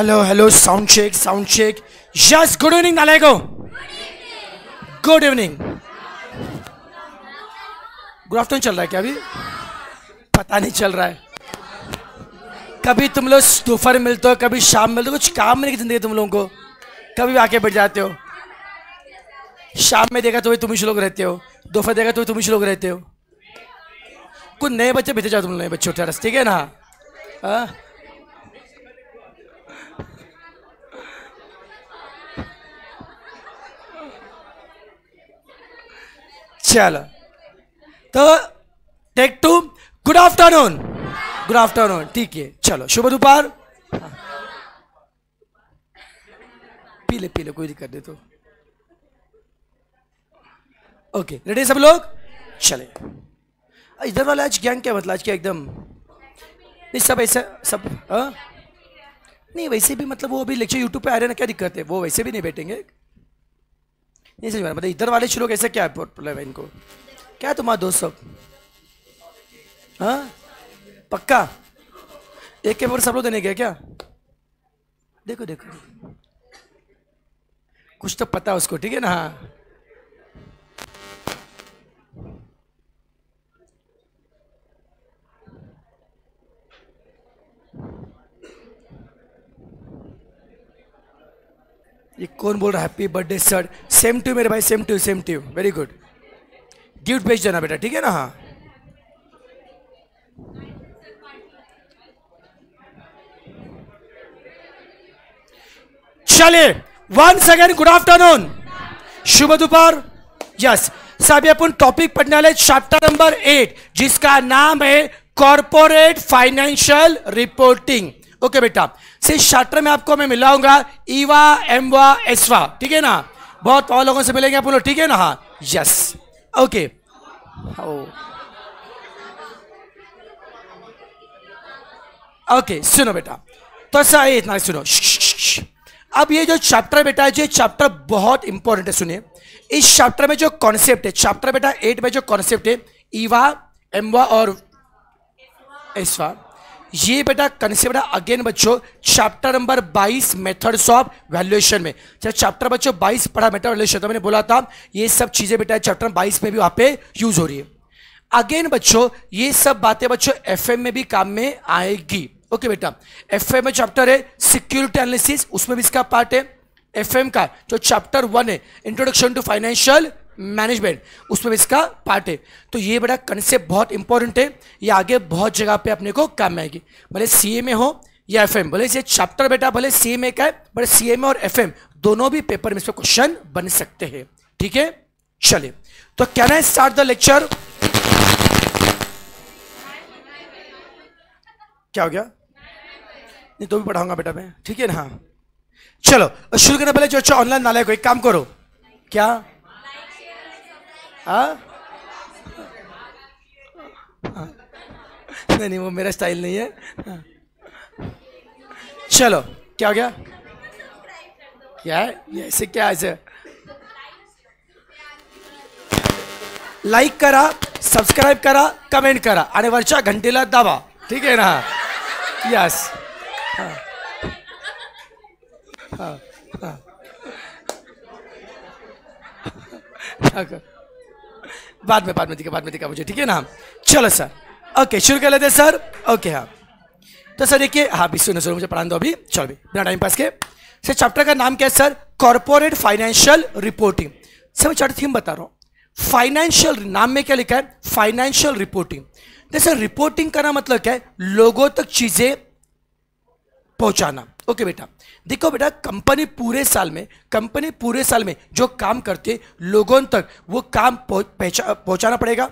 Hello hello sound check sound check yes good evening नालेगो good evening good afternoon चल रहा है क्या अभी पता नहीं चल रहा है कभी तुम लोग दोपहर मिलते हो कभी शाम मिलते हो कुछ काम नहीं जिंदगी तुम लोगों को कभी आके बैठ जाते हो शाम में देखा तो तुम ही लोग रहते हो दोपहर देखा तो तुम ही लोग रहते हो कुछ नए बच्चे भेजे जाओ तुम नए बच्चे उठा रस ठीक है ना आ? हाँ। चलो तो take two good afternoon good afternoon ठीक है चलो शुभ दोपहर पीले पीले कोई दिक्कत दे तो ओके रेडी सब लोग चले इधर वाला आज गैंग क्या मतलब आज क्या एकदम नहीं सब ऐसा सब नहीं वैसे भी मतलब वो अभी लेक्चर यूट्यूब पे आ रहे ना क्या दिक्कत है वो वैसे भी नहीं बैठेंगे नहीं समझ मतलब इधर वाले शुरू कैसे क्या प्रॉब्लम है इनको क्या तुम्हारा दोस्त सब हाँ पक्का एक के ऊपर सब लोग देने गए क्या देखो देखो कुछ तो पता उसको ठीक है ना हाँ ये कौन बोल रहा है happy birthday sir same to मेरे भाई same to same to very good gift भेज देना बेटा ठीक है ना हाँ चले वन सेकेंड गुड आफ्टरनून शुभ दोपहर यस साहब अपन टॉपिक पढ़ने वाले चैप्टर नंबर एट जिसका नाम है कॉरपोरेट फाइनेंशियल रिपोर्टिंग ओके बेटा से शार्टर में आपको मैं मिलाऊंगा ईवा एमवा एसवा ठीक है ना बहुत और लोगों से मिलेंगे आप लोग ठीक है ना हाँ यस ओके ओके सुनो बेटा तो ऐसा है इतना सुनो अब ये जो चैप्टर बेटा है जो चैप्टर बहुत इंपॉर्टेंट है सुनिए इस चैप्टर में जो कॉन्सेप्ट है चैप्टर बेटा एट में जो कॉन्सेप्ट है ईवा एमवा और एसवा ये बेटा कंसेप्ट है अगेन बच्चों chapter number 22 methods of valuation में जब चैप्टर बच्चों 22 पढ़ा मेथड वैल्यूएशन तो मैंने बोला था ये सब चीज़ें बेटा चैप्टर 22 में भी वहाँ पे यूज हो रही है अगेन बच्चों ये सब बातें बच्चों एफएम में भी काम में आएगी ओके बेटा एफ में चैप्टर है सिक्योरिटी एनालिसिस उसमें भी इसका पार्ट है एफ का जो चैप्टर वन है इंट्रोडक्शन टू फाइनेंशियल मैनेजमेंट उसमें भी इसका पार्ट है तो ये बड़ा कंसेप्ट बहुत इंपॉर्टेंट है ये आगे बहुत जगह पे अपने को काम आएगी भले सी में हो या एफ भले ये चैप्टर बेटा भले सी एम का है बट सी में और एफ दोनों भी पेपर में इसमें क्वेश्चन बन सकते हैं ठीक है चले तो can I start the lecture क्या हो गया नहीं तो भी पढ़ाऊंगा बेटा मैं ठीक है ना चलो शुरू करने पहले जो अच्छा ऑनलाइन नाले को एक काम करो क्या हाँ नहीं नहीं वो मेरा स्टाइल नहीं है हाँ। चलो क्या हो गया क्या ऐसे क्या ऐसे लाइक करा सब्सक्राइब करा कमेंट करा अरे वरच्या घंटेला दबा ठीक है ना यस हाँ हाँ हाँ बाद में बाद में दिखा बाद में दिखा मुझे ठीक है ना चलो सर ओके शुरू कर लेते हैं सर ओके हाँ तो सर देखिए हाँ भी सुनो सर मुझे पढ़ा दो अभी चलो भी बिना टाइम पास के सर चैप्टर का नाम क्या है sir corporate financial reporting sir मैं चैप्टर थीम बता रहा हूँ फाइनेंशियल नाम में क्या लिखा है फाइनेंशियल रिपोर्टिंग तो सर रिपोर्टिंग करना मतलब क्या है लोगों तक चीजें पहुंचाना ओके बेटा देखो बेटा कंपनी पूरे साल में कंपनी पूरे साल में जो काम करते लोगों तक वो काम पहुंचाना पड़ेगा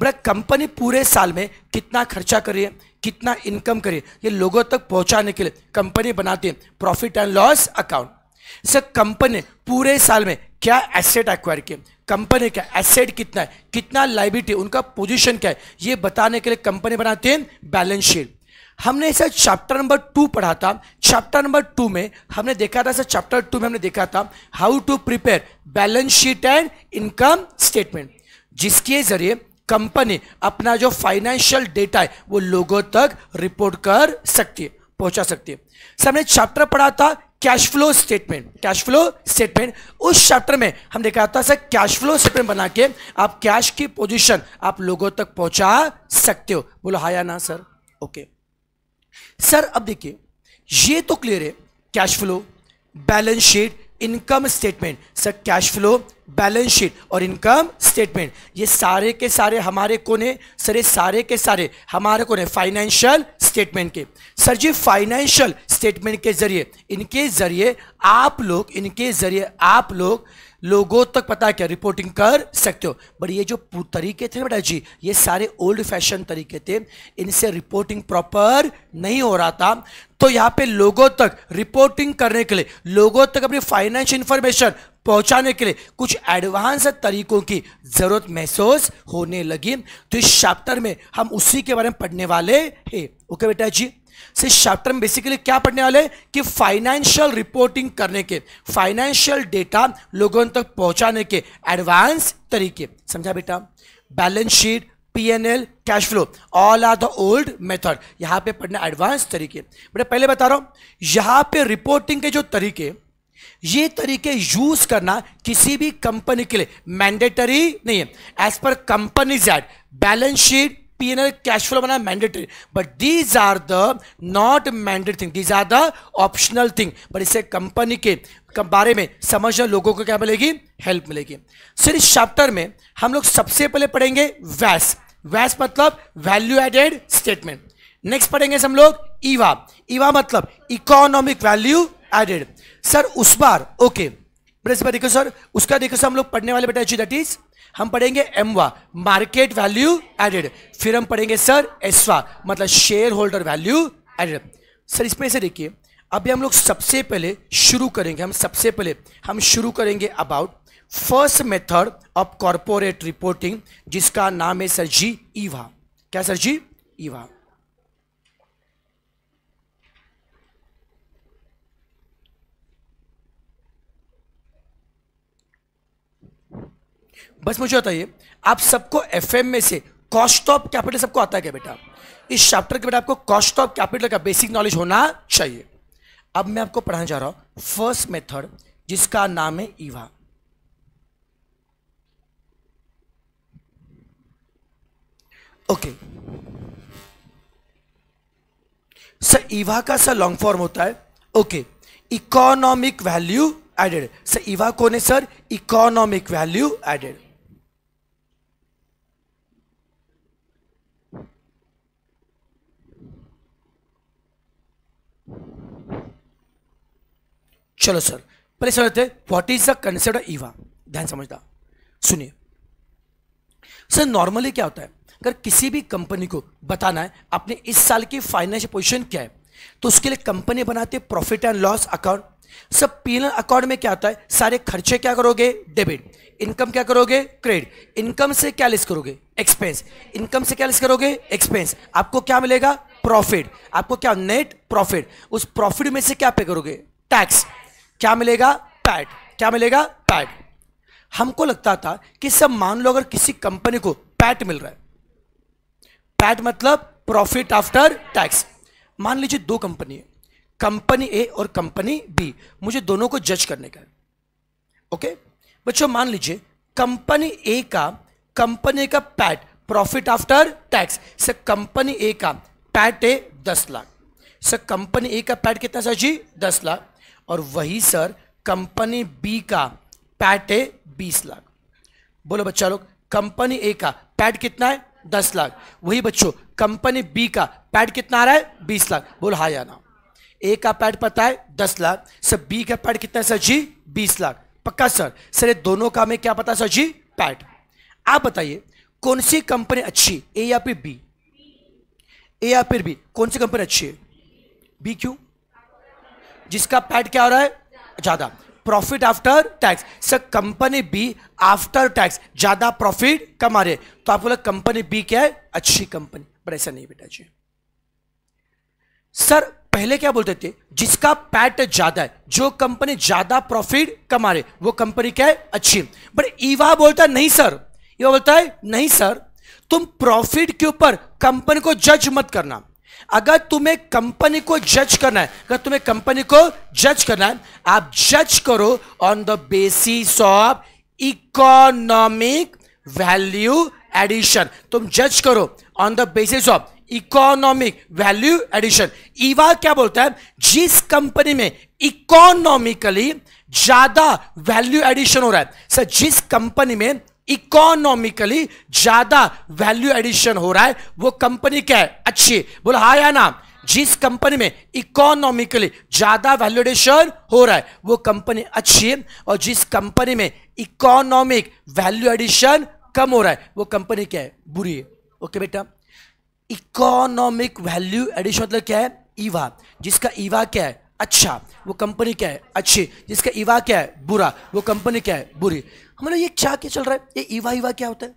बेटा कंपनी पूरे साल में कितना खर्चा कर रही है कितना इनकम करिए ये लोगों तक पहुंचाने के लिए कंपनी बनाती है profit and loss account sir company पूरे साल में क्या एसेट एक्वायर किए कंपनी का एसेट कितना है कितना लाइबिलिटी उनका पोजीशन क्या है ये बताने के लिए कंपनी बनाती है बैलेंस शीट हमने सर चैप्टर नंबर टू पढ़ा था चैप्टर नंबर टू में हमने देखा था सर चैप्टर टू में हमने देखा था how to prepare balance sheet and income statement जिसके जरिए कंपनी अपना जो फाइनेंशियल डेटा है वो लोगों तक रिपोर्ट कर सकती है पहुंचा सकती है सर हमने चैप्टर पढ़ा था cash flow statement cash flow statement उस चैप्टर में हम देखा था सर कैश फ्लो स्टेटमेंट बना के आप कैश की पोजिशन आप लोगों तक पहुंचा सकते हो बोलो हाया ना सर ओके okay. सर अब देखिए ये तो क्लियर है cash flow balance sheet income statement sir cash flow balance sheet और इनकम स्टेटमेंट ये सारे के सारे हमारे कोने सर ये सारे के सारे हमारे कोने फाइनेंशियल स्टेटमेंट के सर जी फाइनेंशियल स्टेटमेंट के जरिए इनके जरिए आप लोग इनके जरिए आप लोग लोगों तक पता क्या रिपोर्टिंग कर सकते हो बट ये जो तरीके थे बेटा जी ये सारे ओल्ड फैशन तरीके थे इनसे रिपोर्टिंग प्रॉपर नहीं हो रहा था तो यहाँ पे लोगों तक रिपोर्टिंग करने के लिए लोगों तक अपनी फाइनेंशियल इंफॉर्मेशन पहुंचाने के लिए कुछ एडवांस तरीकों की ज़रूरत महसूस होने लगी तो इस चैप्टर में हम उसी के बारे में पढ़ने वाले हैं ओके बेटा जी से चैप्टर में बेसिकली क्या पढ़ने वाले कि फाइनेंशियल रिपोर्टिंग करने के फाइनेंशियल डेटा लोगों तक पहुंचाने के एडवांस तरीके समझा बेटा balance sheet PNL cash flow all are the old method यहां पे पढ़ना एडवांस तरीके बेटा पहले बता रहा हूं यहां पे रिपोर्टिंग के जो तरीके ये तरीके यूज करना किसी भी कंपनी के लिए मैंडेटरी नहीं है as per companies add balance sheet P N L cash flow bana mandatory but these are the not mandatory thing these are the optional thing but इससे कंपनी के बारे में समझने लोगों को क्या मिलेगी हेल्प मिलेगी सर इस चैप्टर में हम लोग सबसे पहले पढ़ेंगे वैस वैस मतलब वैल्यू एडेड स्टेटमेंट नेक्स्ट पढ़ेंगे हम लोग ईवा e ईवा e मतलब इकोनॉमिक वैल्यू एडेड सर उस बार ओके okay. सर उसका देखो सर हम लोग पढ़ने वाले बेटा जी दैट इज हम पढ़ेंगे एमवा मार्केट वैल्यू एडेड फिर हम पढ़ेंगे सर एसवा मतलब shareholder value added sir इसमें से देखिए अभी हम लोग सबसे पहले शुरू करेंगे हम सबसे पहले हम शुरू करेंगे about first method of corporate reporting जिसका नाम है सर जी ईवा क्या सर जी ईवा बस मुझे बताइए आप सबको एफ में से कॉस्ट ऑफ कैपिटल सबको आता है क्या बेटा इस चैप्टर के बेटा आपको कॉस्ट ऑफ कैपिटल का बेसिक नॉलेज होना चाहिए अब मैं आपको पढ़ाने जा रहा हूं फर्स्ट मेथड जिसका नाम है ईवा ओके सर ईवा का सर लॉन्ग फॉर्म होता है okay economic value added sir EVA कौन है सर इकोनॉमिक वैल्यू एडेड चलो सर पहले समझते what is the concept of EVA ध्यान समझता सुनिए सर नॉर्मली क्या होता है अगर किसी भी कंपनी को बताना है अपने इस साल की फाइनेंशियल पोजीशन क्या है तो उसके लिए कंपनी बनाती है प्रॉफिट एंड लॉस अकाउंट सब पी अकाउंट में क्या होता है सारे खर्चे क्या करोगे डेबिट इनकम क्या करोगे क्रेडिट इनकम से क्या लिस्ट करोगे एक्सपेंस इनकम से क्या लिस्ट करोगे एक्सपेंस आपको क्या मिलेगा प्रॉफिट आपको क्या नेट प्रॉफिट उस प्रॉफिट में से क्या पे करोगे टैक्स क्या मिलेगा पैड क्या मिलेगा पैड हमको लगता था कि सब मान लो अगर किसी कंपनी को पैट मिल रहा है पैट मतलब प्रॉफिट आफ्टर टैक्स मान लीजिए दो कंपनी है कंपनी ए और कंपनी बी मुझे दोनों को जज करने का है ओके बच्चों मान लीजिए कंपनी ए का कंपनी का PAT profit after tax sir company A का पैट है दस लाख सर कंपनी ए का पैट कितना सर जी दस लाख और वही सर कंपनी बी का पैट है बीस लाख बोलो बच्चा लोग कंपनी ए का पैट कितना है दस लाख वही बच्चों कंपनी बी का पैड कितना आ रहा है बीस लाख बोलो हाँ या ना ए का पैड पता है दस लाख सर बी का पैड कितना है सर जी बीस लाख पक्का सर सर ये दोनों का हमें क्या पता सर जी पैड आप बताइए कौन सी कंपनी अच्छी ए या फिर बी ए या फिर बी कौन सी कंपनी अच्छी है बी क्यों जिसका पैट क्या हो रहा है ज़्यादा profit after tax sir company B after tax ज़्यादा प्रॉफिट कमा रहे तो आप बोला कंपनी बी क्या है अच्छी कंपनी पर ऐसा नहीं बेटा जी सर पहले क्या बोलते थे जिसका पैट ज्यादा है जो कंपनी ज्यादा प्रॉफिट कमा रहे वो कंपनी क्या है अच्छी बट ईवा बोलता है नहीं सर ये बोलता है नहीं सर तुम प्रॉफिट के ऊपर कंपनी को जज मत करना अगर तुम्हें कंपनी को जज करना है अगर तुम्हें कंपनी को जज करना है आप जज करो on the basis of economic value addition तुम जज करो on the basis of economic value addition EVA क्या बोलता है जिस कंपनी में इकोनॉमिकली ज्यादा वैल्यू एडिशन हो रहा है सर जिस कंपनी में इकोनॉमिकली ज्यादा वैल्यू एडिशन हो रहा है वो कंपनी क्या है अच्छी बोला हा या ना जिस कंपनी में इकोनॉमिकली ज्यादा एडिशन हो रहा है वो कंपनी अच्छी है और जिस कंपनी में इकोनॉमिक वैल्यू एडिशन कम हो रहा है वो कंपनी क्या है बुरी है ओके बेटा इकोनॉमिक वैल्यू एडिशन मतलब क्या है ईवा जिसका ईवा क्या है अच्छा वो कंपनी क्या है अच्छी जिसका ईवा क्या है बुरा वो कंपनी क्या है बुरी बोले ये क्या क्या चल रहा है ये ईवा ईवा क्या होता है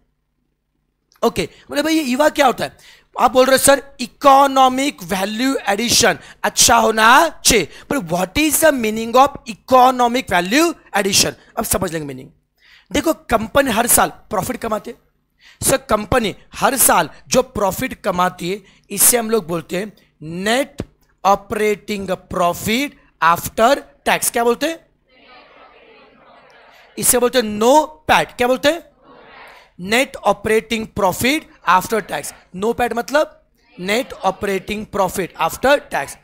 ओके बोले भाई ये ईवा क्या होता है आप बोल रहे सर इकोनॉमिक वैल्यू एडिशन अच्छा होना चाहिए पर what is the meaning of economic value addition अब समझ लेंगे मीनिंग देखो कंपनी हर साल प्रॉफिट कमाते है सर कंपनी हर साल जो प्रॉफिट कमाती है इससे हम लोग बोलते हैं net operating profit after tax क्या बोलते हैं इसे बोलते हैं नो पैट क्या बोलते हैं net operating profit after tax NOPAT मतलब net operating profit after tax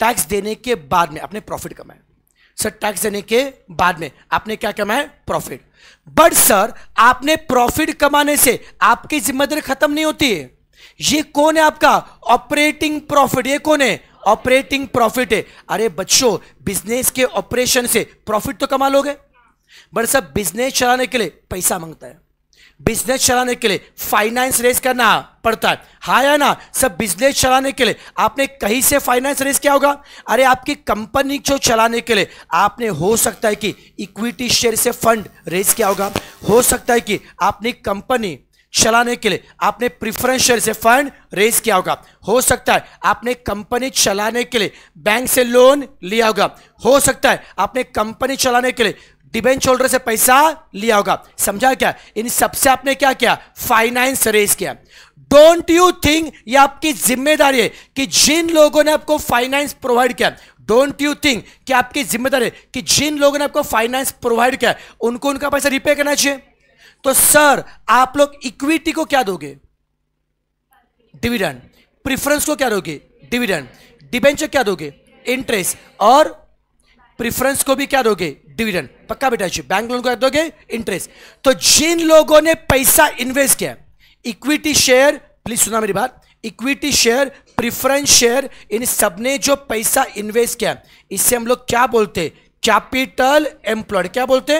tax देने के बाद में आपने प्रॉफिट कमाया सर टैक्स देने के बाद में आपने क्या कमाया प्रॉफिट बट सर आपने प्रॉफिट कमाने से आपकी जिम्मेदारी खत्म नहीं होती है ये कौन है आपका ऑपरेटिंग प्रॉफिट ये कौन है ऑपरेटिंग प्रॉफिट है अरे बच्चों बिजनेस के ऑपरेशन से प्रॉफिट तो कमा लोगे बड़े साहब बिजनेस चलाने के लिए पैसा मांगता है बिजनेस चलाने के लिए फाइनेंस रेस करना पड़ता है हाँ या ना सब बिजनेस चलाने के लिए आपने कहीं से फाइनेंस रेस किया होगा अरे आपकी कंपनी जो चलाने के लिए आपने हो सकता है कि इक्विटी शेयर से फंड रेस किया होगा हो सकता है कि आपने कंपनी चलाने के लिए आपने प्रिफरेंस शेयर से फंड रेस किया होगा हो सकता है आपने कंपनी चलाने के लिए बैंक से लोन लिया होगा हो सकता है आपने कंपनी चलाने के लिए डिबेंच होल्डर से पैसा लिया होगा समझा क्या इन सबसे आपने क्या किया फाइनेंस रेज किया डोंट यू थिंक ये आपकी जिम्मेदारी है कि जिन लोगों ने आपको फाइनेंस प्रोवाइड किया डोंट यू थिंक कि आपकी जिम्मेदारी है कि जिन लोगों ने आपको फाइनेंस प्रोवाइड किया उनको उनका पैसा रिपे करना चाहिए तो सर आप लोग इक्विटी को क्या दोगे डिविडेंड प्रिफरेंस को क्या दोगे डिविडेंड डिबेंचर क्या दोगे इंटरेस्ट और प्रिफरेंस को भी क्या दोगे डिविडेंड पक्का बेटा बैंक लोन को दोगे इंटरेस्ट तो जिन लोगों ने पैसा इन्वेस्ट किया इक्विटी शेयर प्लीज सुना मेरी बात इक्विटी शेयर प्रिफरेंस शेयर इन सबने जो पैसा इन्वेस्ट किया इससे हम लोग क्या बोलते कैपिटल एम्प्लॉयड क्या बोलते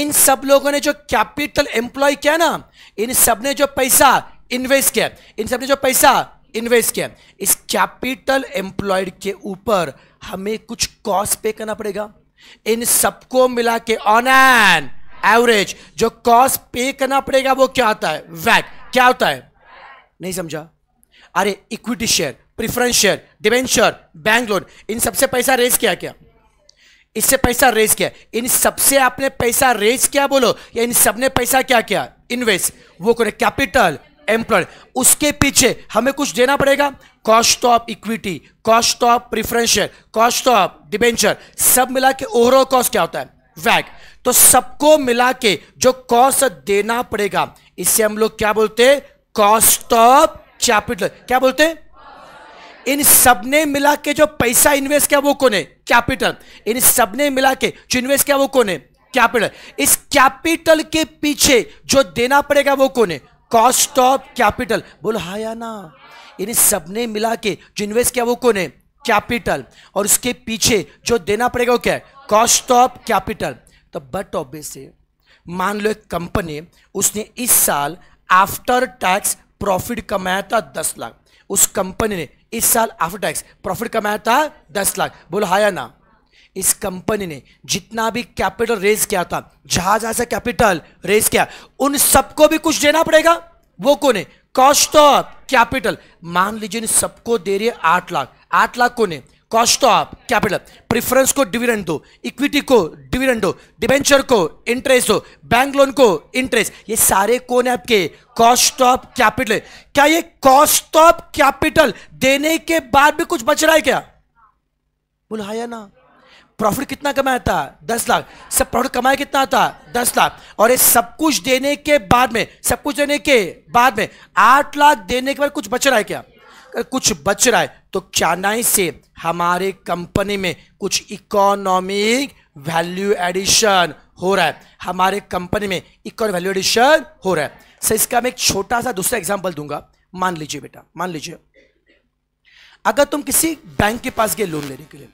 इन सब लोगों ने जो कैपिटल एम्प्लॉय किया ना इन सब ने जो पैसा इन्वेस्ट किया इन सब ने जो पैसा इन्वेस्ट किया इस कैपिटल एम्प्लॉयड के ऊपर हमें कुछ कॉस्ट पे करना पड़ेगा इन सबको मिला के ऑन एन एवरेज जो कॉस्ट पे करना पड़ेगा वो क्या होता है वैट क्या होता है नहीं समझा अरे equity share preference share debenture bank loan इन सबसे पैसा रेज किया क्या इससे पैसा रेज किया इन सबसे आपने पैसा रेज किया बोलो या इन सबने पैसा क्या किया इन्वेस्ट वो करे कैपिटल एम्प्लॉय उसके पीछे हमें कुछ देना पड़ेगा cost of equity cost of preferential cost of debenture सब मिला के ओवरऑल कॉस्ट क्या होता है वैग तो सबको मिला के जो कॉस्ट देना पड़ेगा इससे हम लोग क्या बोलते हैं कॉस्ट ऑफ कैपिटल क्या बोलते हैं इन सबने मिला के जो पैसा इन्वेस्ट किया वो कौन है कैपिटल इन सबने मिला के जो इन्वेस्ट किया वो कौन है कैपिटल इस कैपिटल के पीछे जो देना पड़ेगा वो कौन है कॉस्ट ऑफ कैपिटल बोलो हाया ना यानी सबने मिला के जो इन्वेस्ट किया वो कौन है कैपिटल और उसके पीछे जो देना पड़ेगा वो क्या है कॉस्ट ऑफ कैपिटल तो बट ऑब्वियसली मान लो एक कंपनी उसने इस साल आफ्टर टैक्स प्रॉफिट कमाया था दस लाख उस कंपनी ने इस साल आफ्टर टैक्स प्रॉफिट कमाया था दस लाख बोलो हाया ना इस कंपनी ने जितना भी कैपिटल रेज किया था जहां जहां से कैपिटल रेज किया उन सबको भी कुछ देना पड़ेगा वो कौन है कॉस्ट ऑफ कैपिटल मान लीजिए सबको दे रही है आठ लाख आठ लाख कौन है कॉस्ट ऑफ कैपिटल प्रिफरेंस को डिविडेंड दो इक्विटी को डिविडेंड दो डिबेंचर को इंटरेस्ट दो बैंक लोन को इंटरेस्ट ये सारे कौन है आपके कॉस्ट ऑफ कैपिटल क्या ये कॉस्ट ऑफ कैपिटल देने के बाद भी कुछ बच रहा है क्या बोला हाँ या ना प्रॉफिट कितना कमाया था दस लाख सब प्रॉफिट कमाया कितना था दस लाख और ये सब कुछ देने के बाद में सब कुछ देने के बाद में आठ लाख देने के बाद कुछ बच रहा है क्या कुछ बच रहा है तो चाइना से हमारे कंपनी में कुछ इकोनॉमिक वैल्यू एडिशन हो रहा है हमारे कंपनी में इकोनॉमिक वैल्यू एडिशन हो रहा है सर इसका मैं एक छोटा सा दूसरा एग्जाम्पल दूंगा मान लीजिए बेटा मान लीजिए अगर तुम किसी बैंक के पास गए लोन लेने के लिए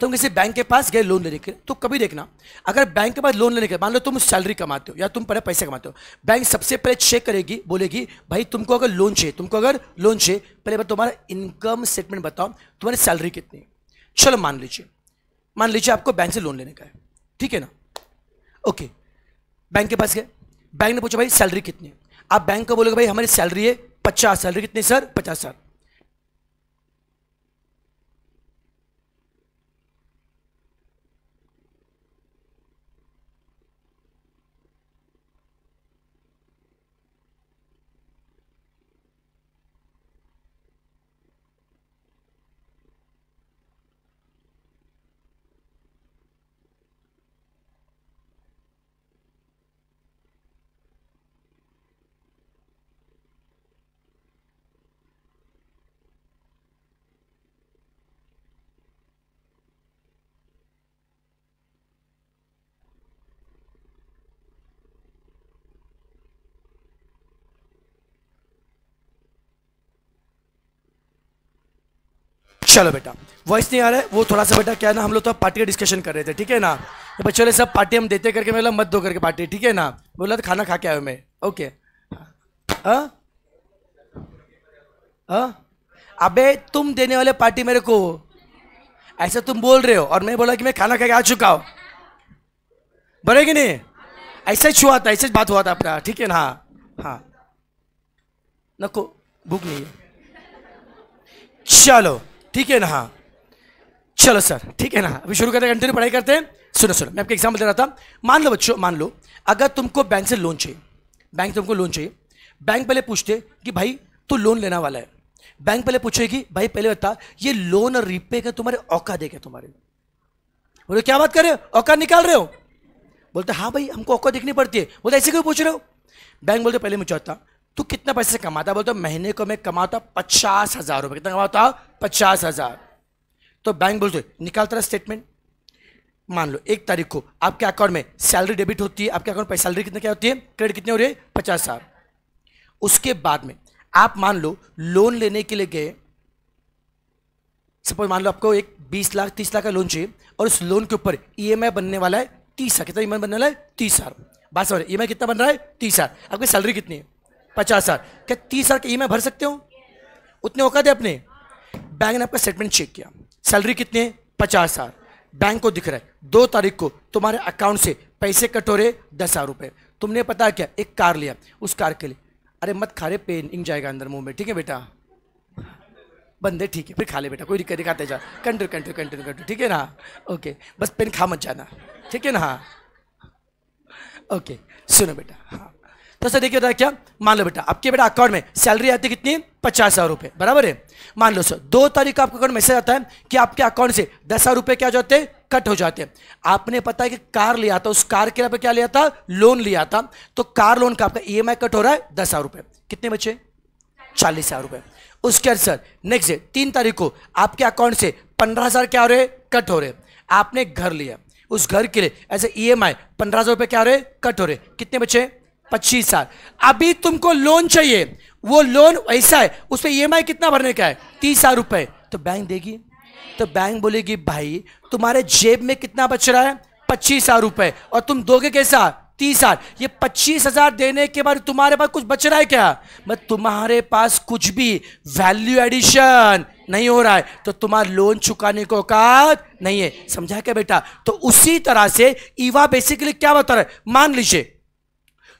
तुम तो किसी बैंक के पास गए लोन लेने के तो कभी देखना अगर बैंक के पास लोन लेने के मान लो तुम सैलरी कमाते हो या तुम पहले पैसे कमाते हो बैंक सबसे पहले चेक करेगी बोलेगी भाई तुमको अगर लोन चाहिए तुमको अगर लोन चाहिए पहले तुम्हारा इनकम स्टेटमेंट बताओ तुम्हारी सैलरी कितनी है चलो मान लीजिए मान लीजिए आपको बैंक से लोन लेने का है ठीक है ना ओके बैंक के पास गए बैंक ने पूछा भाई सैलरी कितनी है आप बैंक को बोलोगे भाई हमारी सैलरी है पचास सैलरी कितनी सर पचास हजार चलो बेटा वॉइस नहीं आ रहा है वो थोड़ा सा बेटा क्या ना हम लोग तो पार्टी का डिस्कशन कर रहे थे ठीक है ना तो चले सब पार्टी हम देते करके मतलब मत दो करके पार्टी ठीक है ना बोला तो खाना खा के आयो मैं ओके हाँ? हाँ? अबे तुम देने वाले पार्टी मेरे को ऐसा तुम बोल रहे हो और मैं बोला कि मैं खाना खा के आ चुका हूँ बने कि नहीं ऐसा ही छुआ था ऐसे बात हुआ था अपना ठीक है ना हाँ हाँ नको भूख नहीं है चलो ठीक है ना चलो सर ठीक है ना अभी शुरू करते हैं कंटिन्यू पढ़ाई करते हैं सुनो सुनो मैं आपको एग्जाम्पल दे रहा था मान लो बच्चों मान लो अगर तुमको बैंक से लोन चाहिए बैंक तुमको लोन चाहिए बैंक पहले पूछते कि भाई तू लोन लेना वाला है बैंक पहले पूछेगी भाई पहले बता ये लोन और रिपे का तुम्हारे औका देखे तुम्हारे बोले क्या बात कर रहे हो औका निकाल रहे हो बोलते हाँ भाई हमको औका देखनी पड़ती है बोलते ऐसे क्यों पूछ रहे हो बैंक बोलते पहले मुझे आता तू कितने पैसे कमाता है बोलते महीने को मैं कमाता पचास हजार रुपये कितना कमाता पचास हजार तो बैंक बोलते निकालता रहा स्टेटमेंट मान लो एक तारीख को आपके अकाउंट में सैलरी डेबिट होती है आपके अकाउंट में सैलरी कितनी क्या होती है क्रेडिट कितने हो रही है पचास हजार उसके बाद में आप मान लो लोन लेने के लिए गए सपोज मान लो आपको एक बीस लाख तीस लाख का लोन चाहिए और उस लोन के ऊपर ई e बनने वाला है तीस हजार कितना ई e बनने वाला है तीस हजार बात समझ ई एम e कितना बन रहा है तीस हजार आपकी सैलरी कितनी है पचास हजार क्या तीस हजार का ई e भर सकते हो उतने औका दे अपने बैंक ने आपका स्टेटमेंट चेक किया सैलरी कितनी है पचास हजार बैंक को दिख रहा है दो तारीख को तुम्हारे अकाउंट से पैसे कटोरे दस हजार रुपये तुमने पता क्या एक कार लिया उस कार के लिए अरे मत खा रहे पेन इंग जाएगा अंदर मुंह में ठीक है बेटा बंदे ठीक है फिर खा ले बेटा कोई दिक्कत दिखाते जा कंटिन्यू कंटिन्यू कंटिन्यू कंटिन्यू ठीक है ना ओके बस पेन खा मत जाना ठीक है ना हाँ ओके सुनो बेटा हाँ तो सर देखिए क्या मान लो बेटा आपके बेटा अकाउंट में सैलरी आती है कितनी पचास हज़ार रुपये बराबर है मान लो सर दो तारीख का आपका अकाउंट मैसेज आता है कि आपके अकाउंट से दस हज़ार रुपये क्या जाते कट हो जाते हैं आपने पता है कि कार लिया था उस कार के पे क्या लिया था लोन लिया था तो कार लोन का आपका ई e कट हो रहा है दस कितने बचे चालीस उसके बाद सर नेक्स्ट डे तीन तारीख को आपके अकाउंट से पंद्रह क्या हो रहे कट हो रहे आपने घर लिया उस घर के लिए ऐसे ई एम आई पंद्रह हज़ार रुपये क्या हो रहे कट हो रहे कितने बचे पच्चीस साल अभी तुमको लोन चाहिए वो लोन ऐसा है उस पर ई कितना भरने का है तीस हजार रुपए तो बैंक देगी तो बैंक बोलेगी भाई तुम्हारे जेब में कितना बच रहा है पच्चीस हजार रुपए और तुम दोगे कैसा तीस हजार ये पच्चीस हजार देने के बाद तुम्हारे पास कुछ बच रहा है क्या मैं तुम्हारे पास कुछ भी वैल्यू एडिशन नहीं हो रहा है तो तुम्हारा लोन चुकाने को औकात नहीं है समझा क्या बेटा तो उसी तरह से ईवा e बेसिकली क्या बता रहा है मान लीजिए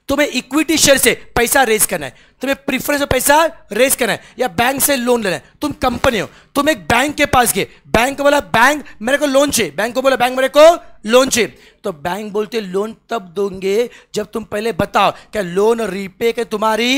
तुम्हें इक्विटी शेयर से पैसा रेज करना है तुम्हें प्रिफरेंस से पैसा रेज करना है या बैंक से लोन लेना है तुम कंपनी हो तुम एक बैंक के पास गए बैंक बोला बैंक मेरे को लोन चाहिए बैंक को बोला बैंक मेरे को लोन चाहिए तो बैंक बोलते लोन तब दोगे जब तुम पहले बताओ क्या लोन रिपे के तुम्हारी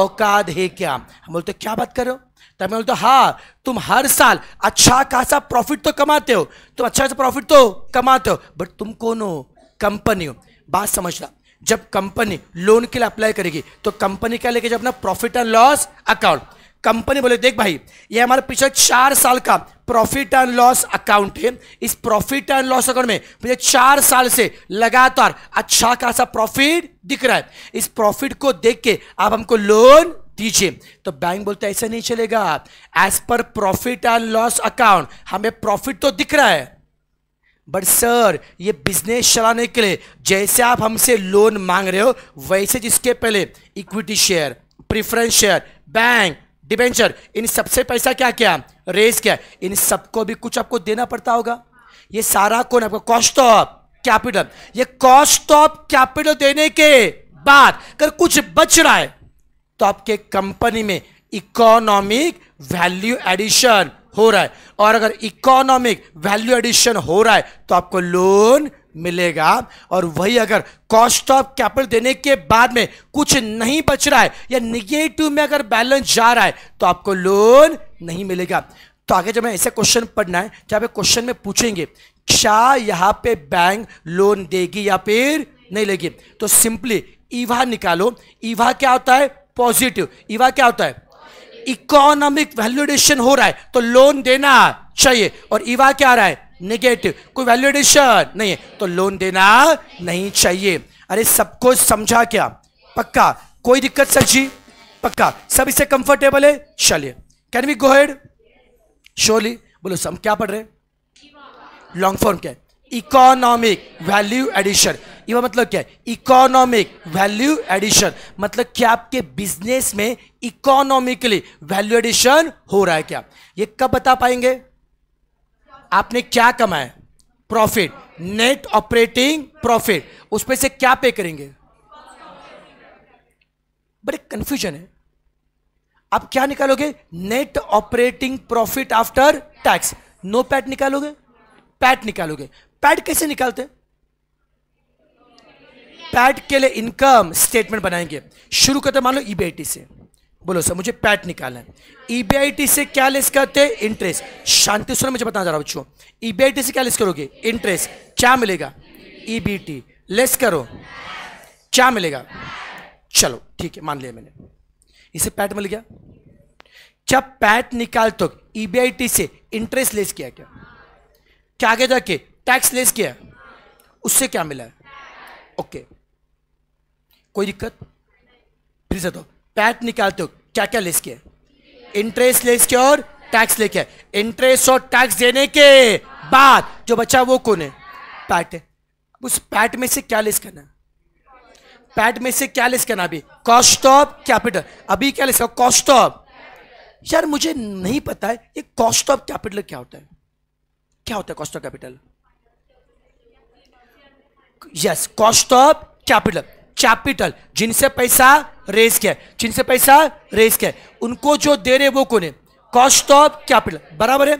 औकात है क्या हम बोलते क्या बात कर रहे हो तब मैं बोलता हाँ तुम हर साल अच्छा खासा प्रॉफिट तो कमाते हो तुम अच्छा खासा प्रॉफिट तो कमाते हो बट तुम कौन हो कंपनी हो बात समझना जब कंपनी लोन के लिए अप्लाई करेगी तो कंपनी क्या लेके जब अपना profit and loss account company बोले देख भाई ये हमारा पिछले चार साल का प्रॉफिट एंड लॉस अकाउंट है इस प्रॉफिट एंड लॉस अकाउंट में मुझे चार साल से लगातार अच्छा खासा प्रॉफिट दिख रहा है इस प्रॉफिट को देख के आप हमको लोन दीजिए तो बैंक बोलते ऐसा नहीं चलेगा as per profit and loss account हमें प्रॉफिट तो दिख रहा है बट सर ये बिजनेस चलाने के लिए जैसे आप हमसे लोन मांग रहे हो वैसे जिसके पहले equity share preference share bank debenture इन सबसे पैसा क्या क्या रेस क्या इन सबको भी कुछ आपको देना पड़ता होगा ये सारा कौन आपका कॉस्ट ऑफ कैपिटल ये कॉस्ट ऑफ कैपिटल देने के बाद अगर कुछ बच रहा है तो आपके कंपनी में इकोनॉमिक वैल्यू एडिशन हो रहा है और अगर इकोनॉमिक वैल्यू एडिशन हो रहा है तो आपको लोन मिलेगा और वही अगर कॉस्ट ऑफ कैपिटल देने के बाद में कुछ नहीं बच रहा है या निगेटिव में अगर बैलेंस जा रहा है तो आपको लोन नहीं मिलेगा तो आगे जब मैं ऐसे क्वेश्चन पढ़ना है जब आप क्वेश्चन में पूछेंगे क्या यहाँ पे बैंक लोन देगी या फिर नहीं लेगी तो सिंपली ईवा निकालो ईवा क्या होता है पॉजिटिव ईवा क्या होता है इकोनॉमिक वैल्यूडेशन हो रहा है तो लोन देना चाहिए और इवा क्या रहा है नेगेटिव कोई वैल्यूडेशन नहीं है तो लोन देना नहीं चाहिए अरे सबको समझा क्या पक्का कोई दिक्कत सर जी पक्का सब इसे कंफर्टेबल है चलिए can we go ahead surely बोलो सब क्या पढ़ रहे लॉन्ग फॉर्म क्या इकोनॉमिक वैल्यू एडिशन ये मतलब क्या है इकोनॉमिक वैल्यू एडिशन मतलब क्या आपके बिजनेस में इकोनॉमिकली वैल्यू एडिशन हो रहा है क्या ये कब बता पाएंगे आपने क्या कमाया प्रॉफिट नेट ऑपरेटिंग प्रॉफिट उसमें से क्या पे करेंगे बड़े कंफ्यूजन है आप क्या निकालोगे net operating profit after tax NOPAT निकालोगे पैट निकालोगे पैट कैसे निकालते हैं पैट के लिए इनकम स्टेटमेंट बनाएंगे शुरू करते मान लो ई e से बोलो सर मुझे पैट निकालना है ईबीआईटी e से क्या लेस करते हैं इंटरेस्ट शांति सुन मुझे बताना चाह रहा हूँ बच्चों ई e से क्या लेस करोगे इंटरेस्ट क्या मिलेगा ईबीटी लेस करो क्या मिलेगा चलो ठीक है मान लिया मैंने इसे पैट मिल गया क्या पैट निकाल तो ईबीआईटी से इंटरेस्ट लेस किया क्या क्या आगे जाके टैक्स लेस किया उससे क्या मिला ओके okay. कोई दिक्कत फिर से तो पैट निकालते हो क्या क्या लेस के इंटरेस्ट लेस के और टैक्स लेके इंटरेस्ट और टैक्स देने के बाद जो बचा वो कौन है पैट है उस पैट में से क्या लेस करना है पैट में से क्या लेस करना अभी कॉस्ट ऑफ कैपिटल अभी क्या लेस कॉस्ट ऑफ यार मुझे नहीं पता है ये कॉस्ट ऑफ कैपिटल क्या होता है क्या होता है cost of capital yes cost of capital capital जिनसे पैसा रेस किया जिनसे पैसा रेस किया उनको जो दे रहे वो कौन है कॉस्ट ऑफ कैपिटल बराबर है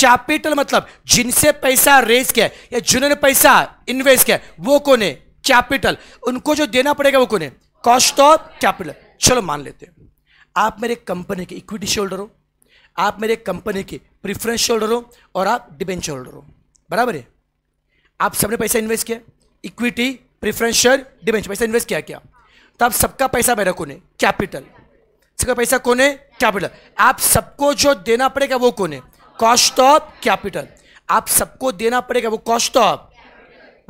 कैपिटल मतलब जिनसे पैसा रेस किया या जिन्होंने पैसा इन्वेस्ट किया वो कौन है कैपिटल उनको जो देना पड़ेगा वो कौन है कॉस्ट ऑफ कैपिटल चलो मान लेते आप मेरे कंपनी के इक्विटी शोल्डर हो आप मेरे कंपनी के प्रिफरेंस शोल्डर हो और आप डिबेंचर होल्डर हो बराबर है आप सबने पैसा इन्वेस्ट किया इक्विटी प्रिफरेंस शेयर डिबेंचर पैसा इन्वेस्ट किया क्या तो आप सबका पैसा मेरा कौन है कैपिटल सबका पैसा कौन है कैपिटल आप सबको जो देना पड़ेगा वो कौन है कॉस्ट ऑफ कैपिटल आप सबको देना पड़ेगा वो कॉस्ट ऑफ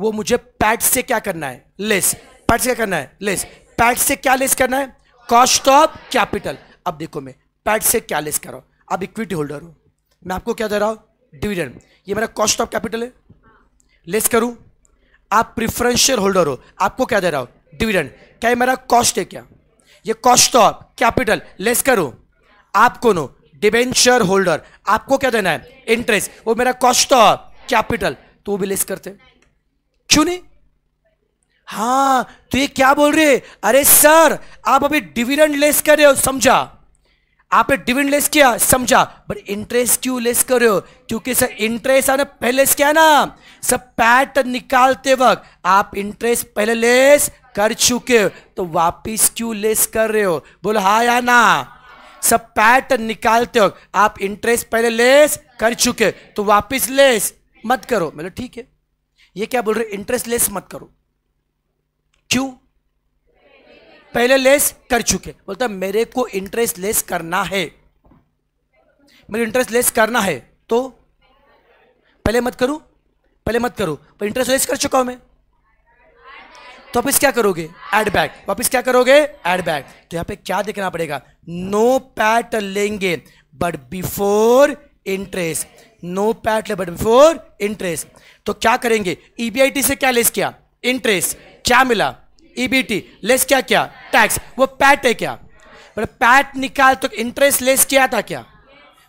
वो मुझे पैट से क्या करना है लेस पैट से क्या करना है लेस पैट से क्या लेस करना है कॉस्ट ऑफ कैपिटल अब देखो मैं पैट से क्या लेस कर रहा हूँ अब इक्विटी होल्डर हूँ मैं आपको क्या दे रहा हूँ डिविडेंड ये मेरा कॉस्ट ऑफ कैपिटल है लेस करूँ आप प्रिफरेंशियल होल्डर हो आपको क्या दे रहा हो डिविडेंड क्या ये मेरा कॉस्ट है क्या ये कॉस्ट ऑफ कैपिटल लेस करो आप कौन हो डिबेंचर होल्डर आपको क्या देना है इंटरेस्ट वो मेरा कॉस्ट ऑफ कैपिटल तो वो भी लेस करते क्यों नहीं हाँ तो ये क्या बोल रहे अरे सर आप अभी डिविडेंड लेस कर रहे हो समझा आपने डिविडेंड लेस किया समझा बट इंटरेस्ट क्यों लेस हो क्योंकि सर इंटरेस्ट आपने पहले लेस किया ना सब पैट निकालते वक्त आप इंटरेस्ट पहले लेस कर चुके हो तो वापिस क्यों लेस कर रहे हो बोलो हा या ना सब पैट निकालते वक्त आप इंटरेस्ट पहले लेस कर चुके तो वापिस लेस मत करो मतलब ठीक है ये क्या बोल रहे इंटरेस्ट लेस मत करो क्यों पहले लेस कर चुके बोलता मेरे को इंटरेस्ट लेस करना है मेरे इंटरेस्ट लेस करना है तो पहले मत करूं पहले मत करूं पर इंटरेस्ट लेस कर चुका हूं मैं तो वापिस क्या करोगे एड बैक वापिस क्या करोगे एड बैक तो यहां पे क्या देखना पड़ेगा नो पैट लेंगे but before interest NOPAT ले बट बिफोर इंटरेस्ट तो क्या करेंगे ईबीआईटी e से क्या लेस किया इंटरेस्ट क्या मिला ईबीटी e लेस क्या क्या टैक्स वो पैट है क्या पर पैट निकाल तो इंटरेस्ट लेस किया था क्या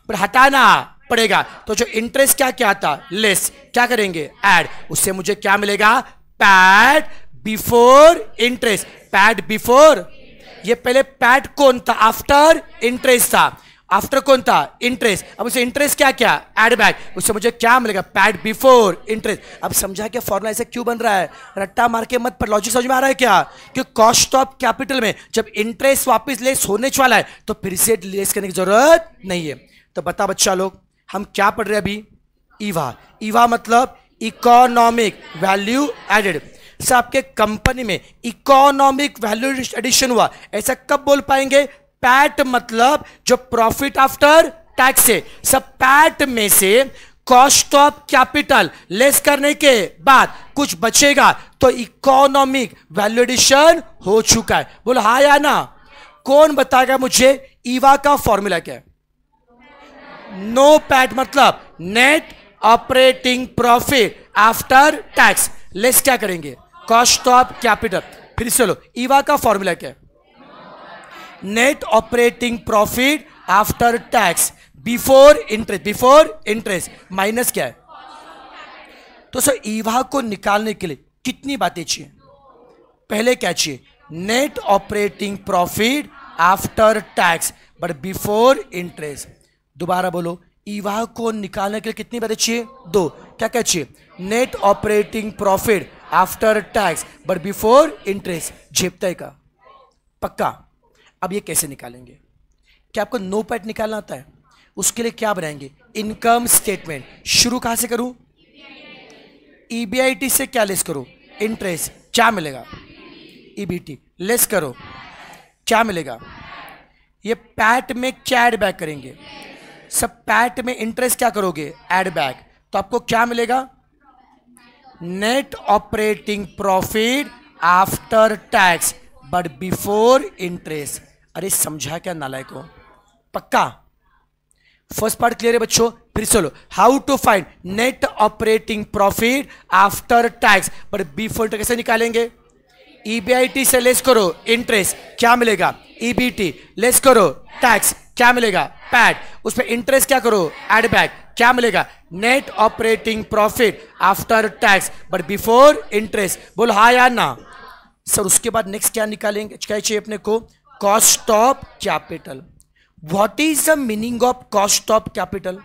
पर हटाना पड़ेगा तो जो इंटरेस्ट क्या क्या था लेस क्या करेंगे एड उससे मुझे क्या मिलेगा PAT before interest PAT before ये पहले पैट कौन था आफ्टर इंटरेस्ट था आफ्टर कौन था इंटरेस्ट अब उसे इंटरेस्ट क्या क्या एड बैक उससे मुझे क्या मिलेगा पैड बिफोर इंटरेस्ट अब समझा क्या फॉर्मुला ऐसे क्यों बन रहा है रट्टा मार के मत पर लॉजिक समझ में आ रहा है क्या कि कॉस्ट ऑफ कैपिटल में जब इंटरेस्ट वापस लेस होने वाला है तो फिर से लेस करने की जरूरत नहीं है तो बता बच्चा लोग हम क्या पढ़ रहे अभी ईवा ईवा मतलब इकोनॉमिक वैल्यू एडेड सर आपके कंपनी में इकोनॉमिक वैल्यू एडिशन हुआ ऐसा कब बोल पाएंगे पैट मतलब जो प्रॉफिट आफ्टर टैक्स है सब पैट में से कॉस्ट ऑफ कैपिटल लेस करने के बाद कुछ बचेगा तो इकोनॉमिक वैल्यूडेशन हो चुका है बोलो हा या ना कौन बताएगा मुझे ईवा का फॉर्मूला क्या है नो पैट मतलब net operating profit after tax less क्या करेंगे कॉस्ट ऑफ कैपिटल फिर चलो ईवा का फॉर्मूला क्या है net operating profit after tax before interest before interest minus क्या है तो सर ईवा को निकालने के लिए कितनी बातें चाहिए पहले क्या चाहिए net operating profit after tax but before interest दोबारा बोलो ईवा को निकालने के लिए कितनी बातें चाहिए दो क्या क्या चाहिए net operating profit after tax but before interest झेपते का पक्का अब ये कैसे निकालेंगे क्या आपको नो पैट निकालना आता है उसके लिए क्या बनाएंगे इनकम स्टेटमेंट शुरू कहां से करूं ईबीआईटी e से क्या लेस करो इंटरेस्ट क्या मिलेगा ईबीटी e लेस करो क्या मिलेगा ये पैट में क्या एड बैक करेंगे सब पैट में इंटरेस्ट क्या करोगे एड बैक तो आपको क्या मिलेगा net operating profit after tax but before interest अरे समझा क्या नालायक हो पक्का फर्स्ट पार्ट क्लियर है बच्चों फिर चलो how to find net operating profit after tax but before कैसे निकालेंगे ईबीआईटी e से लेस करो इंटरेस्ट क्या मिलेगा ईबीटी e लेस करो टैक्स क्या मिलेगा पैट उस पर इंटरेस्ट क्या करो एड बैक क्या मिलेगा net operating profit after tax but before interest बोलो हा या ना सर उसके बाद नेक्स्ट क्या निकालेंगे क्या चाहिए अपने को cost of capital what is the meaning of cost of capital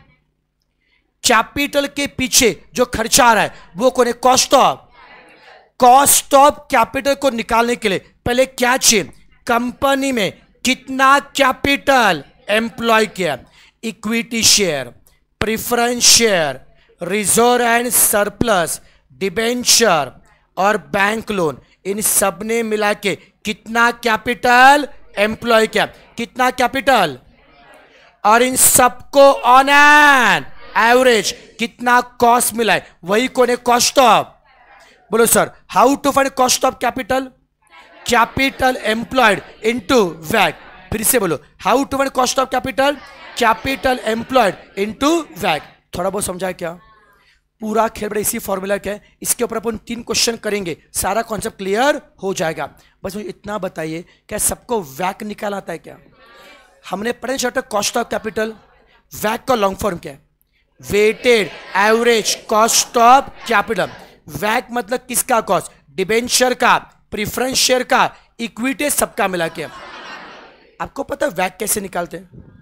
capital के पीछे जो खर्चा आ रहा है वो कौन है cost of cost of capital को निकालने के लिए पहले क्या चाहिए कंपनी में कितना कैपिटल एम्प्लॉय किया equity share preference share reserve and surplus debenture और बैंक लोन इन सब ने मिला के कितना कैपिटल एम्प्लॉय क्या कितना कैपिटल और इन सबको ऑन एन एवरेज कितना कॉस्ट मिला है वही कौन है कॉस्ट ऑफ बोलो sir how to find cost of capital capital employed into वैट फिर से बोलो how to find cost of capital capital employed into वैट थोड़ा बहुत समझाया क्या पूरा खेल बड़ा इसी फॉर्मूला का है इसके ऊपर अपन तीन क्वेश्चन करेंगे सारा कॉन्सेप्ट क्लियर हो जाएगा बस मुझे इतना बताइए क्या सबको वैक निकाल आता है क्या हमने पढ़े चैप्टर कॉस्ट ऑफ कैपिटल वैक का लॉन्ग फॉर्म क्या है weighted average cost of capital वैक मतलब किसका कॉस्ट डिबेंचर का प्रिफरेंस शेयर का इक्विटी सबका मिला के आपको पता वैक कैसे निकालते हैं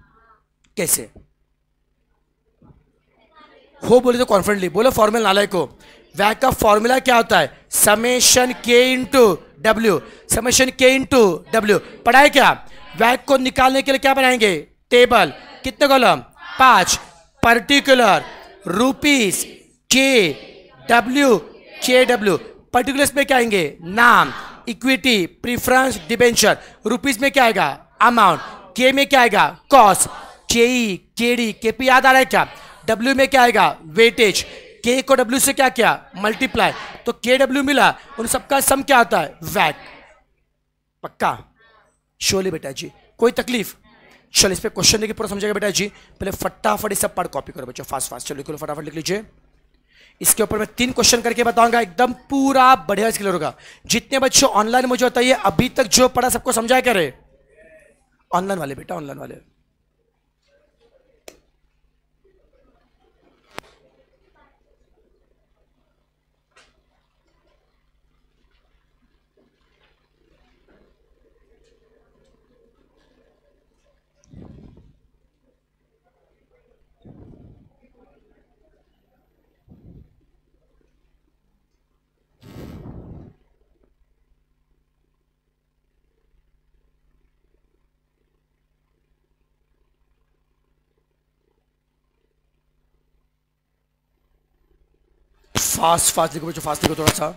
कैसे हो बोले तो कॉन्फिडेंटली बोलो फॉर्मूला नालायक को वैक का फॉर्मूला क्या होता है summation K into W summation K into W पढ़ाए क्या वैक को निकालने के लिए क्या बनाएंगे टेबल कितने कॉलम पांच particular rupees K W K W particular में क्या आएंगे नाम इक्विटी प्रिफरेंस डिबेंचर रूपीज में क्या आएगा अमाउंट के में क्या आएगा कॉस्ट के ई के डी के पी याद आ रहा है क्या डब्ल्यू में क्या आएगा वेटेज के को डब्ल्यू से क्या किया मल्टीप्लाई तो के डब्ल्यू मिला उन सबका सम क्या आता है वैट पक्का शोले बेटा जी कोई तकलीफ चलो इस पर क्वेश्चन देखिए पूरा समझेगा बेटा जी पहले फटाफट ये सब पार्ट कॉपी करो बच्चों फास्ट फास्ट चलो फटाफट लिख लीजिए इसके ऊपर मैं तीन क्वेश्चन करके बताऊंगा एकदम पूरा बढ़िया क्लियर होगा जितने बच्चों ऑनलाइन मुझे बताइए अभी तक जो पढ़ा सबको समझाया करे ऑनलाइन वाले बेटा ऑनलाइन वाले फास्ट फास्ट देखो बच्चों फास्ट देखो थोड़ा सा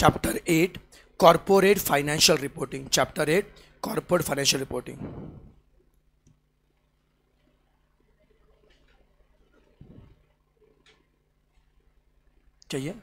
chapter eight corporate financial reporting chapter eight corporate financial reporting चाहिए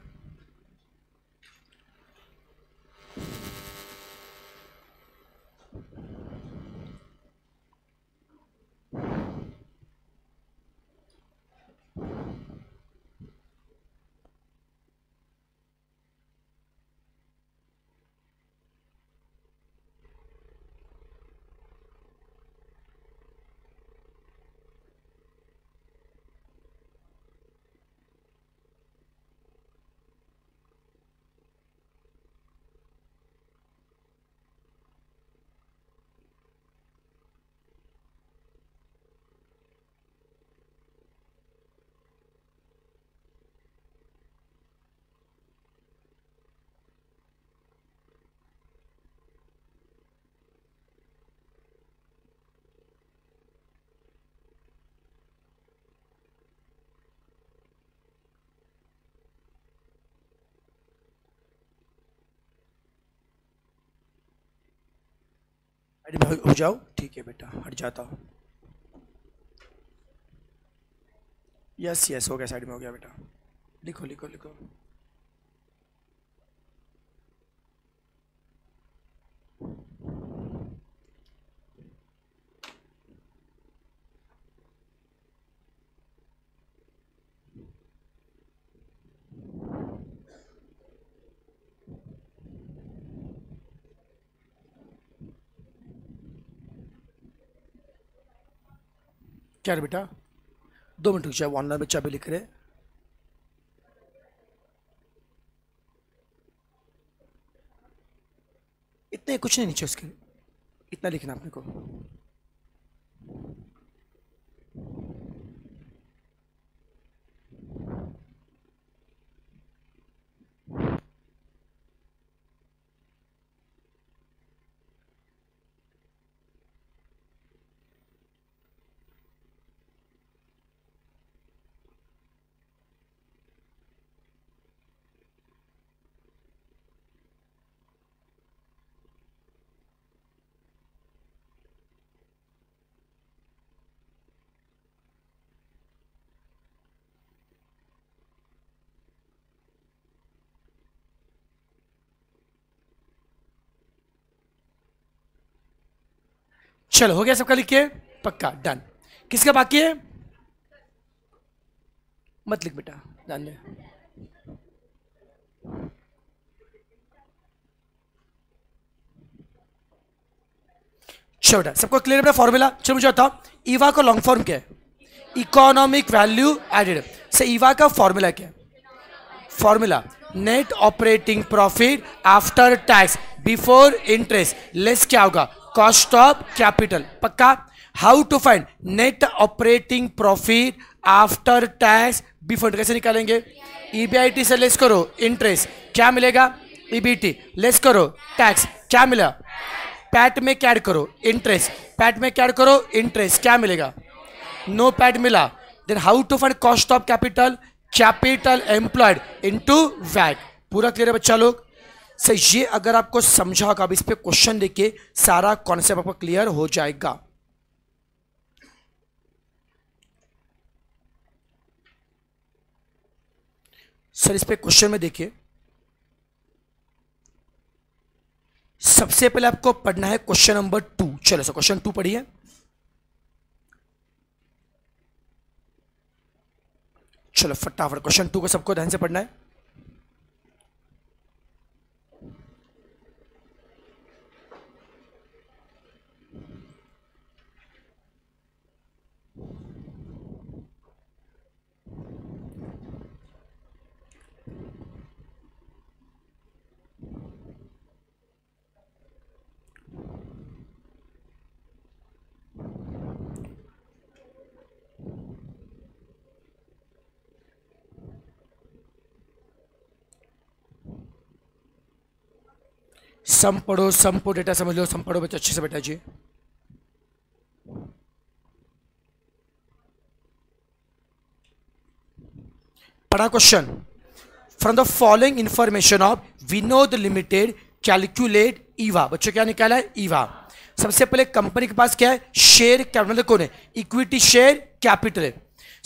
अरे हो जाओ ठीक है बेटा हट जाता हूँ यस यस हो गया साइड में हो गया बेटा लिखो लिखो लिखो क्या बेटा दो मिनट रुक जाए ऑनलाइन में चाबी लिख रहे इतने कुछ नहीं नीचे उसके इतना लिखना अपने को चलो हो गया सबका लिख के पक्का डन किसका बाकी है मत लिख बेटा ध्यान ले छोटा सबको क्लियर बेटा फॉर्मूला चलो मुझे बताओ ईवा का लॉन्ग फॉर्म क्या है इकोनॉमिक वैल्यू एडेड से ईवा का फॉर्मूला क्या है formula net operating profit after tax before interest less क्या होगा कॉस्ट ऑफ कैपिटल पक्का how to find net operating profit after tax before कैसे निकालेंगे ईबीआईटी e से लेस करो इंटरेस्ट क्या मिलेगा ईबीटी e लेस करो टैक्स क्या मिला पैट में कैड करो इंटरेस्ट पैट में कैड करो इंटरेस्ट क्या मिलेगा नो पैट मिला then how to find cost of capital capital employed into VAT पूरा क्लियर है बच्चा लोग सर ये अगर आपको समझा होगा अब इस पर क्वेश्चन देखिए सारा कॉन्सेप्ट आपका क्लियर हो जाएगा सर इस पर क्वेश्चन में देखिए सबसे पहले आपको पढ़ना है क्वेश्चन नंबर टू चलो सर क्वेश्चन टू पढ़िए चलो फटाफट क्वेश्चन टू को सबको ध्यान से पढ़ना है सम पढ़ो सम को डेटा समझ लो सम पढ़ो बच्चे अच्छे से बैठा जी पढ़ा question from the following information of Vinod limited calculate EVA बच्चों क्या निकाला है ईवा सबसे पहले कंपनी के पास क्या है शेयर कैपिटल कौन है equity share capital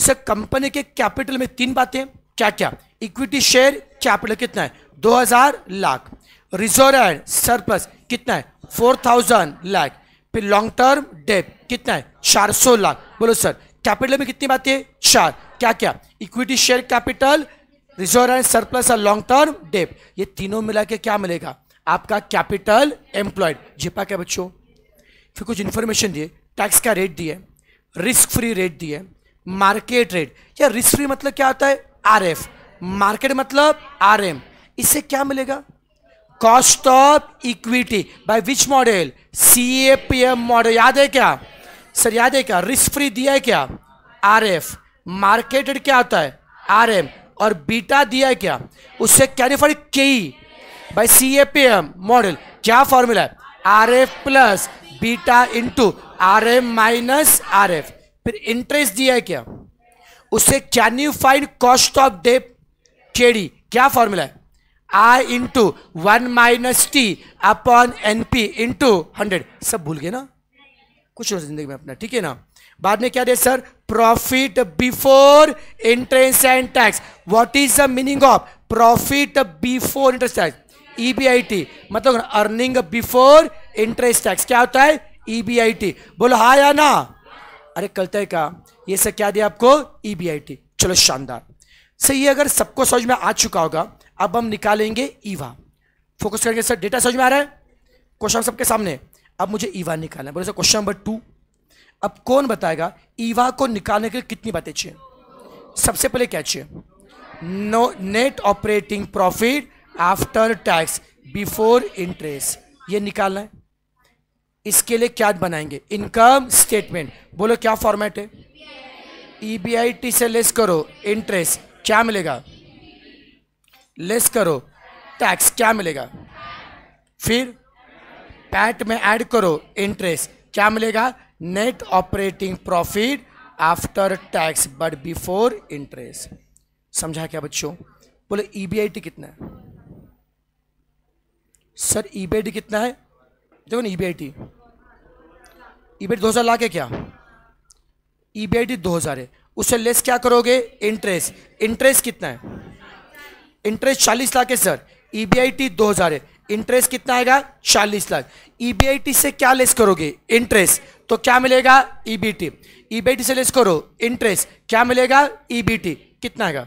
sir company के कैपिटल में तीन बातें क्या क्या इक्विटी शेयर कैपिटल कितना है 2000 लाख रिजर्व एंड सरप्लस कितना है फोर थाउजेंड लाख फिर लॉन्ग टर्म डेप कितना है चार सौ लाख बोलो सर कैपिटल में कितनी बातें चार क्या क्या equity share capital reserve and surplus और लॉन्ग टर्म डेप ये तीनों मिला के क्या मिलेगा आपका कैपिटल एम्प्लॉयड झिपा क्या बच्चों फिर कुछ इन्फॉर्मेशन दिए टैक्स का रेट दिए रिस्क फ्री रेट दिए मार्केट रेट या रिस्क फ्री मतलब क्या होता है आर एफ मार्केट मतलब आर एम इससे क्या मिलेगा cost of equity by which model C A P M model याद है क्या सर याद है क्या रिस्क फ्री दिया है क्या आर एफ मार्केटेड क्या होता है आर एम और बीटा दिया है क्या उससे रिफर के बाय एम मॉडल क्या फॉर्मूला है R F plus beta into R M minus R F फिर इंटरेस्ट दिया है क्या उससे can you find cost of debt KD क्या फॉर्मूला है I into one minus T upon N P into hundred सब भूल गए ना कुछ जिंदगी में अपना ठीक है ना बाद में क्या दे sir profit before interest and tax what is the meaning of profit before interest tax EBIT मतलब अर्निंग बिफोर इंटरेस्ट टैक्स क्या होता है ईबीआईटी e बोलो हा या ना अरे कल तय का ये सर क्या दिया आपको ईबीआईटी e चलो शानदार सही अगर सबको समझ में आ चुका होगा अब हम निकालेंगे ईवा फोकस करेंगे सर डेटा समझ में आ रहा है क्वेश्चन सबके सामने अब मुझे ईवा निकालना है बोले सर क्वेश्चन नंबर टू अब कौन बताएगा ईवा को निकालने के लिए कितनी बातें चाहिए सबसे पहले क्या चाहिए no net operating profit after tax before interest ये निकालना है इसके लिए क्या बनाएंगे इनकम स्टेटमेंट बोलो क्या फॉर्मेट है ई e से लेस करो इंटरेस्ट क्या मिलेगा लेस करो टैक्स क्या मिलेगा फिर पैट में ऐड करो इंटरेस्ट क्या मिलेगा net operating profit after tax but before interest समझा क्या बच्चों बोले ईबीआईटी e कितना है सर ईबीआईटी e कितना है देखो ना ईबीआईटी e ईबीआईटी दो हज़ार लाख है क्या ईबीआईटी दो हज़ार है उससे लेस क्या करोगे इंटरेस्ट इंटरेस्ट कितना है इंटरेस्ट चालीस लाख है sir E B I T दो हज़ार है इंटरेस्ट कितना आएगा चालीस lakh E B I T से क्या लेस करोगे इंटरेस्ट तो क्या मिलेगा E B T E B I T से लेस करो इंटरेस्ट क्या मिलेगा ई बी टी कितना आएगा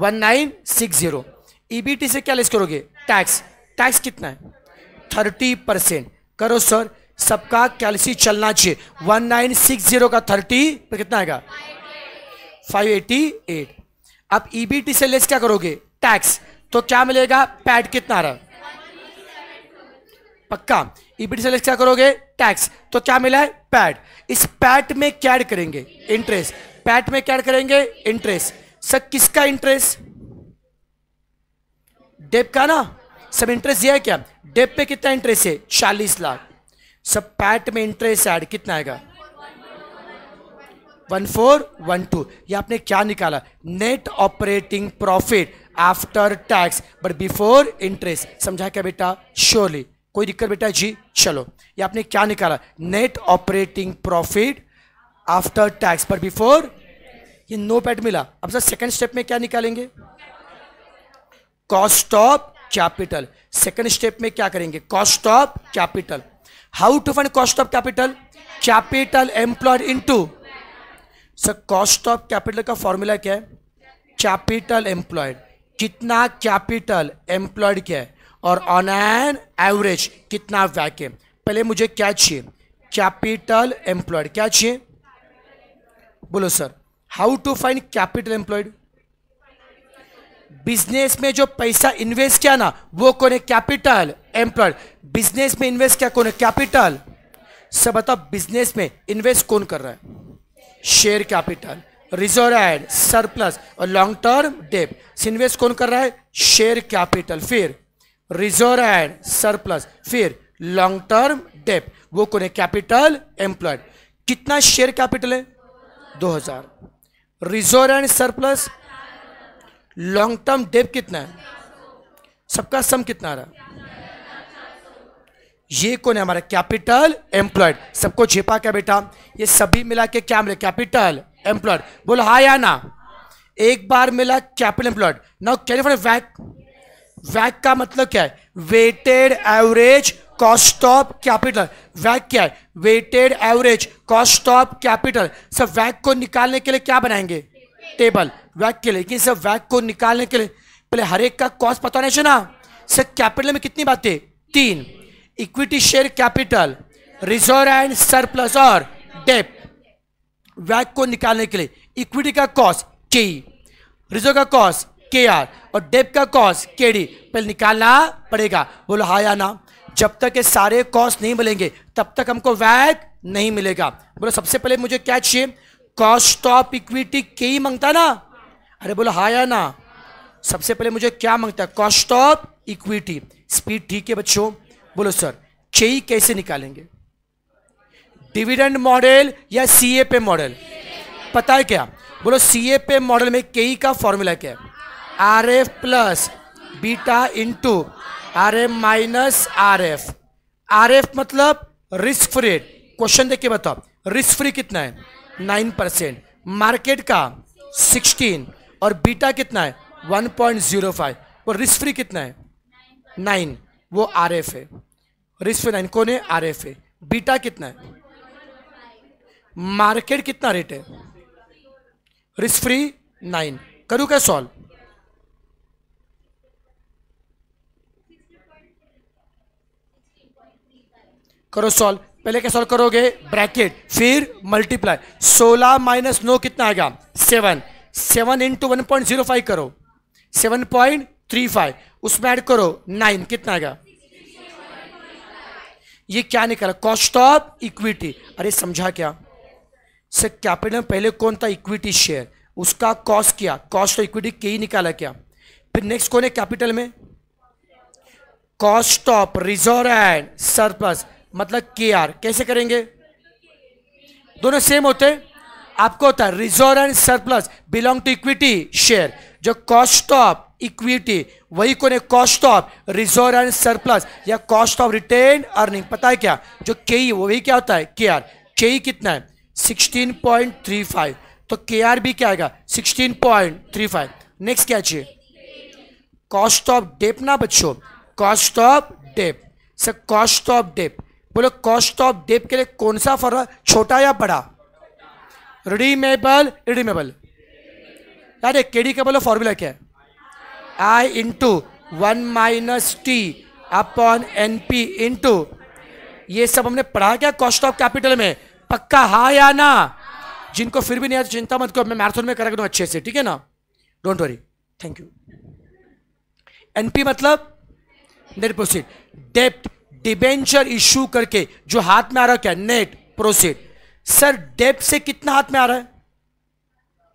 one nine six zero E B T से क्या लेस करोगे टैक्स टैक्स कितना है थर्टी परसेंट करो सर सबका कैलसी चलना चाहिए वन नाइन सिक्स जीरो का थर्टी कितना आएगा फाइव एटी एट अब ईबीटी e से लेस क्या करोगे टैक्स तो क्या मिलेगा पैट कितना आ रहा है पक्का ईबीटी e से लेस क्या करोगे टैक्स तो क्या मिला है पैट इस पैट में क्या ऐड करेंगे इंटरेस्ट पैट में क्या ऐड करेंगे इंटरेस्ट सर किसका इंटरेस्ट डेप का ना सब इंटरेस्ट दिया है क्या डेप पे कितना इंटरेस्ट है चालीस लाख सब पैट में इंटरेस्ट ऐड कितना आएगा वन फोर वन टू ये आपने क्या निकाला net operating profit after tax but before interest समझा क्या बेटा श्योरली कोई दिक्कत बेटा जी चलो ये आपने क्या निकाला net operating profit after tax but before ये नो पैट मिला अब सर सेकंड स्टेप में क्या निकालेंगे cost of capital second step में क्या करेंगे cost of capital how to find cost of capital capital employed into sir cost of capital का फॉर्मूला क्या है कैपिटल एम्प्लॉयड कितना कैपिटल एम्प्लॉयड क्या है और ऑन एन एवरेज कितना वैक है पहले मुझे क्या चाहिए कैपिटल एम्प्लॉयड क्या चाहिए बोलो sir how to find capital employed business में जो पैसा इन्वेस्ट किया ना वो कौन है कैपिटल एम्प्लॉयड बिजनेस में इन्वेस्ट क्या कौन है कैपिटल सर बताओ बिजनेस में इन्वेस्ट कौन कर रहा है share capital reserve and surplus और लॉन्ग टर्म डेप सिन्वेस कौन कर रहा है शेयर कैपिटल फिर रिजर्व एड सरप्लस फिर लॉन्ग टर्म डेप वो कौन है कैपिटल एम्प्लॉयड कितना शेयर कैपिटल है 2000 reserve and surplus long term debt कितना है सबका सम कितना रहा ये कौन है हमारा कैपिटल एम्प्लॉयड सबको छिपा क्या बेटा ये सभी मिला के क्या मिले कैपिटल एम्प्लॉयड बोलो हा या ना एक बार मिला capital employed now can for वैक वैक का मतलब क्या है weighted average cost of capital वैक क्या है weighted average cost of capital सब वैक को निकालने के लिए क्या बनाएंगे टेबल वैक के लिए लेकिन सब वैक को निकालने के लिए पहले हर एक का कॉस्ट पता होना चाहिए ना सर कैपिटल में कितनी बातें तीन equity share capital reserve and surplus और डेप वैक को निकालने के लिए इक्विटी का कॉस्ट के रिजर्व का कॉस्ट के आर और डेप का कॉस्ट के डी पहले निकालना पड़ेगा बोलो हाँ या ना जब तक ये सारे कॉस्ट नहीं मिलेंगे तब तक हमको वैक नहीं मिलेगा बोलो सबसे पहले मुझे क्या चाहिए कॉस्ट ऑफ इक्विटी के ही मांगता ना अरे बोलो हाँ या ना सबसे पहले मुझे क्या मांगता है कॉस्ट ऑफ इक्विटी स्पीड ठीक है बच्चों बोलो सर चेई कैसे निकालेंगे डिविडेंड मॉडल या सीए पे मॉडल पता है क्या बोलो सीए पे मॉडल में केई का फॉर्मूला क्या है R F plus beta into R F minus R F R F मतलब रिस्क फ्री क्वेश्चन देख के बताओ रिस्क फ्री कितना है नाइन परसेंट मार्केट का सिक्सटीन और बीटा कितना है वन पॉइंट जीरो फाइव और रिस्क फ्री कितना है नाइन वो आर एफ है रिस्फेनाइन कौन है आर एफ ए बीटा कितना है मार्केट कितना रेट है रिस्क फ्री नाइन करू क्या सॉल्व करो सॉल्व पहले क्या सॉल्व करोगे ब्रैकेट फिर मल्टीप्लाई सोलह माइनस नो कितना आएगा seven seven into one point zero five करो सेवन पॉइंट थ्री फाइव उसमें ऐड करो नाइन कितना आएगा ये क्या निकाला कॉस्ट ऑफ इक्विटी अरे समझा क्या से कैपिटल पहले कौन था इक्विटी शेयर उसका कॉस्ट क्या कॉस्ट ऑफ इक्विटी के ही निकाला क्या फिर नेक्स्ट कौन है कैपिटल में cost of reserve and surplus मतलब के आर कैसे करेंगे दोनों सेम होते आपको होता है reserve and surplus belong to equity share जो कॉस्ट ऑफ इक्विटी वही कौन है cost of reserve and surplus या कॉस्ट ऑफ रिटेन अर्निंग पता है क्या जो के e, वही क्या होता है के आर के कितना है 16.35 तो के आर भी क्या आएगा 16.35 नेक्स्ट क्या चाहिए कॉस्ट ऑफ डेप ना बच्चों cost of debt sir cost of debt बोलो कॉस्ट ऑफ डेप के लिए कौन सा फर्क छोटा या बड़ा रिडीमेबल रिडीमेबल यार के डी का बोलो फॉर्मूला क्या है I into one minus T upon N P into ये सब हमने पढ़ा क्या कॉस्ट ऑफ कैपिटल में पक्का हा या ना जिनको फिर भी नहीं आता तो चिंता मत करो मैं मैराथन में करा दूँ अच्छे से ठीक है ना don't worry thank you NP मतलब नेट प्रोसीड डेप्ट डिबेंचर इश्यू करके जो हाथ में आ रहा है क्या नेट प्रोसीड सर डेप्ट से कितना हाथ में आ रहा है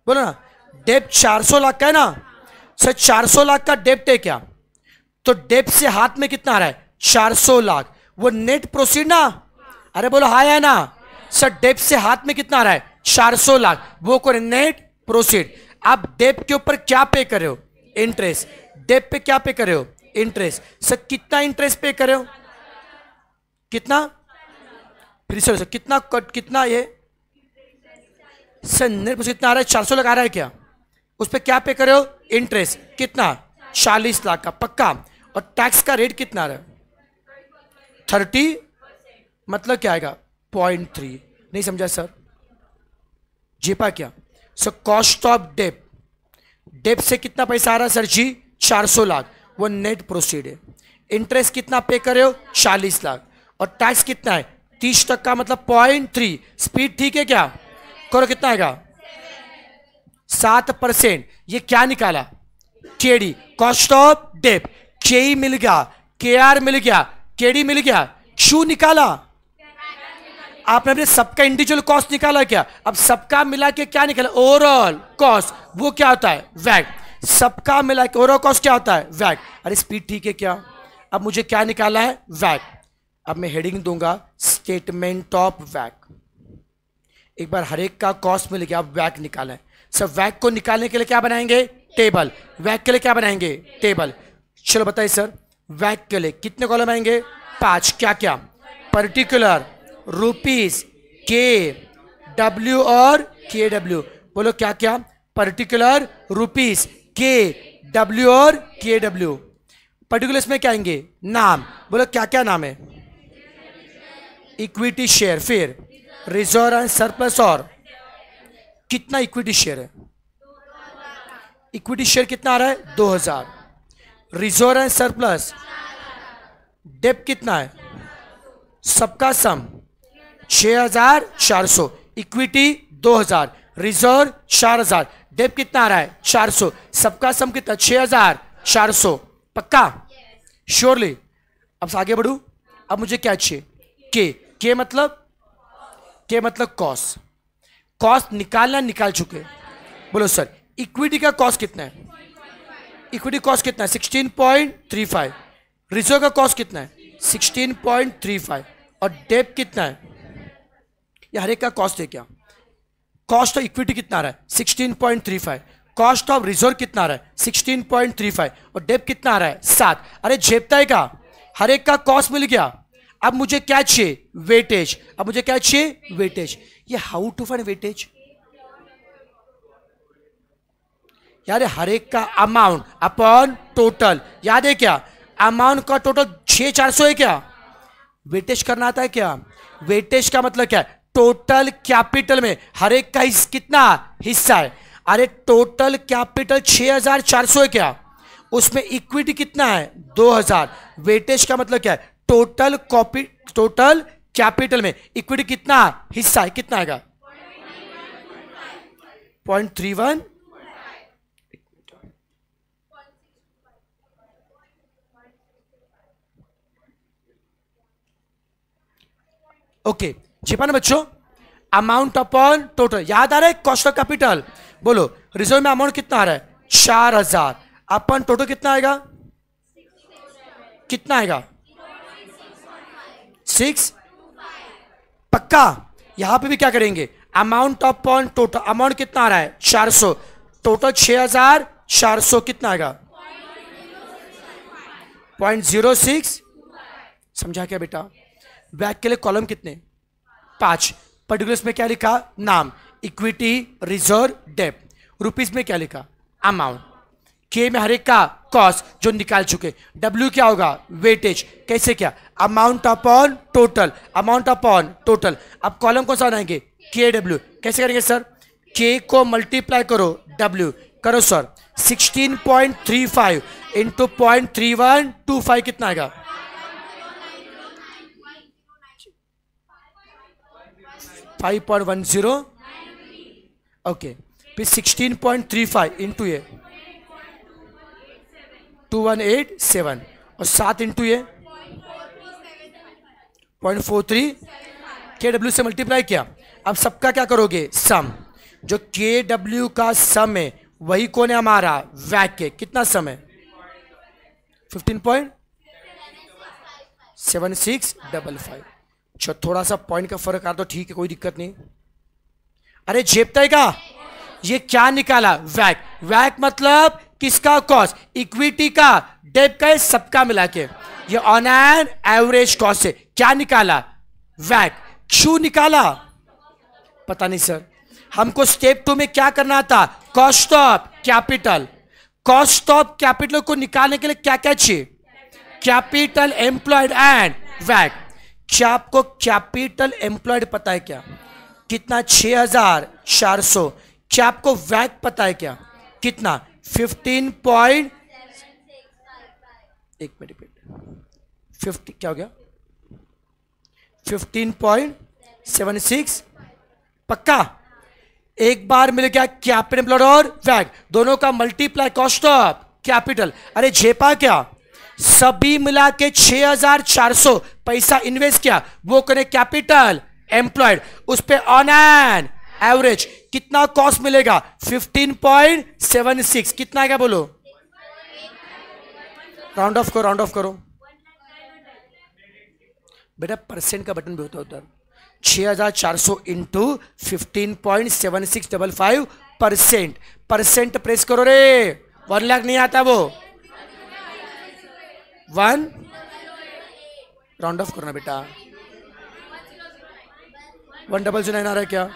बोलो ना डेप 400 लाख का है ना सर 400 लाख का डेप्ट है क्या तो डेप से हाथ में कितना आ रहा है 400 लाख वो नेट प्रोसीड ना अरे बोलो हाय है ना सर डेप से हाथ में कितना आ रहा है 400 लाख वो को नेट प्रोसीड आप डेप के ऊपर क्या पे कर रहे हो इंटरेस्ट डेप पे क्या पे कर रहे हो इंटरेस्ट सर कितना इंटरेस्ट पे कर रहे हो कितना फिर सर कितना कितना ये सर नेट प्रोसीड कितना आ रहा है चार सौ आ रहा है क्या उस पर क्या पे करे हो इंटरेस्ट कितना चालीस लाख का पक्का और टैक्स का रेट कितना रहा थर्टी मतलब क्या आएगा पॉइंट थ्री नहीं समझा सर जेपा क्या so cost of debt debt से कितना पैसा आ रहा है सर जी चार सौ लाख वो नेट प्रोसीड है इंटरेस्ट कितना पे कर रहे हो चालीस लाख और टैक्स कितना है तीस टक्का मतलब पॉइंट थ्री स्पीड ठीक है क्या करो कितना आएगा सात परसेंट ये क्या निकाला केडी कॉस्ट ऑफ डेप के मिल गया के आर मिल गया केडी मिल गया क्यू निकाला आपने अपने सबका इंडिविजुअल कॉस्ट निकाला क्या अब सबका मिला के क्या निकाला ओवरऑल कॉस्ट वो क्या होता है वैग सबका मिला के ओवरऑल कॉस्ट क्या होता है वैग अरे स्पीड ठीक है क्या अब मुझे क्या निकाला है वैग अब मैं हेडिंग दूंगा स्टेटमेंट ऑफ वैक एक बार हरेक का कॉस्ट मिल गया अब वैक निकाला है सर वैक को निकालने के लिए क्या बनाएंगे टेबल वैक के लिए क्या बनाएंगे टेबल चलो बताइए सर वैक के लिए कितने कॉलम आएंगे पांच क्या क्या पर्टिकुलर रुपीस के डब्ल्यू और के डब्ल्यू बोलो क्या क्या पर्टिकुलर रुपीस के डब्ल्यू और के डब्ल्यू पर्टिकुलर इसमें क्या आएंगे नाम बोलो क्या क्या नाम है इक्विटी शेयर फिर रिजर्व एंड सरप्लस और कितना इक्विटी शेयर है इक्विटी शेयर कितना आ रहा है दो हजार रिजर्व एंड सरप्लस डेप कितना है सबका सम छः हजार चार सौ इक्विटी दो हजार रिजर्व चार हजार डेप कितना आ रहा है चार सौ सबका सम कितना छः हजार चार सौ पक्का श्योरली अब आगे बढ़ू अब मुझे क्या चाहिए के के मतलब के मतलब कॉस्ट कॉस्ट निकालना निकाल चुके बोलो सर इक्विटी का कॉस्ट कितना है इक्विटी कॉस्ट कितना है 16.35 रिजर्व का कॉस्ट कितना है 16.35 और डेप कितना है ये हर एक का कॉस्ट है क्या कॉस्ट ऑफ इक्विटी कितना आ रहा है sixteen point three five cost of reserve कितना आ रहा है सिक्सटीन पॉइंट थ्री फाइव और डेप कितना आ रहा है सात अरे झेपता है का हर एक का कॉस्ट मिल गया अब मुझे क्या चाहिए वेटेज अब मुझे क्या चाहिए वेटेज ये हाउ टू फाइंड वेटेज यार हर एक का अमाउंट अपॉन टोटल याद है क्या अमाउंट का टोटल छह चार सौ है क्या वेटेज करना आता है क्या वेटेज का मतलब क्या है टोटल कैपिटल में हर एक का हिस, कितना हिस्सा है अरे टोटल कैपिटल 6,400 है क्या उसमें इक्विटी कितना है 2,000 वेटेज का मतलब क्या है टोटल कॉपी टोटल कैपिटल में इक्विटी कितना है हिस्सा है कितना आएगा पॉइंट थ्री वन ओके ना बच्चों अमाउंट अपॉन टोटल याद आ रहा है कॉस्ट ऑफ कैपिटल बोलो रिजर्व में अमाउंट कितना आ रहा है चार हजार अपन टोटल कितना आएगा कितना आएगा सिक्स पक्का यहाँ पे भी क्या करेंगे amount of point total amount कितना आ रहा है चार सौ टोटल छः हजार चार सौ कितना आएगा पॉइंट जीरो सिक्स समझा क्या बेटा बैक के लिए कॉलम कितने पांच पर्टिकुलर्स में क्या लिखा नाम इक्विटी रिजर्व डेप रुपीज में क्या लिखा अमाउंट के में हर एक का कॉस्ट जो निकाल चुके डब्ल्यू क्या होगा वेटेज कैसे क्या amount upon total amount upon total अब कॉलम कौन सा बनाएंगे के डब्ल्यू कैसे करेंगे सर के को मल्टीप्लाई करो डब्ल्यू करो sir 16.35 point three five into point three one two five कितना आएगा five point one zero okay फिर sixteen point three five into ये टू वन एट सेवन और सात इंटू ये पॉइंट फोर थ्री के डब्ल्यू से मल्टीप्लाई किया अब सबका क्या करोगे सम जो के डब्ल्यू का सम है वही कौन है हमारा वैक के कितना सम है fifteen point seven six double five अच्छा थोड़ा सा पॉइंट का फर्क आ तो ठीक है कोई दिक्कत नहीं अरे झेपता का ये क्या निकाला वैक वैक मतलब किसका कॉस्ट इक्विटी का डेब का सबका मिला के ये ऑन एन एवरेज कॉस्ट है क्या निकाला वैट क्यू निकाला पता नहीं सर हमको स्टेप टू में क्या करना था cost of capital cost of capital को निकालने के लिए क्या क्या चाहिए कैपिटल एम्प्लॉयड एंड वैट क्या आपको कैपिटल एम्प्लॉयड पता है क्या कितना हजार चार सौ क्या आपको वैट पता है क्या कितना फिफ्टीन पॉइंट एक मिनट रिपीट फिफ्टी क्या हो गया फिफ्टीन पॉइंट सेवन सिक्स पक्का एक बार मिल गया कैपिटल और वैग दोनों का मल्टीप्लाई कॉस्ट ऑफ कैपिटल अरे झेपा क्या सभी मिला के हजार चार सौ पैसा इन्वेस्ट किया वो करें कैपिटल एम्प्लॉयड उस पर ऑन एंड एवरेज कितना कॉस्ट मिलेगा 15.76 कितना है क्या बोलो राउंड ऑफ करो राउंड ऑफ करो बेटा परसेंट का बटन भी होता है उधर 6400 into fifteen point seven six double five percent percent press करो रे वन लाख नहीं आता वो वन राउंड ऑफ करना बेटा वन डबल जीरो नाइन आ रहा है क्या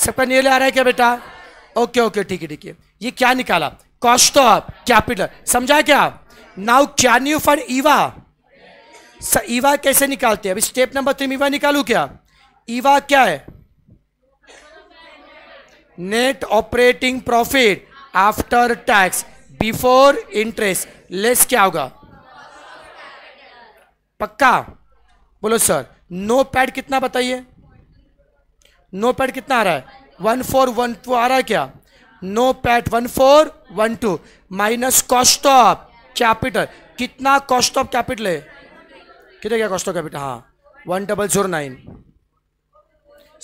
सबका नियर आ रहा है क्या बेटा ओके ओके ठीक है ठीक है ये क्या निकाला कॉस्ट ऑफ कैपिटल समझा क्या now can you for EVA EVA कैसे निकालते हैं अभी स्टेप नंबर थ्री ईवा निकालू क्या ईवा क्या है net operating profit after tax before interest less क्या होगा पक्का बोलो सर नो पैड कितना बताइए नो पैड कितना आ रहा है वन फोर वन टू आ रहा है क्या NOPAT one four one two minus cost of capital कितना कॉस्ट ऑफ कैपिटल है कितने क्या कॉस्ट ऑफ कैपिटल हाँ वन डबल जीरो नाइन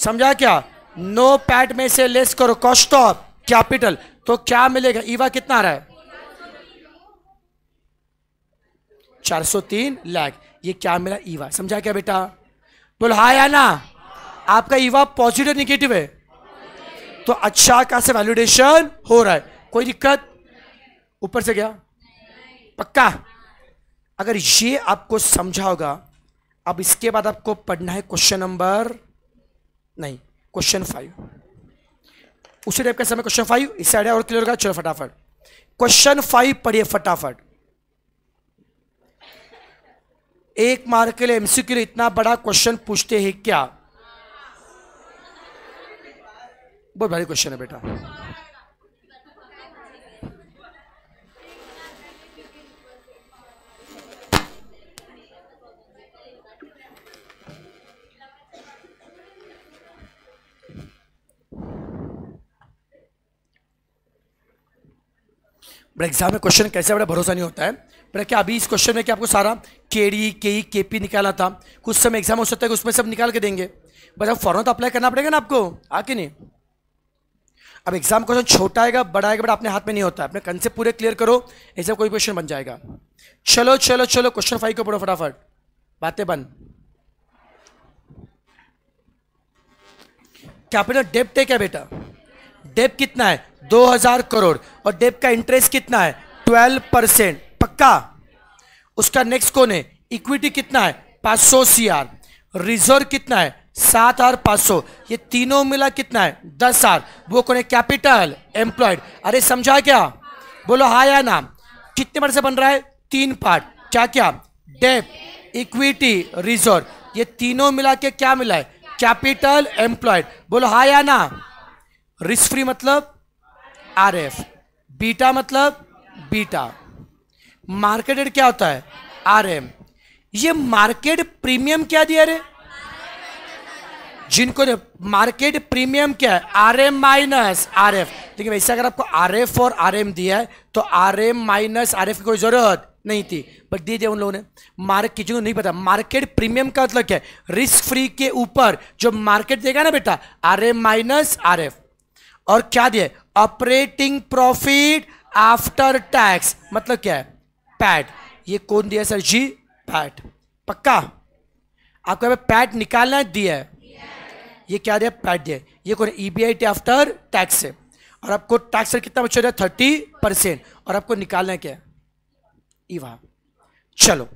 समझा क्या नो पैट में से लेस करो कॉस्ट ऑफ कैपिटल तो क्या मिलेगा ईवा कितना आ रहा है चार सौ तीन लाख ये क्या मिला ईवा समझा क्या बेटा बोल हाँ या ना आपका युवा पॉजिटिव निगेटिव है तो अच्छा से वैल्यूडेशन हो रहा है कोई दिक्कत ऊपर से गया पक्का अगर ये आपको समझा होगा अब इसके बाद आपको पढ़ना है क्वेश्चन नंबर नहीं क्वेश्चन फाइव उसी टाइप का समय क्वेश्चन फाइव इस आइडिया और क्लियर होगा चलो फटाफट क्वेश्चन फाइव पढ़िए फटाफट एक मार्क के लिए एमसीक्यू इतना बड़ा क्वेश्चन पूछते हैं क्या बहुत भारी क्वेश्चन है बेटा बड़ा एग्जाम में क्वेश्चन कैसे बड़ा भरोसा नहीं होता है पर क्या अभी इस क्वेश्चन में क्या आपको सारा के डी के ई के पी निकाला था कुछ समय एग्जाम हो सकता है कि उसमें सब निकाल के देंगे बस अब फॉरन तो अप्लाई करना पड़ेगा ना आपको आके नहीं अब एग्जाम क्वेश्चन छोटा आएगा बड़ा आएगा बट अपने हाथ में नहीं होता है अपने कंसेप्ट पूरे क्लियर करो ऐसे कोई क्वेश्चन बन जाएगा चलो चलो चलो क्वेश्चन फाइव को पढ़ो फटाफट बातें बंद कैपिटल डेप्ट है क्या बेटा डेप कितना है 2000 करोड़ और डेप का इंटरेस्ट कितना है 12 परसेंट पक्का उसका नेक्स्ट कौन है इक्विटी कितना है 500 सीआर रिजर्व कितना है सात हजार पाँच सौ ये तीनों मिला कितना है दस हजार वो कौन है कैपिटल एम्प्लॉयड अरे समझा क्या बोलो हा या ना कितने पार्ट से बन रहा है तीन पार्ट क्या क्या डेप इक्विटी रिजर्व ये तीनों मिला के क्या मिला है कैपिटल एम्प्लॉयड बोलो हा या ना रिस्क फ्री मतलब आर एफ बीटा मतलब बीटा मार्केटेड क्या होता है आर एम ये मार्केट प्रीमियम क्या दिया रे जिनको मार्केट प्रीमियम क्या है R M minus R F लेकिन वैसे अगर आपको आर एफ और आर एम दिया है तो R M minus R F की कोई जरूरत नहीं थी बट दे दिया उन लोगों ने मार्केट जिनको नहीं पता मार्केट प्रीमियम का मतलब क्या है रिस्क फ्री के ऊपर जो मार्केट देगा ना बेटा R M minus R F और क्या दिया ऑपरेटिंग प्रॉफिट आफ्टर टैक्स मतलब क्या है पैट ये कौन दिया सर जी पैट पक्का आपको पैट निकालना दिया है ये क्या दिया पैट दिया ये कौन E B I T after tax है और आपको टैक्स रेट कितना बच्चों थर्टी परसेंट और आपको निकालना क्या है ई वहाँ चलो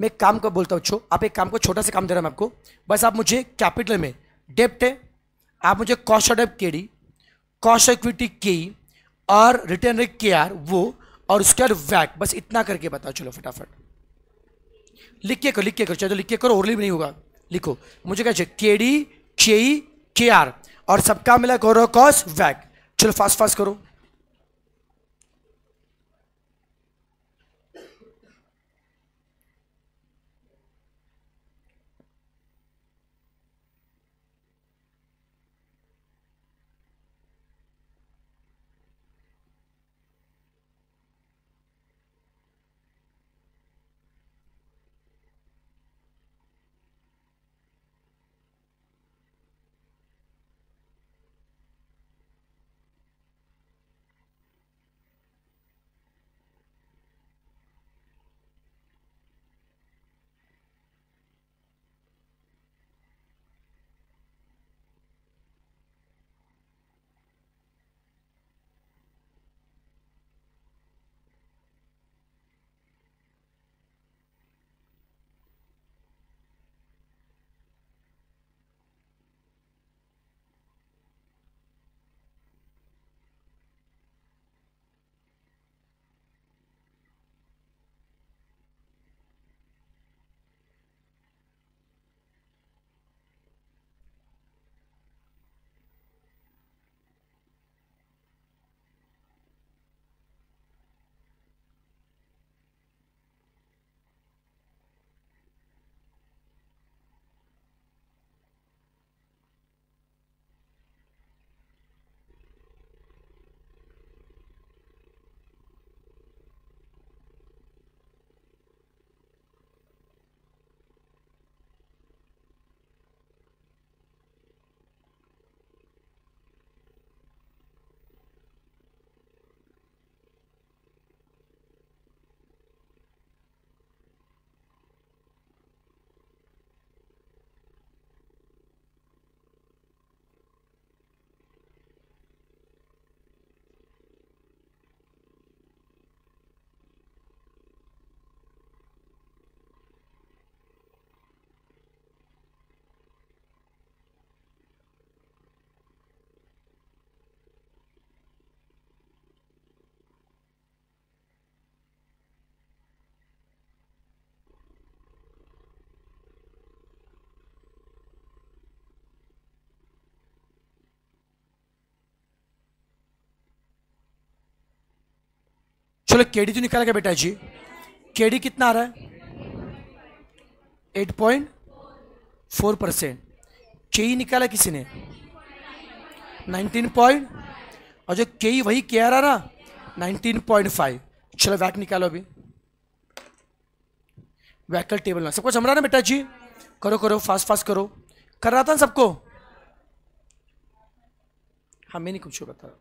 मैं काम का बोलता हूँ छो आप एक काम को छोटा सा काम दे रहा हूँ आपको बस आप मुझे कैपिटल में डेप्ट है आप मुझे cost of K D cost equity के और रिटर्न रेट के आर वो और उसके बाद वैट बस इतना करके बताओ चलो फटाफट लिख के करो लिख के करो चलो तो लिख के करो ओरली भी नहीं होगा लिखो मुझे क्या चाहिए केडी के ई के आर और सबका मिला गौरव कॉस वैक चलो फास्ट फास्ट करो चलो केडी तो के बेटा जी केडी कितना आ रहा है एट पॉइंट फोर परसेंट के ई निकाला किसी ने नाइनटीन पॉइंट और जो के ई वही के आ रहा नाइनटीन पॉइंट फाइव चलो वैक निकालो अभी वैकल टेबल सबको समझ रहा ना बेटा जी करो करो फास्ट फास्ट करो कर रहा था ना सबको हमें हाँ, नहीं कुछ बता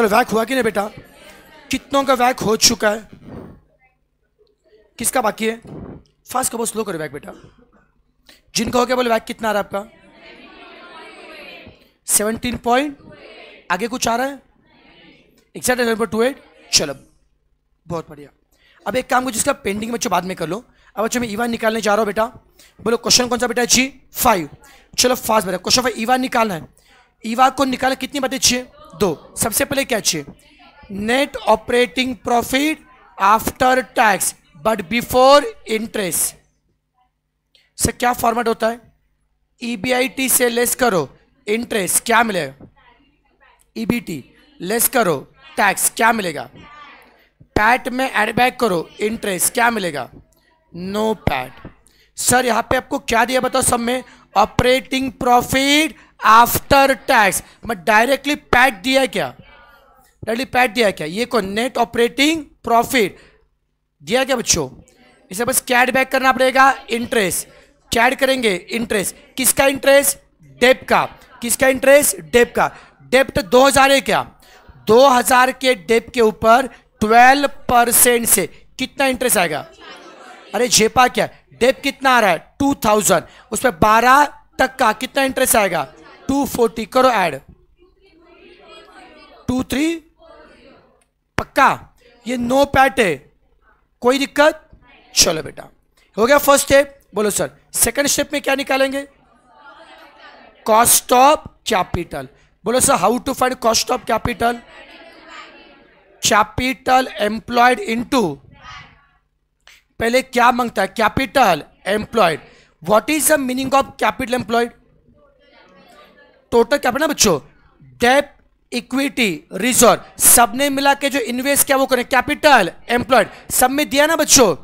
चलो वैक हुआ कि नहीं बेटा कितनों का वैक हो चुका है किसका बाकी है फास्ट का बहुत स्लो करो वैक बेटा जिनका हो गया बोले वैक कितना आ रहा है आपका सेवनटीन पॉइंट आगे कुछ आ रहा है एक्सैक्ट नंबर टू एट चलो बहुत बढ़िया अब एक काम को जिसका पेंडिंग बच्चों बाद में कर लो अब बच्चों मैं ईवान निकालने जा रहा हूँ बेटा बोलो क्वेश्चन कौन सा बेटा है जी फाइव चलो फास्ट बेटा क्वेश्चन फाइव ईवान निकालना है ईवा को निकालना कितनी बातें चाहिए दो सबसे पहले क्या चाहिए net operating profit after tax but before interest से क्या फॉर्मेट होता है ईबीआईटी e से लेस करो इंटरेस्ट क्या मिलेगा ईबीटी e लेस करो टैक्स क्या मिलेगा पैट में एड बैक करो इंटरेस्ट क्या मिलेगा नो no पैट सर यहां पे आपको क्या दिया बताओ सब में ऑपरेटिंग प्रॉफिट आफ्टर टैक्स मैं डायरेक्टली पैट दिया क्या डायरेक्टली पैट दिया क्या ये को नेट ऑपरेटिंग प्रॉफिट दिया क्या बच्चों इसे बस कैड बैक करना पड़ेगा इंटरेस्ट कैड करेंगे इंटरेस्ट किसका इंटरेस्ट डेप का किसका इंटरेस्ट डेप का डेप्ट तो दो हजार है क्या दो हजार के डेप के ऊपर ट्वेल्व परसेंट से कितना इंटरेस्ट आएगा अरे जेपा क्या डेप कितना आ रहा है टू थाउजेंड उस पर बारह तक का कितना इंटरेस्ट आएगा टू फोर्टी करो ऐड टू थ्री पक्का ये नो पैट है कोई दिक्कत चलो बेटा हो गया फर्स्ट स्टेप बोलो सर सेकंड स्टेप में क्या निकालेंगे कॉस्ट ऑफ कैपिटल बोलो sir how to find cost of capital capital employed into पहले क्या मांगता है capital employed what is the meaning of capital employed total क्या बना बच्चो बच्चों डेप इक्विटी रिजर्व सबने मिला के जो इन्वेस्ट किया वो करें कैपिटल एम्प्लॉयड सब में दिया ना बच्चों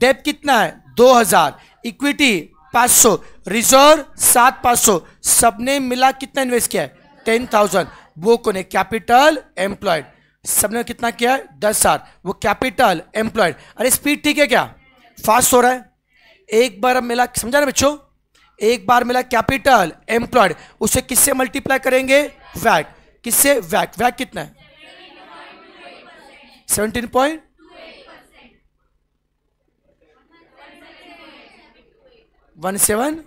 डेप कितना है दो हजार इक्विटी 500 सौ रिजर्व सात पाँच सौ सबने मिला कितना इन्वेस्ट किया है टेन थाउजेंड वो कौन है कैपिटल एम्प्लॉयड सबने कितना किया है दस हजार वो कैपिटल एम्प्लॉयड अरे स्पीड ठीक है क्या फास्ट हो रहा है एक बार अब मिला समझा ना बच्चों एक बार मिला कैपिटल एम्प्लॉयड उसे किससे मल्टीप्लाई करेंगे वैक किससे वैक वैक कितना है seventeen point one seven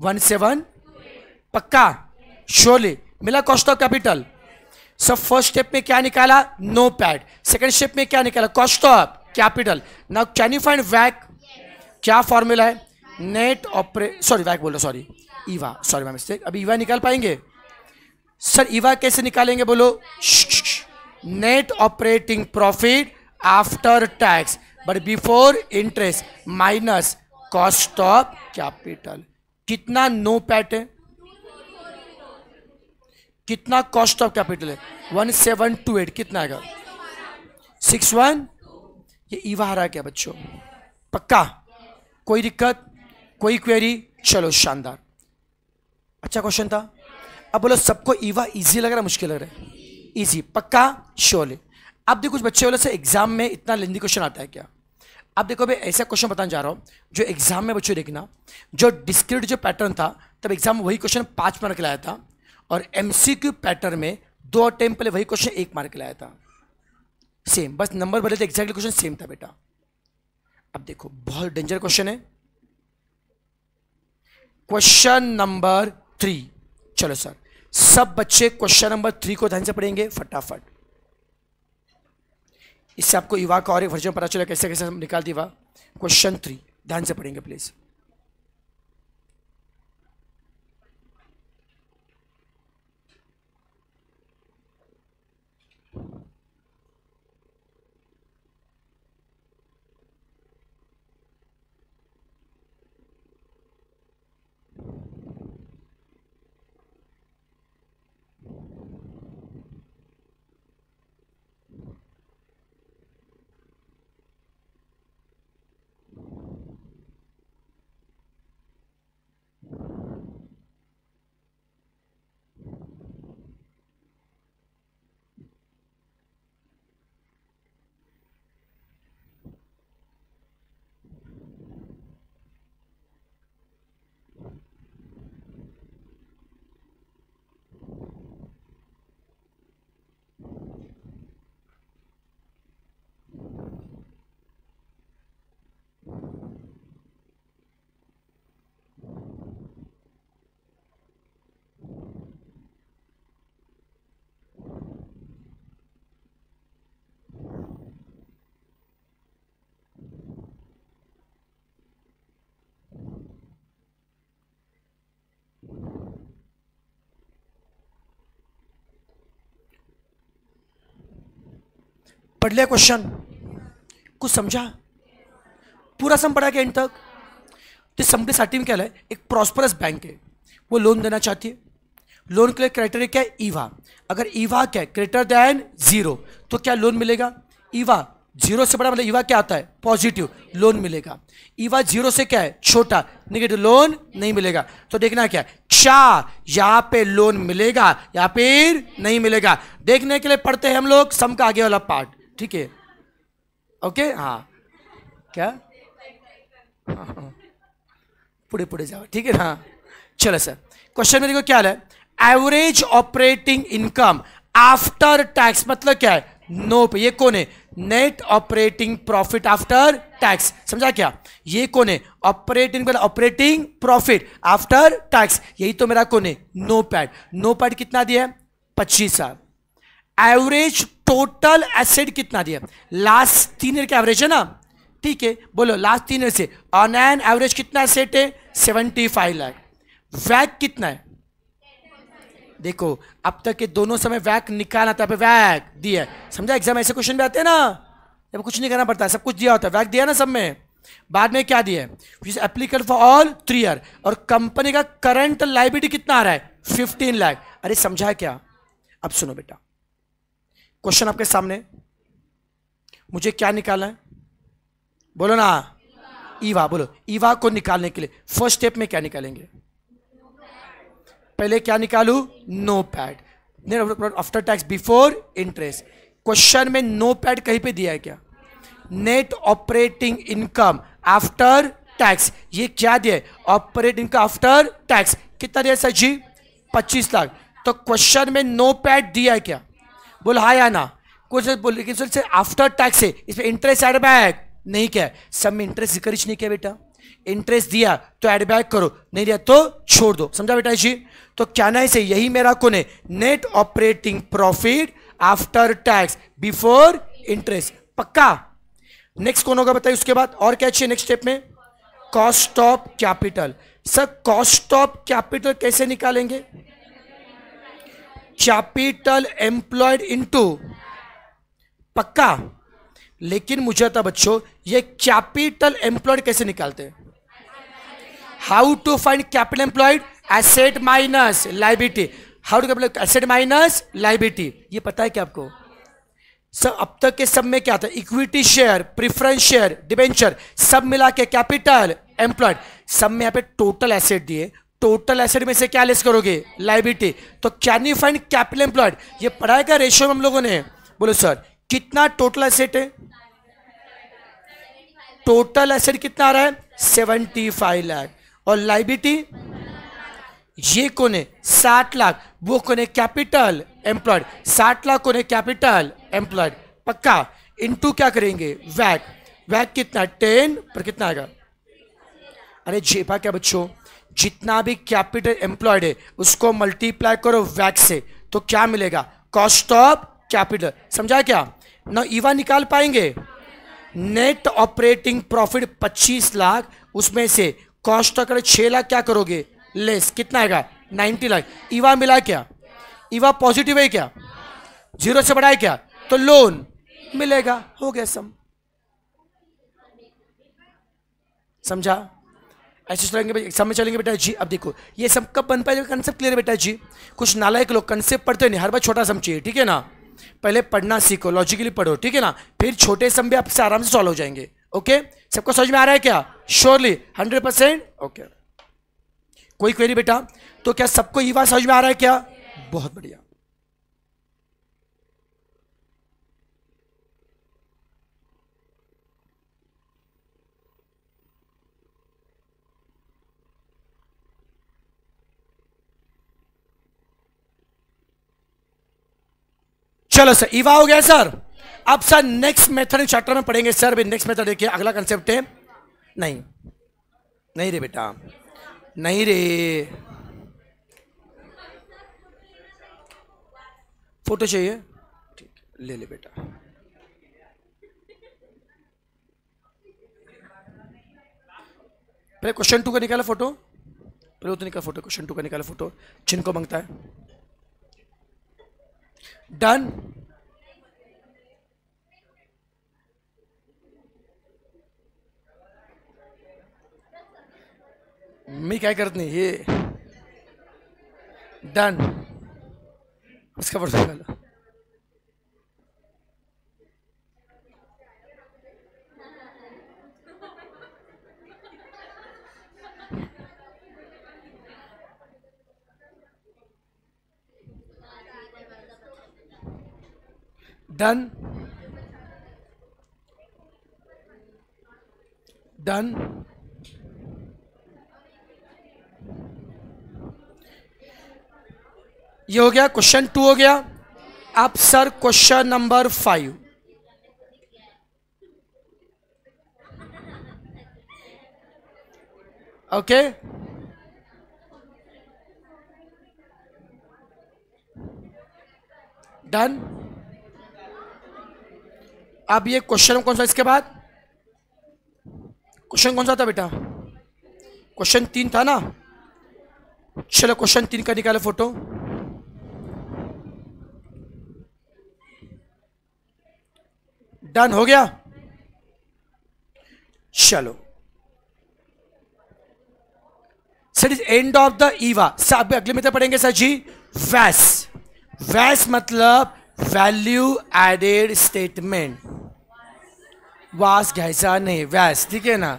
one seven पक्का शोले मिला कॉस्ट ऑफ कैपिटल सब फर्स्ट स्टेप में क्या निकाला नो पैड सेकेंड स्टेप में क्या निकाला cost of capital now can you find वैक क्या फॉर्मूला है नेट ऑपरे सॉरी वैक बोलो सॉरी ईवा सॉरी मैं मिस्टेक अभी ईवा निकाल पाएंगे सर ईवा कैसे निकालेंगे बोलो net operating profit after tax but before interest minus cost of capital कितना नो पैट है कितना कॉस्ट ऑफ कैपिटल है वन सेवन टू एट कितना आएगा सिक्स वन ये ईवा हरा रहा क्या बच्चों पक्का कोई दिक्कत कोई क्वेरी चलो शानदार अच्छा क्वेश्चन था अब बोलो सबको ईवा इजी लग रहा है मुश्किल लग रहा है इजी पक्का श्योरली अब देखो कुछ बच्चे वाले से एग्जाम में इतना लेंदी क्वेश्चन आता है क्या अब देखो मैं ऐसा क्वेश्चन बताने जा रहा हूँ जो एग्जाम में बच्चों देखना जो डिस्क्रिट जो पैटर्न था तब एग्जाम में वही क्वेश्चन पाँच मार्क लाया था और एम पैटर्न में दो अटैम्प पहले वही क्वेश्चन एक मार्क लाया था सेम बस नंबर बदले थे एग्जैक्टली क्वेश्चन सेम था बेटा अब देखो बहुत डेंजर क्वेश्चन है क्वेश्चन नंबर थ्री चलो सर सब बच्चे क्वेश्चन नंबर थ्री को ध्यान से पढ़ेंगे फटाफट इससे आपको युवा का और एक वर्जन पता चला कैसे कैसे निकाल दी वाह क्वेश्चन थ्री ध्यान से पढ़ेंगे प्लीज़ पढ़ लिया क्वेश्चन कुछ समझा पूरा सम पढ़ा के एंड तक तो समझेसाठी में क्या है एक प्रॉस्परस बैंक है वो लोन देना चाहती है लोन के लिए क्राइटेरिया क्या है ईवा e अगर ईवा e क्या है ग्रेटर दैन जीरो तो क्या लोन मिलेगा ईवा e जीरो से बड़ा मतलब ईवा क्या आता है पॉजिटिव लोन मिलेगा ईवा जीरो से क्या है छोटा निगेटिव लोन नहीं मिलेगा तो देखना क्या है यहाँ पे लोन मिलेगा या फिर नहीं मिलेगा देखने के लिए पढ़ते हैं हम लोग सम का आगे वाला पार्ट ठीक है ओके हाँ क्या पुड़े पुड़े जाओ ठीक है ना चलो सर क्वेश्चन में देखो क्या है average operating income after tax मतलब क्या है नो ये कौन है net operating profit after tax समझा क्या ये कौन है operating operating profit after tax यही तो मेरा कौन है नो पैड नो पैड कितना दिया है पच्चीस साल एवरेज टोटल एसिड कितना दिया लास्ट तीन ईयर का एवरेज है ना ठीक है बोलो लास्ट तीन ईयर से ऑन एन एवरेज कितना एसेट है सेवेंटी फाइव लाख वैक कितना है देखो अब तक के दोनों समय वैक निकालना था वैक दिया समझा एग्जाम ऐसे क्वेश्चन भी आते हैं ना जब कुछ नहीं करना पड़ता सब कुछ दिया होता है वैक दिया ना सब में बाद में क्या दिया है applicate for all three year और कंपनी का करंट लाइबिलिटी कितना आ रहा है फिफ्टीन लाख अरे समझा क्या अब सुनो बेटा क्वेश्चन आपके सामने मुझे क्या निकालना है बोलो ना ईवा बोलो ईवा को निकालने के लिए फर्स्ट स्टेप में क्या निकालेंगे पहले क्या निकालू NOPAT after tax before interest question में नो पैड कहीं पे दिया है क्या net operating income after tax ये क्या दिया है ऑपरेटिंग इनकम आफ्टर टैक्स कितना दिया सर जी पच्चीस लाख तो क्वेश्चन में नो पैड दिया है क्या बुलाया ना कुछ लेकिन आफ्टर टैक्स है इसमें इंटरेस्ट एड बैक नहीं क्या सब में इंटरेस्ट जिक्र नहीं किया बेटा इंटरेस्ट दिया तो एड बैक करो नहीं दिया तो छोड़ दो समझा बेटा जी तो क्या ना इसे यही मेरा कौन है net operating profit after tax before interest पक्का नेक्स्ट कौन होगा बताइए उसके बाद और क्या चाहिए नेक्स्ट स्टेप में cost of capital sir cost of capital कैसे निकालेंगे कैपिटल एम्प्लॉयड इनटू पक्का लेकिन मुझे था बच्चों ये कैपिटल एम्प्लॉयड कैसे निकालते हैं how to find capital employed asset minus liability how to capital asset minus liability ये पता है क्या आपको सब अब तक के सब में क्या था equity share preference share debenture सब मिला के कैपिटल एम्प्लॉयड सब में यहाँ पे टोटल एसेट दिए टोटल एसेट में से क्या लेस करोगे लाइबिलिटी तो can you find capital employed ये पढ़ाई का रेशियो में हम लोगों ने बोलो सर कितना टोटल एसेट है टोटल एसेट कितना आ रहा है सेवेंटी फाइव लाख और लाइबिलिटी ये कौन है साठ लाख वो कौन है कैपिटल एम्प्लॉयड साठ लाख कौन है कैपिटल एम्प्लॉयड पक्का इनटू क्या करेंगे वैक वैक कितना टेन पर कितना आएगा अरे जेपा क्या बच्चों जितना भी कैपिटल एम्प्लॉयड है उसको मल्टीप्लाई करो वैक से तो क्या मिलेगा कॉस्ट ऑफ कैपिटल समझा क्या न ईवा निकाल पाएंगे नेट ऑपरेटिंग प्रॉफिट 25 लाख उसमें से कॉस्ट अगर 6 लाख क्या करोगे लेस कितना आएगा 90 लाख ईवा मिला क्या ईवा पॉजिटिव है क्या जीरो से बढ़ाए क्या तो लोन मिलेगा हो गया सम समझा ऐसे चलेंगे एग्जाम चलेंगे बेटा जी अब देखो ये सब कब बन पाएगा कंसेप्ट क्लियर है बेटा जी कुछ नालायक लोग कंसेप्ट पढ़ते नहीं हर बार छोटा सम चाहिए ठीक है ना पहले पढ़ना सीखो लॉजिकली पढ़ो ठीक है ना फिर छोटे सम भी आपसे आराम से सॉल्व हो जाएंगे ओके सबको समझ में आ रहा है क्या श्योरली हंड्रेड परसेंट ओके कोई क्वेरी बेटा तो क्या सबको ये बात समझ में आ रहा है क्या बहुत बढ़िया चलो सर ईवा हो गया सर अब सर नेक्स्ट मेथड चैप्टर में पढ़ेंगे सर भी नेक्स्ट मेथड देखिए अगला कंसेप्ट है नहीं नहीं रे बेटा नहीं रे फोटो चाहिए ठीक ले ले बेटा पहले क्वेश्चन टू का निकाला फोटो पहले उतनी का फोटो क्वेश्चन टू का निकाला फोटो जिनको मांगता है डन मी क्या करते नहीं ये डन उसका वर्ष झालं डन डन ये हो गया क्वेश्चन टू हो गया अब sir question number five okay done अब ये क्वेश्चन कौन सा इसके बाद क्वेश्चन कौन सा था बेटा क्वेश्चन तीन था ना चलो क्वेश्चन तीन का निकाले फोटो डन हो गया चलो sir is end of the EVA अभी अगले में तो पढ़ेंगे सर जी वैस वैस मतलब वैल्यू एडेड स्टेटमेंट वास घ्यायचा नाही व्यास ठीक आहे ना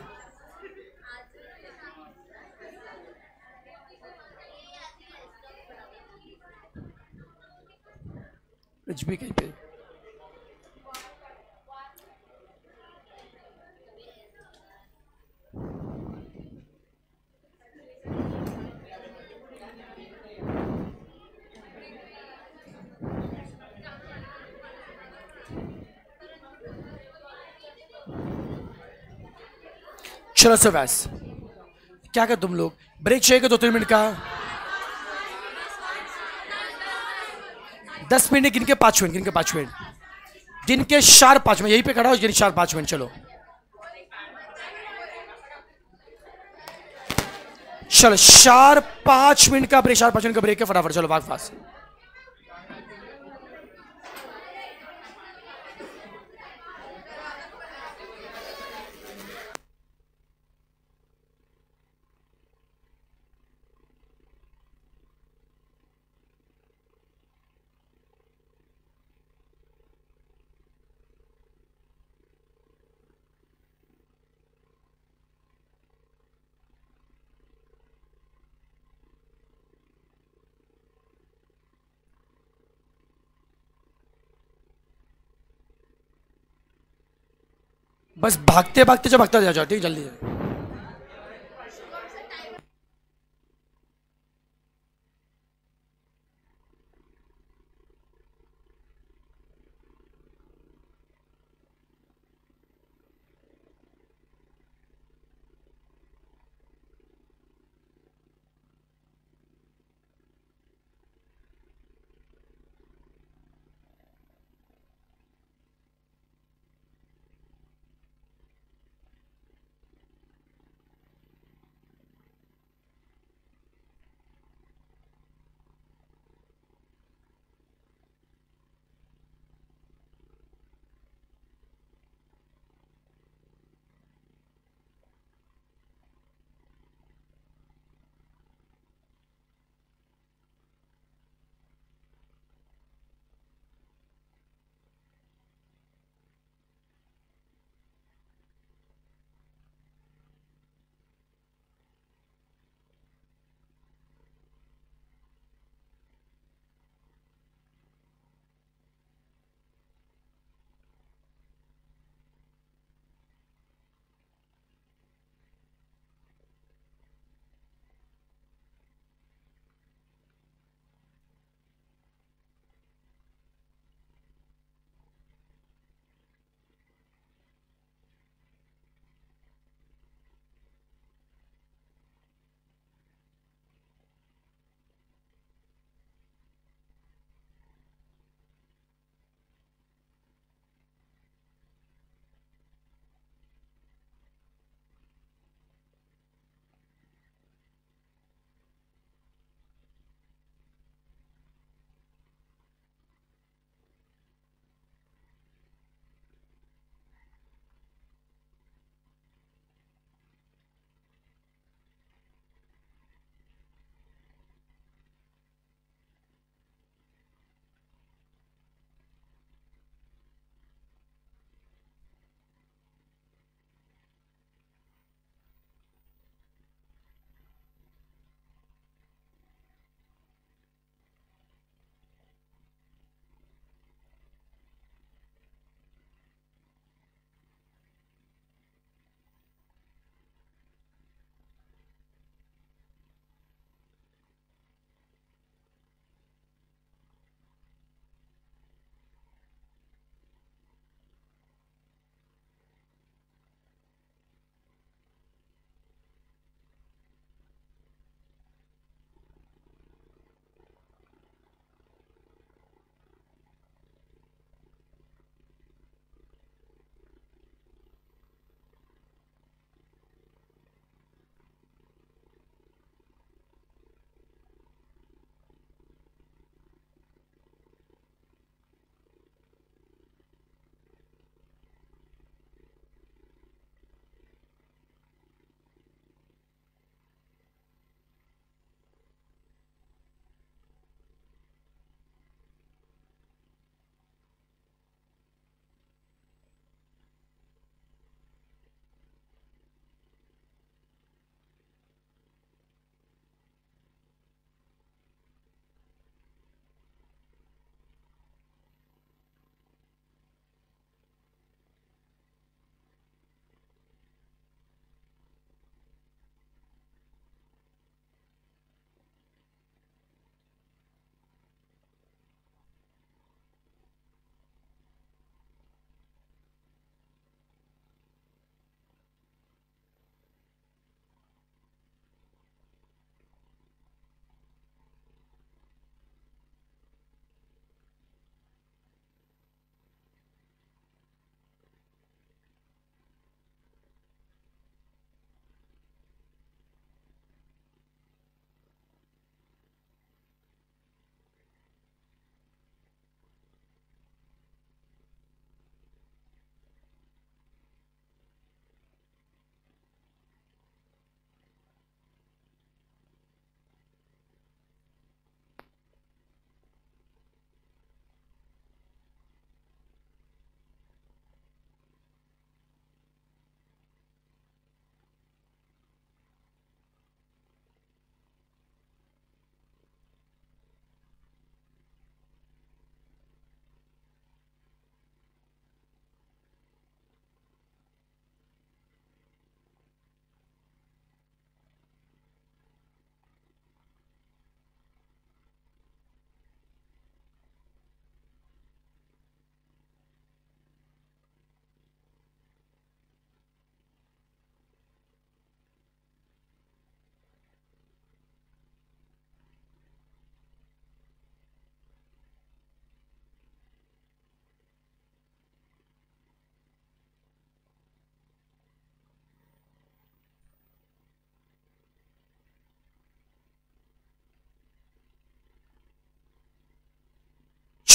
कुछ भी कहते हैं चलो सवैस क्या कर तुम लोग ब्रेक चाहिए दो तीन मिनट का दस मिनट गिन के पांच मिनट गिन के पांच मिनट गिन के चार पांच मिनट यहीं पे खड़ा हो गिन चार पांच मिनट चलो चलो चार पांच मिनट का ब्रेक चार पांच मिनट का ब्रेक है फटाफट चलो भाग फास्ट बस भागते भागते जो भागता जा जाओ ठीक जल्दी जाओ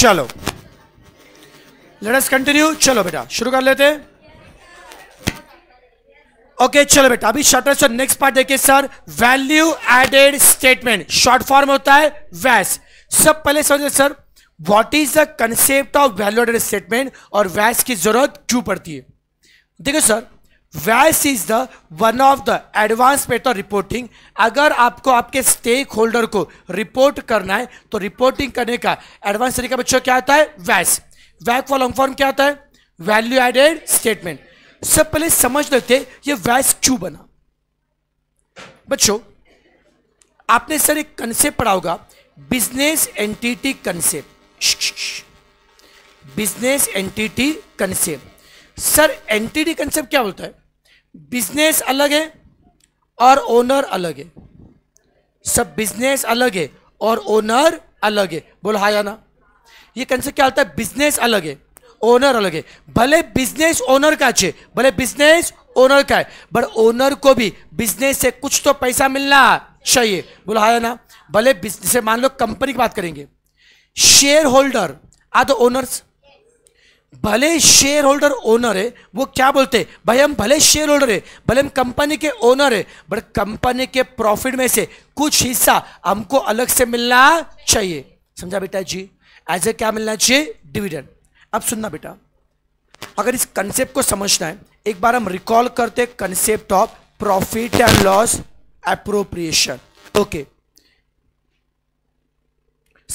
चलो लेटस कंटिन्यू चलो बेटा शुरू कर लेते ओके okay, चलो बेटा अभी शॉर्ट सर नेक्स्ट पार्ट देखिए sir value added statement short form होता है वैस सब पहले समझे sir what is the concept of value added statement और वैस की जरूरत क्यों पड़ती है देखो sir VAS is the one of the advance method reporting अगर आपको आपके स्टेक होल्डर को रिपोर्ट करना है तो रिपोर्टिंग करने का एडवांस तरीका बच्चों क्या आता है वैस वैक फॉर लॉन्ग फॉर्म क्या आता है वैल्यू एडेड स्टेटमेंट सबसे पहले समझ लेते ये वैस क्यों बना बच्चों आपने सर एक कंसेप्ट पढ़ा होगा business entity concept business entity concept sir entity concept क्या होता है बिजनेस अलग है और ओनर अलग है सब बिजनेस अलग है और ओनर अलग है बोल हाया ना ये कंसेप्ट क्या होता है बिजनेस अलग है ओनर अलग है भले बिजनेस ओनर का अच्छे भले बिजनेस ओनर का है बट ओनर को भी बिजनेस से कुछ तो पैसा मिलना चाहिए बोल हाया ना भले बिजनेस मान लो कंपनी की बात करेंगे shareholder are the owners भले शेयर होल्डर ओनर है वो क्या बोलते हैं भाई हम भले शेयर होल्डर है भले हम कंपनी के ओनर है बट कंपनी के प्रॉफिट में से कुछ हिस्सा हमको अलग से मिलना चाहिए समझा बेटा जी एज ए क्या मिलना चाहिए डिविडेंड अब सुनना बेटा अगर इस कंसेप्ट को समझना है एक बार हम रिकॉल करते concept of profit and loss appropriation okay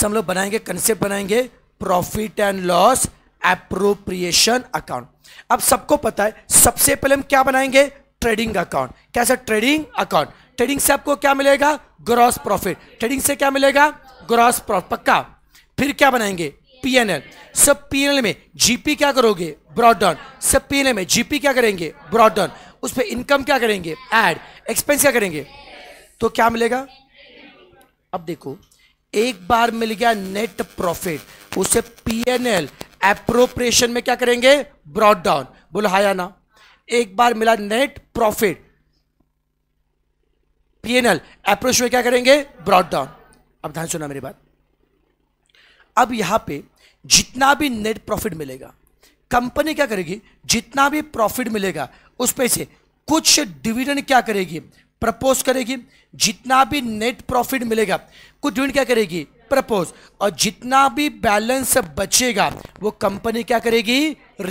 हम लोग बनाएंगे कंसेप्ट बनाएंगे profit and loss appropriation account अब सबको पता है सबसे पहले हम क्या बनाएंगे ट्रेडिंग अकाउंट कैसा ट्रेडिंग अकाउंट ट्रेडिंग से आपको क्या मिलेगा ग्रॉस प्रॉफिट ट्रेडिंग से क्या मिलेगा ग्रॉस प्रॉफिट पक्का फिर क्या बनाएंगे पीएनएल सब पीएनएल में जीपी क्या करोगे ब्रॉड सब पीएनएल में जीपी क्या करेंगे ब्रॉड उस पर इनकम क्या करेंगे एड एक्सपेंस क्या करेंगे तो क्या मिलेगा अब देखो एक बार मिल गया नेट प्रॉफिट उसे पीएनएल एप्रोप्रिएशन में क्या करेंगे ब्रॉड डाउन बोलो ना एक बार मिला नेट प्रॉफिट पीएनएल एप्रोच में क्या करेंगे ब्रॉड डाउन अब ध्यान सुना मेरी बात अब यहां पे जितना भी नेट प्रॉफिट मिलेगा कंपनी क्या करेगी जितना भी प्रॉफिट मिलेगा उस पे से कुछ डिविडेंड क्या करेगी प्रपोज करेगी जितना भी नेट प्रॉफिट मिलेगा कुछ डिविडेंड क्या करेगी प्रपोज और जितना भी बैलेंस बचेगा वो कंपनी क्या करेगी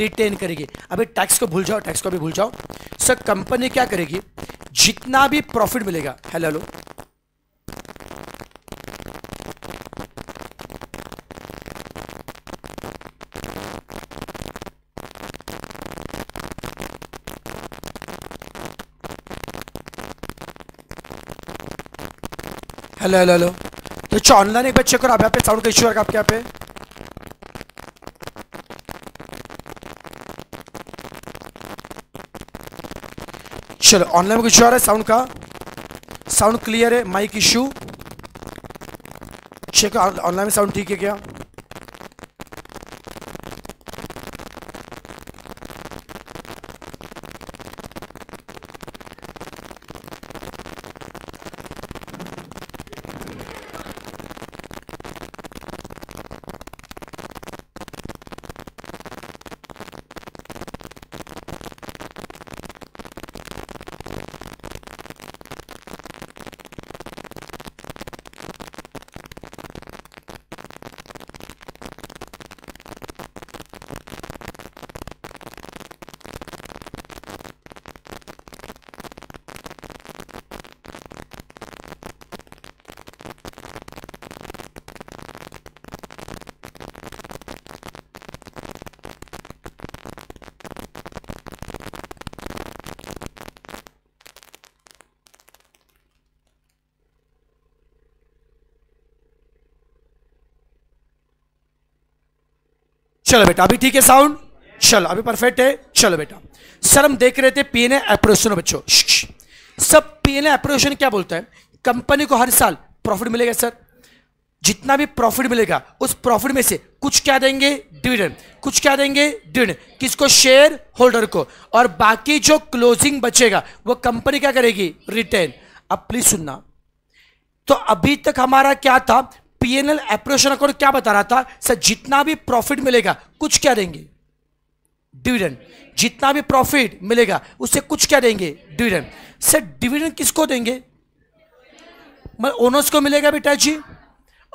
रिटेन करेगी अभी टैक्स को भूल जाओ टैक्स को भी भूल जाओ सर कंपनी क्या करेगी जितना भी प्रॉफिट मिलेगा hello hello hello hello hello तो अच्छा ऑनलाइन एक बार चेक करो आप यहाँ पे साउंड का इश्यू आएगा आपके यहाँ पे चलो ऑनलाइन में इश्यू आ रहा है साउंड का साउंड क्लियर है माइक इश्यू चेक ऑनलाइन में साउंड ठीक है क्या चलो बेटा अभी ठीक है साउंड चलो अभी परफेक्ट है चलो बेटा सर हम देख रहे थे पीएनए एप्रोशन बच्चों सब पीएनए एप्रोशन क्या बोलता है कंपनी को हर साल प्रॉफिट मिलेगा सर जितना भी प्रॉफिट मिलेगा उस प्रॉफिट में से कुछ क्या देंगे डिविडेंड कुछ क्या देंगे डिविडेंड किसको शेयर होल्डर को और बाकी जो क्लोजिंग बचेगा वो कंपनी क्या करेगी रिटेन अब प्लीज सुनना तो अभी तक हमारा क्या था पीएनएल एप्रोशन अकाउंट क्या बता रहा था सर जितना भी प्रॉफिट मिलेगा कुछ क्या देंगे डिविडेंड जितना भी प्रॉफिट मिलेगा उससे कुछ क्या देंगे डिविडेंड सर डिविडेंड किसको देंगे मतलब ओनर्स को मिलेगा बेटा जी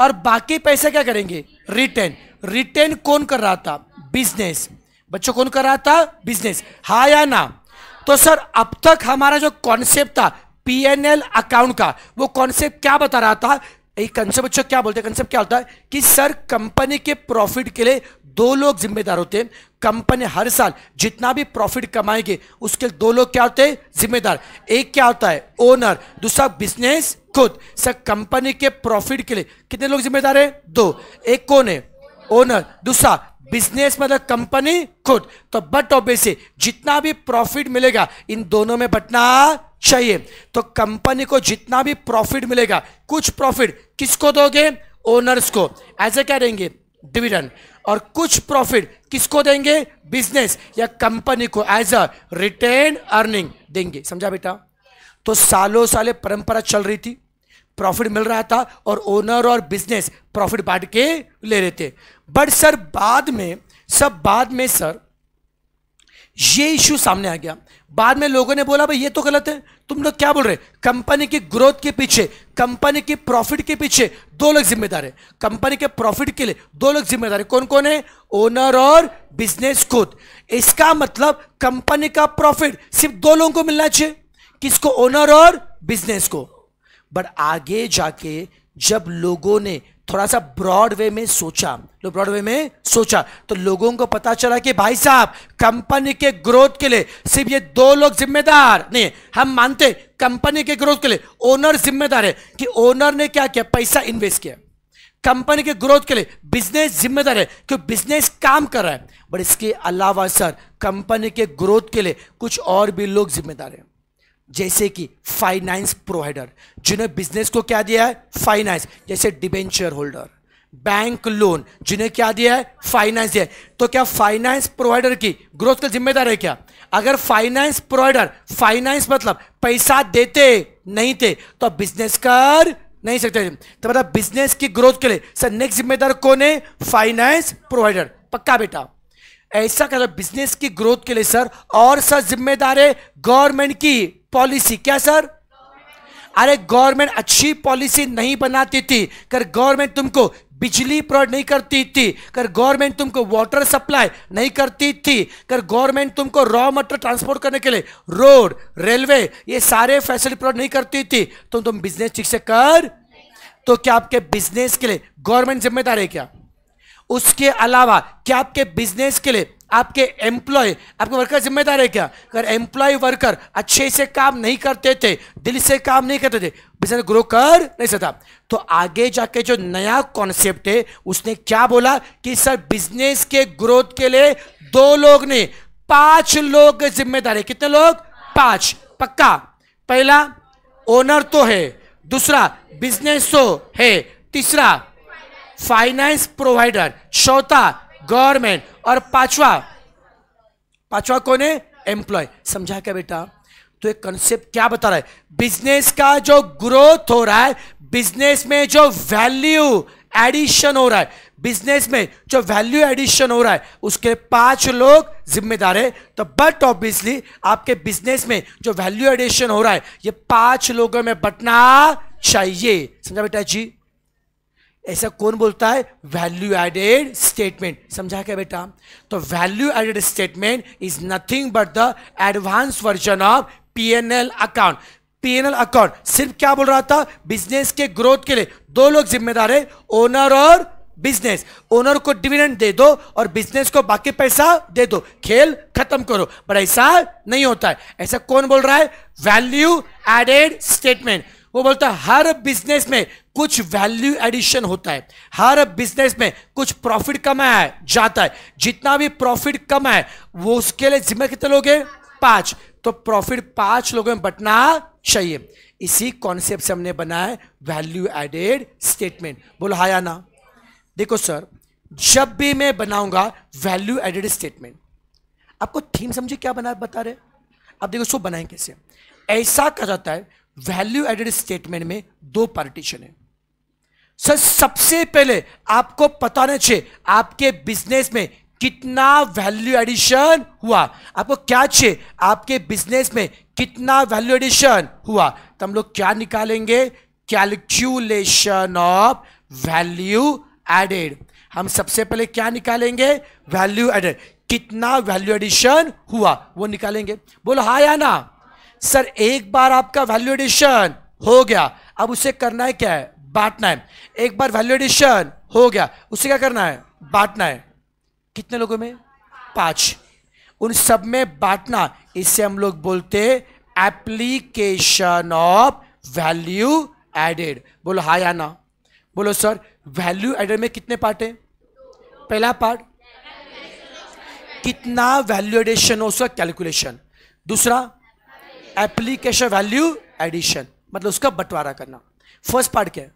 और बाकी पैसा क्या करेंगे रिटर्न रिटर्न कौन कर रहा था बिजनेस बच्चों कौन कर रहा था बिजनेस हा या ना तो सर अब तक हमारा जो कॉन्सेप्ट था पीएनएल अकाउंट का वो कॉन्सेप्ट क्या बता रहा था एक कंसेप्ट बच्चों क्या बोलते हैं कंसेप्ट क्या होता है कि सर कंपनी के प्रॉफिट के लिए दो लोग जिम्मेदार होते हैं कंपनी हर साल जितना भी प्रॉफिट कमाएगी उसके दो लोग क्या होते हैं जिम्मेदार एक क्या होता है ओनर दूसरा बिजनेस खुद सर कंपनी के प्रॉफिट के लिए कितने लोग जिम्मेदार है दो एक कौन है ओनर दूसरा बिजनेस मतलब कंपनी खुद तो बट ऑब्वियसली जितना भी प्रॉफिट मिलेगा इन दोनों में बटना चाहिए तो कंपनी को जितना भी प्रॉफिट मिलेगा कुछ प्रॉफिट किसको दोगे ओनर्स को एज ए क्या देंगे डिविडेंड और कुछ प्रॉफिट किसको देंगे बिजनेस या कंपनी को एज अ रिटेन अर्निंग देंगे समझा बेटा तो सालों साले परंपरा चल रही थी प्रॉफिट मिल रहा था और ओनर और बिजनेस प्रॉफिट बांट के ले रहे थे बट सर बाद में सब बाद में सर ये इश्यू सामने आ गया बाद में लोगों ने बोला भाई ये तो गलत है तुम लोग क्या बोल रहे कंपनी की ग्रोथ के पीछे कंपनी के प्रॉफिट के पीछे दो लोग जिम्मेदार है कंपनी के प्रॉफिट के लिए दो लोग जिम्मेदार है कौन कौन है ओनर और बिजनेस खुद इसका मतलब कंपनी का प्रॉफिट सिर्फ दो लोगों को मिलना चाहिए किसको ओनर और बिजनेस को बट आगे जाके जब लोगों ने थोड़ा सा ब्रॉड वे में सोचा तो ब्रॉड वे में सोचा तो लोगों को पता चला कि भाई साहब कंपनी के ग्रोथ के लिए सिर्फ ये दो लोग जिम्मेदार नहीं हम मानते कंपनी के ग्रोथ के लिए ओनर जिम्मेदार है कि ओनर ने क्या किया पैसा इन्वेस्ट किया कंपनी के ग्रोथ के लिए बिजनेस जिम्मेदार है क्यों बिजनेस काम कर रहा है बट इसके अलावा सर कंपनी के ग्रोथ के लिए कुछ और भी लोग जिम्मेदार हैं जैसे कि फाइनेंस प्रोवाइडर जिन्हें बिजनेस को क्या दिया है फाइनेंस जैसे डिबेंचर होल्डर बैंक लोन जिन्हें क्या दिया है फाइनेंस दिया तो क्या फाइनेंस प्रोवाइडर की ग्रोथ का जिम्मेदार है क्या अगर फाइनेंस प्रोवाइडर फाइनेंस मतलब पैसा देते नहीं थे तो बिजनेस कर नहीं सकते तो मतलब बिजनेस की ग्रोथ के लिए सर नेक्स्ट जिम्मेदार कौन है फाइनेंस प्रोवाइडर पक्का बेटा ऐसा कर बिजनेस की ग्रोथ के लिए सर और सर जिम्मेदार है गवर्नमेंट की पॉलिसी क्या सर अरे गवर्नमेंट अच्छी पॉलिसी नहीं बनाती थी कर गवर्नमेंट तुमको बिजली प्रोवाइड नहीं करती थी कर गवर्नमेंट तुमको वाटर सप्लाई नहीं करती थी कर गवर्नमेंट तुमको रॉ मटेरियल ट्रांसपोर्ट करने के लिए रोड रेलवे ये सारे फैसिलिटी प्रोवाइड नहीं करती थी तो तुम बिजनेस ठीक से कर तो क्या आपके बिजनेस के लिए गवर्नमेंट जिम्मेदार है क्या उसके अलावा क्या आपके बिजनेस के लिए आपके एम्प्लॉय आपके वर्कर जिम्मेदार है क्या अगर एम्प्लॉय वर्कर अच्छे से काम नहीं करते थे दिल से काम नहीं करते थे बिजनेस ग्रो कर नहीं सकता तो आगे जाके जो नया कॉन्सेप्ट है उसने क्या बोला कि सर बिजनेस के ग्रोथ के लिए दो लोग ने पांच लोग जिम्मेदार है कितने लोग पांच पक्का पहला ओनर तो है दूसरा बिजनेस तो है तीसरा फाइनेंस प्रोवाइडर चौथा गवर्नमेंट और पांचवा पांचवा कौन है एम्प्लॉय समझा क्या बेटा तो एक कंसेप्ट क्या बता रहा है बिजनेस का जो ग्रोथ हो रहा है बिजनेस में जो वैल्यू एडिशन हो रहा है बिजनेस में जो वैल्यू एडिशन हो रहा है उसके पांच लोग जिम्मेदार है तो बट ऑब्वियसली आपके बिजनेस में जो वैल्यू एडिशन हो रहा है ये पांच लोगों में बटना चाहिए समझा बेटा जी ऐसा कौन बोलता है वैल्यू एडेड स्टेटमेंट समझा क्या बेटा तो value added statement is nothing but the advance version of PNL account PNL account सिर्फ क्या बोल रहा था बिजनेस के ग्रोथ के लिए दो लोग जिम्मेदार है ओनर और बिजनेस ओनर को डिविडेंड दे दो और बिजनेस को बाकी पैसा दे दो खेल खत्म करो बट ऐसा नहीं होता है ऐसा कौन बोल रहा है वैल्यू एडेड स्टेटमेंट वो बोलता है हर बिजनेस में कुछ वैल्यू एडिशन होता है हर बिजनेस में कुछ प्रॉफिट कमाया जाता है जितना भी प्रॉफिट है वो उसके लिए जिम्मे कितने लोग हैं पांच तो प्रॉफिट पांच लोगों में बटना चाहिए इसी कॉन्सेप्ट से हमने बनाया वैल्यू एडेड स्टेटमेंट बोलो हाया ना देखो सर जब भी मैं बनाऊंगा वैल्यू एडेड स्टेटमेंट आपको थीम समझे क्या बना बता रहे अब देखो सो बनाए कैसे ऐसा कहा जाता है वैल्यू एडेड स्टेटमेंट में दो पार्टीशन है सर सबसे पहले आपको पता होना चाहिए आपके बिजनेस में कितना वैल्यू एडिशन हुआ आपको क्या चाहिए आपके बिजनेस में कितना वैल्यू एडिशन हुआ तो हम लोग क्या निकालेंगे कैलकुलेशन ऑफ वैल्यू एडेड हम सबसे पहले क्या निकालेंगे वैल्यू एडेड कितना वैल्यू एडिशन हुआ वो निकालेंगे बोलो हा या ना सर एक बार आपका वैल्यूडेशन हो गया अब उसे करना है क्या है बांटना है एक बार वैल्यू हो गया उसे क्या करना है बांटना है कितने लोगों में पांच उन सब में बांटना इसे हम लोग बोलते एप्लीकेशन ऑफ वैल्यू एडेड बोलो हाँ या ना बोलो सर वैल्यू एडेड में कितने पार्ट है पहला पार्ट कितना वैल्यूएडेशन हो उसका कैलकुलेशन दूसरा एप्लीकेशन वैल्यू एडिशन मतलब उसका बंटवारा करना फर्स्ट पार्ट क्या है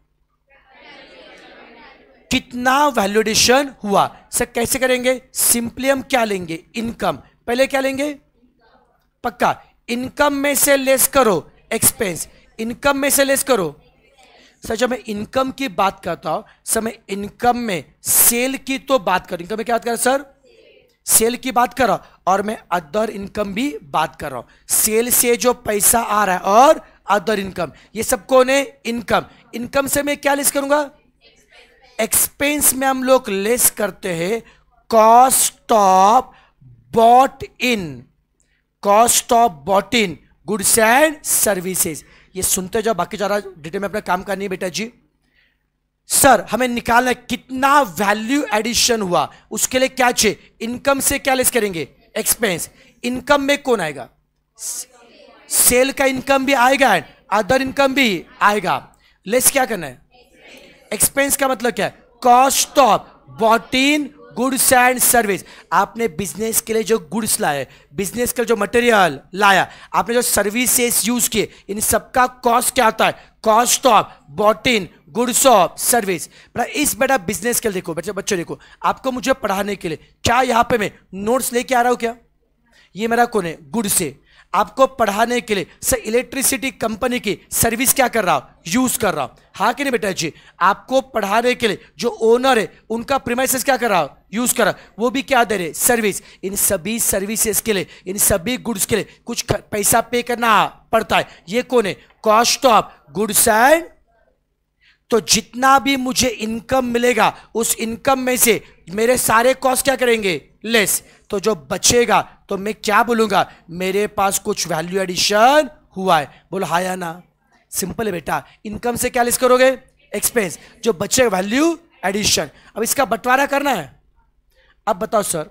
कितना वैल्यू एडिशन हुआ सर कैसे करेंगे सिंपली हम क्या लेंगे इनकम पहले क्या लेंगे पक्का इनकम में से लेस करो एक्सपेंस इनकम में से लेस करो सर जब मैं इनकम की बात करता हूं सर मैं इनकम में सेल की तो बात करूं इनकम में क्या बात कर सर सेल की बात कर रहा हूं और मैं अदर इनकम भी बात कर रहा हूं सेल से जो पैसा आ रहा है और अदर इनकम ये सब कौन है इनकम इनकम से मैं क्या लेस करूंगा एक्सपेंस में हम लोग लेस करते हैं cost of bought in cost of bought in goods and services ये सुनते जाओ बाकी ज़रा डिटेल में अपना काम करनी है बेटा जी सर हमें निकालना है कितना वैल्यू एडिशन हुआ उसके लिए क्या चाहिए इनकम से क्या लेस करेंगे एक्सपेंस इनकम में कौन आएगा सेल का इनकम भी आएगा एंड अदर इनकम भी आएगा लेस क्या करना है एक्सपेंस का मतलब क्या है cost of bought in goods and service आपने बिजनेस के लिए जो गुड्स लाए बिजनेस के जो मटेरियल लाया आपने जो सर्विसेस यूज किए इन सबका कॉस्ट क्या आता है cost of bought good job service बड़ा इस बड़ा बिजनेस के देखो बच्चे बच्चों देखो आपको मुझे पढ़ाने के लिए क्या यहाँ पे मैं नोट्स लेके आ रहा हूँ क्या ये मेरा कौन है गुड से आपको पढ़ाने के लिए सर इलेक्ट्रिसिटी कंपनी की सर्विस क्या कर रहा हूँ यूज कर रहा हूँ हाँ कि नहीं बेटा जी आपको पढ़ाने के लिए जो ओनर है उनका प्रीमाइसिस क्या कर रहा हूँ यूज कर रहा वो भी क्या दे रहे सर्विस इन सभी सर्विसेज के लिए इन सभी गुड्स के लिए कुछ पैसा पे करना पड़ता है ये कौन है कॉस्ट ऑफ गुड्स एंड तो जितना भी मुझे इनकम मिलेगा उस इनकम में से मेरे सारे कॉस्ट क्या करेंगे लेस तो जो बचेगा तो मैं क्या बोलूंगा मेरे पास कुछ वैल्यू एडिशन हुआ है बोलो हाया या ना सिंपल है बेटा इनकम से क्या लेस करोगे एक्सपेंस जो बचे वैल्यू एडिशन अब इसका बंटवारा करना है अब बताओ सर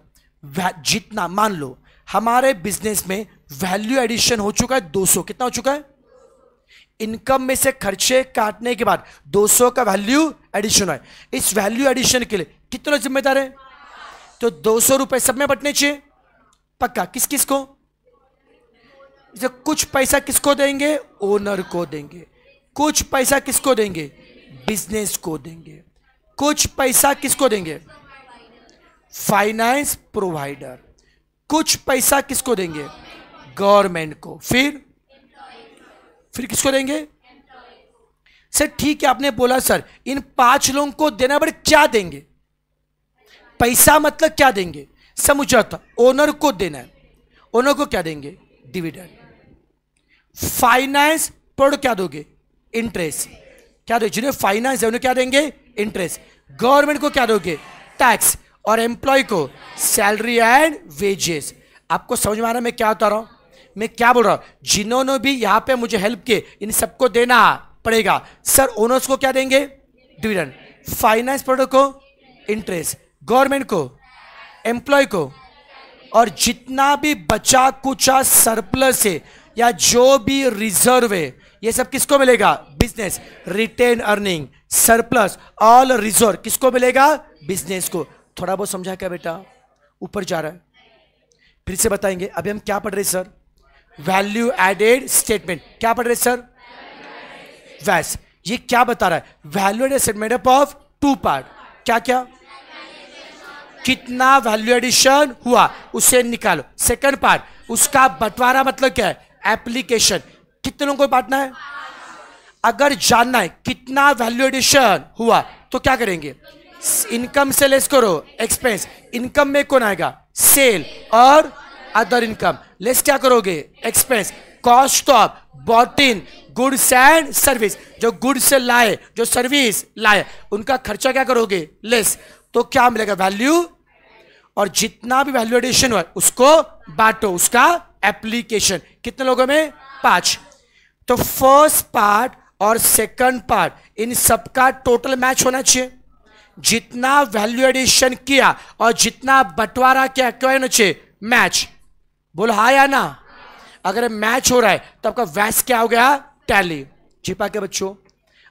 जितना मान लो हमारे बिजनेस में वैल्यू एडिशन हो चुका है 200 कितना हो चुका है इनकम में से खर्चे काटने के बाद 200 का वैल्यू एडिशन है इस वैल्यू एडिशन के लिए कितना जिम्मेदार है तो दो सौ रुपए सब में बटने चाहिए पक्का किस किस को जो कुछ पैसा किसको देंगे ओनर को देंगे कुछ पैसा किसको देंगे बिजनेस को देंगे कुछ पैसा किसको देंगे फाइनेंस प्रोवाइडर कुछ पैसा किसको देंगे गवर्नमेंट को फिर फिर किसको देंगे सर ठीक है आपने बोला सर इन पांच लोगों को देना बड़े क्या देंगे पैसा मतलब क्या देंगे समझौता ओनर को देना है ओनर को क्या देंगे डिविडेंड फाइनेंस पर क्या दोगे इंटरेस्ट क्या दोगे जिन्हें फाइनेंस है उन्हें क्या देंगे इंटरेस्ट गवर्नमेंट को क्या दोगे टैक्स और एम्प्लॉय को सैलरी एंड वेजेस आपको समझ में आ रहा है मैं क्या बता रहा हूं मैं क्या बोल रहा हूँ जिन्होंने भी यहाँ पे मुझे हेल्प किए इन सबको देना पड़ेगा सर ओनर्स को क्या देंगे डिविडेंड फाइनेंस प्रोडक्ट को इंटरेस्ट गवर्नमेंट को एम्प्लॉय को और जितना भी बचा कुचा सरप्लस है या जो भी रिजर्व है ये सब किसको मिलेगा business retain earning surplus all reserve किसको मिलेगा बिजनेस को थोड़ा बहुत समझा क्या बेटा ऊपर जा रहा है फिर से बताएंगे अभी हम क्या पढ़ रहे सर वैल्यू एडेड स्टेटमेंट क्या पढ़ रहे सर वैस ये क्या बता रहा है value added statement up of two part क्या क्या कितना वैल्यू एडिशन हुआ उसे निकालो सेकंड पार्ट उसका बंटवारा मतलब क्या है एप्लीकेशन कितने लोगों को बांटना है अगर जानना है कितना वैल्यू एडिशन हुआ तो क्या करेंगे इनकम से लेस करो एक्सपेंस इनकम में कौन आएगा सेल और अदर इनकम लेस क्या करोगे expense cost of bought in goods and service जो गुड्स से लाए जो सर्विस लाए उनका खर्चा क्या करोगे लेस तो क्या मिलेगा वैल्यू और जितना भी वैल्यू एडिशन हुआ उसको बांटो उसका एप्लीकेशन कितने लोगों में पांच तो फर्स्ट पार्ट और सेकंड पार्ट इन सबका टोटल मैच होना चाहिए जितना वैल्यू एडिशन किया और जितना बंटवारा किया क्यों होना चाहिए मैच बोलो हा या ना अगर मैच हो रहा है तो आपका वैस क्या हो गया टैली छिपा के बच्चों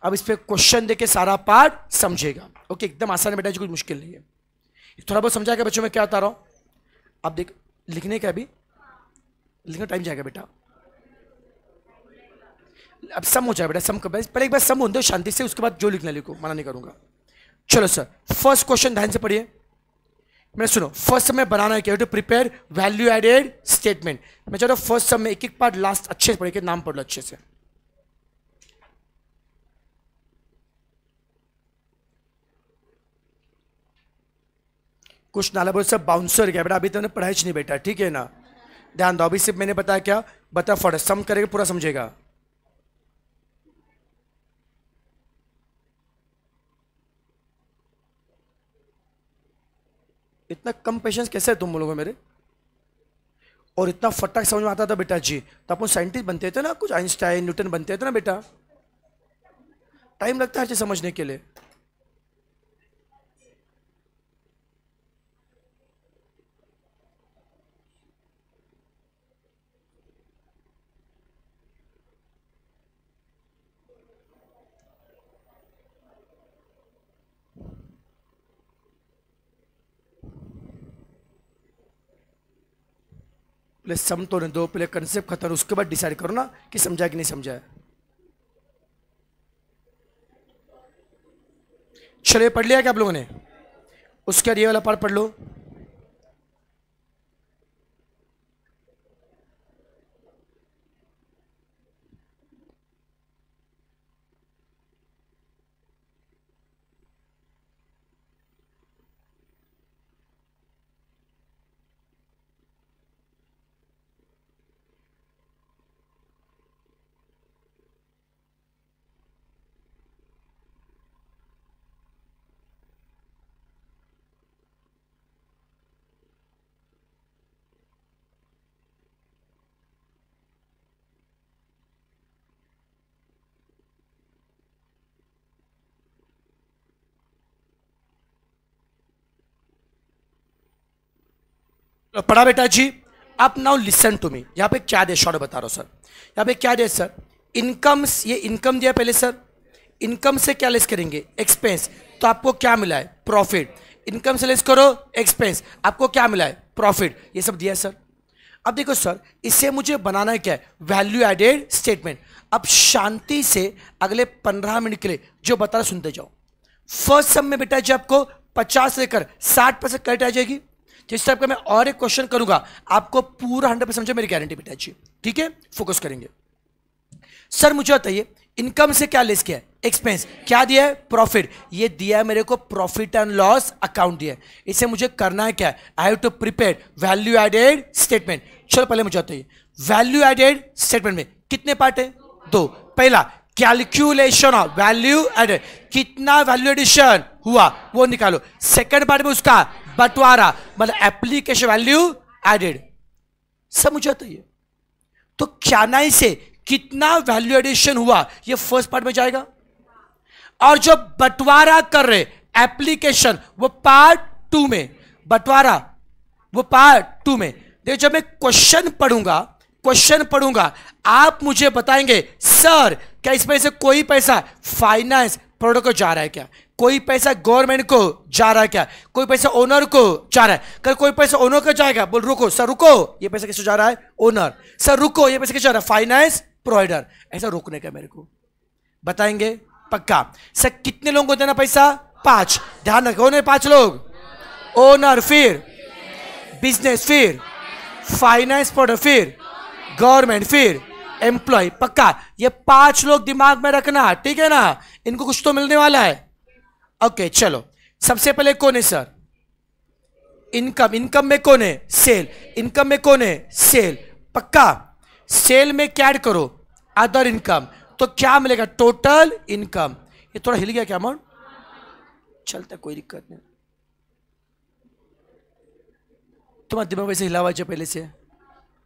अब इस पर क्वेश्चन देके सारा पार्ट समझेगा ओके एकदम आसान बेटा जी कुछ मुश्किल नहीं है थोड़ा बहुत समझा के बच्चों में क्या बता रहा हूँ आप देख लिखने का अभी लिखने टाइम जाएगा बेटा अब सम हो जाए बेटा सम का पहले एक बार सम होते हो शांति से उसके बाद जो लिखना लिखो मना नहीं करूँगा चलो सर फर्स्ट क्वेश्चन ध्यान से पढ़िए मैंने सुनो फर्स्ट सब में बनाना क्या to prepare value added statement मैं चाहता हूँ फर्स्ट सब में एक एक पार्ट लास्ट अच्छे से पढ़े के नाम पढ़ लो अच्छे से कुछ नाला बोल सब बाउंसर गया बेटा अभी तो पढ़ाई नहीं बेटा ठीक है ना ध्यान दो अभी सिर्फ मैंने बताया क्या बता फड़ सम करेगा पूरा समझेगा इतना कम पेशेंस कैसे है तुम लोगों मेरे और इतना फटाक समझ में आता था बेटा जी तो अपन साइंटिस्ट बनते थे ना कुछ आइंस्टाइन न्यूटन बनते थे ना बेटा टाइम लगता है हर चीज़ समझने के लिए पहले सम तो नहीं दो पहले कंसेप्ट खत्म उसके बाद डिसाइड करो ना कि समझा कि नहीं समझा चलिए पढ़ लिया क्या आप लोगों ने उसके बाद ये वाला पार्ट पढ़ लो पढ़ा बेटा जी आप नाउ लिसन टू मी यहाँ पे क्या दे शॉर्ट बता रहा हूँ सर यहाँ पे क्या दे सर इनकम ये इनकम दिया पहले सर इनकम से क्या लेस करेंगे एक्सपेंस तो आपको क्या मिला है प्रॉफिट इनकम से लेस करो एक्सपेंस आपको क्या मिला है प्रॉफिट ये सब दिया सर अब देखो सर इससे मुझे बनाना है क्या है वैल्यू एडेड स्टेटमेंट अब शांति से अगले पंद्रह मिनट के लिए जो बता रहा सुनते जाओ फर्स्ट सम में बेटा जी आपको पचास लेकर साठ परसेंट कट आ जाएगी तो इस टाइप का मैं और एक क्वेश्चन करूंगा आपको पूरा हंड्रेड परसेंट मेरी गारंटी बिटा जी ठीक है फोकस करेंगे सर मुझे बताइए इनकम से क्या लिस्ट किया है एक्सपेंस क्या दिया है प्रॉफिट ये दिया है मेरे को प्रॉफिट एंड लॉस अकाउंट दिया है इसे मुझे करना है क्या I have to prepare value added statement चलो पहले मुझे बताइए वैल्यू एडेड स्टेटमेंट में कितने पार्ट है दो पहला कैलकुलेशन ऑफ वैल्यू एडेड कितना वैल्यू एडिशन हुआ वो निकालो सेकंड पार्ट में उसका बंटवारा मतलब एप्लीकेशन वैल्यू एडेड समझो तो ये तो ख्यानाई से कितना वैल्यू एडिशन हुआ ये फर्स्ट पार्ट में जाएगा और जो बंटवारा कर रहे एप्लीकेशन वो पार्ट टू में बंटवारा वो पार्ट टू में देखो जब मैं क्वेश्चन पढ़ूंगा क्वेश्चन पढ़ूंगा आप मुझे बताएंगे सर क्या इसमें से कोई पैसा फाइनेंस प्रोडक्ट को जा रहा है क्या कोई पैसा गवर्नमेंट को जा रहा है क्या कोई पैसा ओनर को जा रहा है कल कोई पैसा ओनर को जाएगा बोल रुको सर रुको ये पैसा किसको जा रहा है ओनर सर रुको ये पैसा किस जा रहा है फाइनेंस प्रोवाइडर ऐसा रोकने का मेरे को बताएंगे पक्का सर कितने लोगों को देना पैसा पांच ध्यान रखो ओनर पांच लोग ओनर फिर बिजनेस फिर फाइनेंस प्रोडक्ट फिर गवर्नमेंट फिर एम्प्लॉय पक्का ये पांच लोग दिमाग में रखना ठीक है ना इनको कुछ तो मिलने वाला है ओके चलो सबसे पहले कौन है सर इनकम इनकम में कौन है सेल इनकम में कौन है सेल पक्का सेल में क्या ऐड करो अदर इनकम तो क्या मिलेगा टोटल इनकम ये थोड़ा हिल गया क्या अमाउंट चलता कोई दिक्कत नहीं तुम्हारा दिमाग वैसे हिलावा पहले से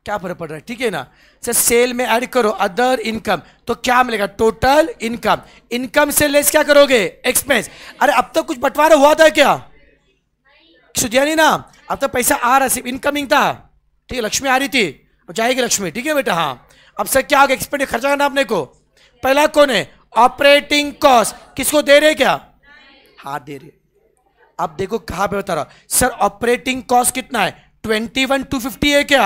क्या फर्क पड़ रहा है ठीक है ना सर सेल में ऐड करो अदर इनकम तो क्या मिलेगा टोटल इनकम इनकम से लेस क्या करोगे एक्सपेंस अरे अब तक तो कुछ बंटवारा हुआ था क्या सुधिया नहीं ना अब तक तो पैसा आ रहा सिर्फ इनकमिंग था ठीक है लक्ष्मी आ रही थी अब जाएगी लक्ष्मी ठीक है बेटा हाँ अब सर क्या होगा एक्सपेंस खर्चा करना अपने को पहला कौन है ऑपरेटिंग कॉस्ट किसको दे रहे क्या हाँ दे रहे अब देखो कहाँ पे बता रहा सर ऑपरेटिंग कॉस्ट कितना है ट्वेंटी वन टू फिफ्टी है क्या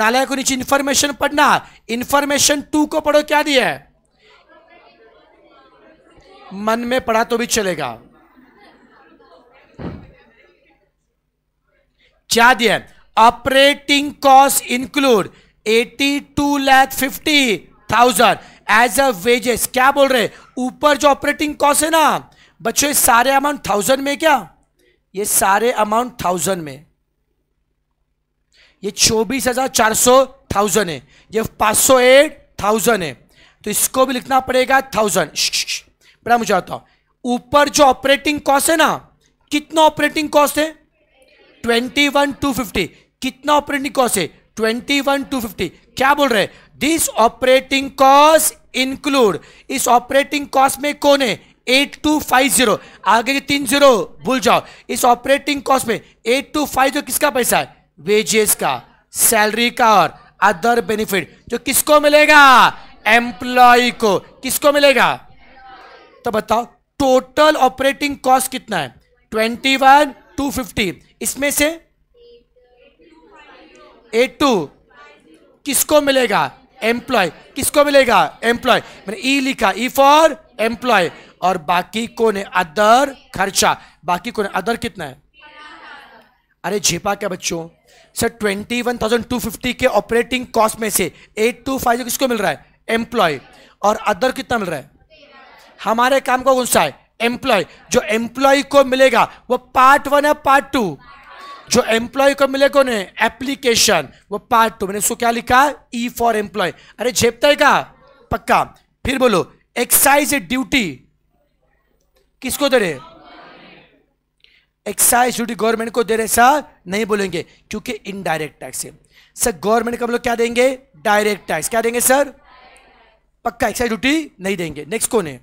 नालायक को नीचे इंफॉर्मेशन पढ़ना इंफॉर्मेशन टू को पढ़ो क्या दिया है मन में पढ़ा तो भी चलेगा क्या दिया operating cost include eighty two lakh fifty thousand as a wages क्या बोल रहे ऊपर जो ऑपरेटिंग कॉस्ट है ना बच्चों ये सारे अमाउंट थाउजेंड में क्या ये सारे अमाउंट थाउजेंड में ये चौबीस हज़ार चार सौ थाउजेंड है ये पाँच सौ एट थाउजेंड है तो इसको भी लिखना पड़ेगा थाउजेंड बड़ा मुझे आता ऊपर जो ऑपरेटिंग कॉस्ट है ना कितना ऑपरेटिंग कॉस्ट है ट्वेंटी वन टू फिफ्टी कितना ऑपरेटिंग कॉस्ट है ट्वेंटी वन टू फिफ्टी क्या बोल रहे दिस ऑपरेटिंग कॉस्ट इंक्लूड इस ऑपरेटिंग कॉस्ट में कौन है एट टू फाइव जीरो आगे के तीन जीरो भूल जाओ इस ऑपरेटिंग कॉस्ट में एट टू फाइव जीरो किसका पैसा है वेजेस का सैलरी का और अदर बेनिफिट जो किसको मिलेगा एम्प्लॉय को किसको मिलेगा तो बताओ टोटल ऑपरेटिंग कॉस्ट कितना है ट्वेंटी वन टू फिफ्टी इसमें से ए टू किसको मिलेगा एम्प्लॉय किसको मिलेगा एम्प्लॉय मैंने ई e लिखा ई फॉर एम्प्लॉय और बाकी को ने अदर खर्चा बाकी को ने अदर कितना है अरे झेपा क्या बच्चों sir twenty one thousand two fifty के ऑपरेटिंग कॉस्ट में से एट टू फाइव किसको मिल रहा है एम्प्लॉय और अदर कितना मिल रहा है हमारे काम का कौन सा है एम्प्लॉय जो एम्प्लॉय को मिलेगा वो पार्ट वन है पार्ट टू जो एम्प्लॉय को मिले कौन है एप्लीकेशन वो पार्ट टू मैंने उसको क्या लिखा ई फॉर एम्प्लॉय अरे झेपता है क्या पक्का फिर बोलो एक्साइज ड्यूटी किसको दे रहे एक्साइज ड्यूटी गवर्नमेंट को दे रहे सर नहीं बोलेंगे क्योंकि इनडायरेक्ट टैक्स है सर गवर्नमेंट का हम लोग क्या देंगे डायरेक्ट टैक्स क्या देंगे सर पक्का एक्साइज ड्यूटी नहीं देंगे नेक्स्ट कौन है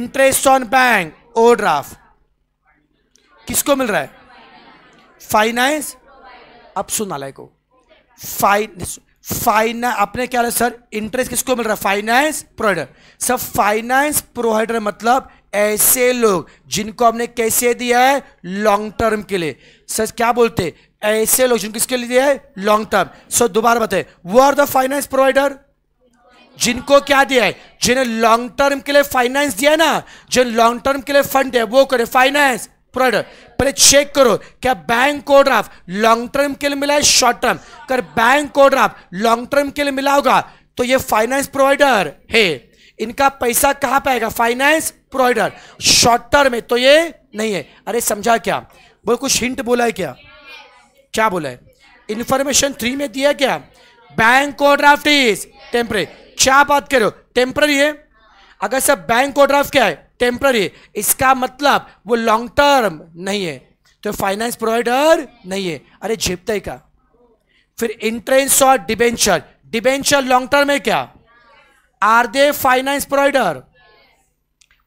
इंटरेस्ट ऑन बैंक ओवर किसको मिल रहा है फाइनेंस अब सुन आलय को फाइनेंस फाइना आपने क्या सर इंटरेस्ट किसको मिल रहा है finance provider sir finance provider मतलब ऐसे लोग जिनको हमने कैसे दिया है लॉन्ग टर्म के लिए सर क्या बोलते ऐसे लोग जिनको किसके लिए दिया है लॉन्ग टर्म सो दोबारा बताए वो आर द फाइनेंस प्रोवाइडर जिनको क्या दिया है जिन्हें लॉन्ग टर्म के लिए फाइनेंस दिया है ना जिन लॉन्ग टर्म के लिए फंड है वो करे फाइनेंस प्रोवाइडर पहले चेक करो क्या बैंक को ड्राफ्ट लॉन्ग टर्म के लिए मिला है शॉर्ट टर्म कर बैंक को ड्राफ्ट लॉन्ग टर्म के लिए मिला होगा तो ये फाइनेंस प्रोवाइडर है इनका पैसा कहां पे आएगा फाइनेंस प्रोवाइडर शॉर्ट टर्म में तो ये नहीं है अरे समझा क्या बोल कुछ हिंट बोला है क्या क्या बोला है इन्फॉर्मेशन थ्री में दिया क्या बैंक को ड्राफ्ट इज टेम्परे क्या बात करो टेम्पररी है अगर सब बैंक को ड्राफ्ट क्या है टेम्पररी इसका मतलब वो लॉन्ग टर्म नहीं है तो फाइनेंस प्रोवाइडर नहीं है अरे झिपते का फिर इंट्रेंस और डिबेंचर डिबेंचर लॉन्ग टर्म है क्या आर दे फाइनेंस प्रोवाइडर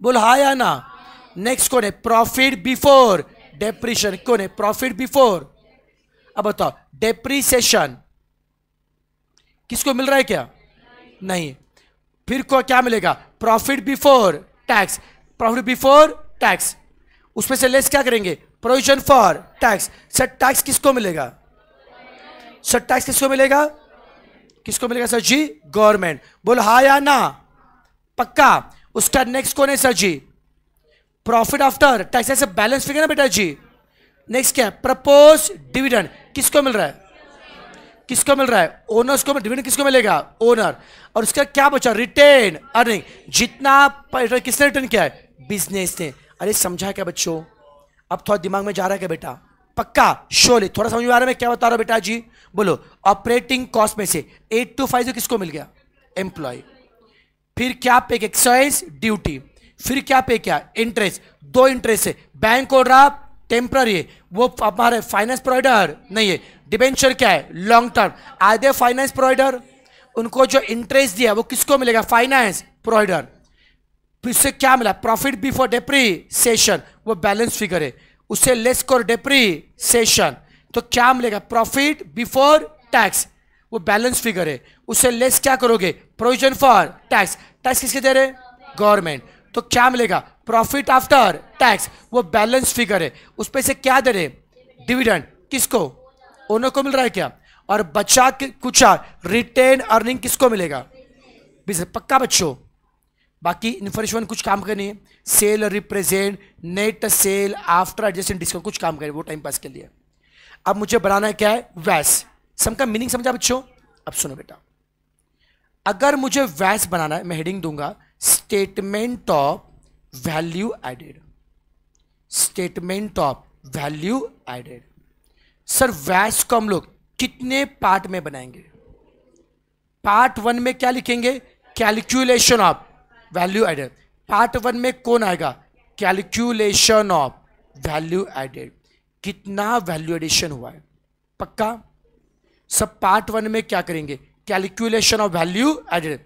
बोल हा या ना नेक्स्ट कौन है प्रॉफिट बिफोर डेप्रिशन कौन है प्रॉफिट बिफोर अब बताओ डेप्रिसिएशन किसको मिल रहा है क्या नहीं फिर को क्या मिलेगा profit before tax profit before tax उसमें से लेस क्या करेंगे provision for tax sir tax किसको मिलेगा सर टैक्स किसको मिलेगा किसको मिलेगा सर जी गवर्नमेंट बोलो हा या ना पक्का उसका नेक्स्ट कौन है सर जी प्रॉफिट आफ्टर टैक्स ऐसे बैलेंस फिगर ना बेटा जी नेक्स्ट क्या है प्रपोज डिविडेंड किसको मिल रहा है किसको मिल रहा है ओनर्स को डिविडेंड किसको मिलेगा ओनर और उसका क्या बचा रिटेन अर्निंग जितना किसने रिटर्न किया है बिजनेस ने अरे समझा क्या बच्चों अब थोड़ा दिमाग में जा रहा है क्या बेटा पक्का शोले थोड़ा समझ में आ रहा है क्या बता रहा हूँ बेटा जी बोलो ऑपरेटिंग कॉस्ट में से एट टू फाइव किसको मिल गया एम्प्लॉय फिर क्या पे एक्साइज ड्यूटी फिर क्या पे क्या इंटरेस्ट दो इंटरेस्ट है बैंक और आप टेम्प्ररी वो हमारे फाइनेंस प्रोवाइडर नहीं है डिबेंचर क्या है long term are they finance provider उनको जो इंटरेस्ट दिया वो किसको मिलेगा फाइनेंस प्रोवाइडर फिर से क्या मिला प्रॉफिट बिफोर डेप्री सेशन वो बैलेंस फिगर है उससे लेस कर सेशन तो क्या मिलेगा प्रॉफिट बिफोर टैक्स वो बैलेंस फिगर है उससे लेस क्या करोगे प्रोविजन फॉर टैक्स टैक्स किसके दे रहे गवर्नमेंट तो क्या मिलेगा प्रॉफिट आफ्टर टैक्स वो बैलेंस फिगर है उस पर से क्या दे रहे डिविडेंड किसको ओनर को मिल रहा है क्या और बचा कुछ रिटेन अर्निंग किसको मिलेगा पक्का बच्चों बाकी इन्फॉर्मेशन कुछ काम करनी है sale represent net sale after adjustment discount कुछ काम करें वो टाइम पास के लिए अब मुझे बनाना है क्या है वैस सम का मीनिंग समझा बच्चों अब सुनो बेटा अगर मुझे वैस बनाना है मैं हेडिंग दूंगा statement of value added statement of value added sir वैस को हम लोग कितने पार्ट में बनाएंगे पार्ट वन में क्या लिखेंगे calculation of value added part one में कौन आएगा कैलकुलेशन ऑफ वैल्यू एडेड कितना वैल्यू एडिशन हुआ है पक्का सब पार्ट वन में क्या करेंगे कैलकुलेशन ऑफ वैल्यू एडेड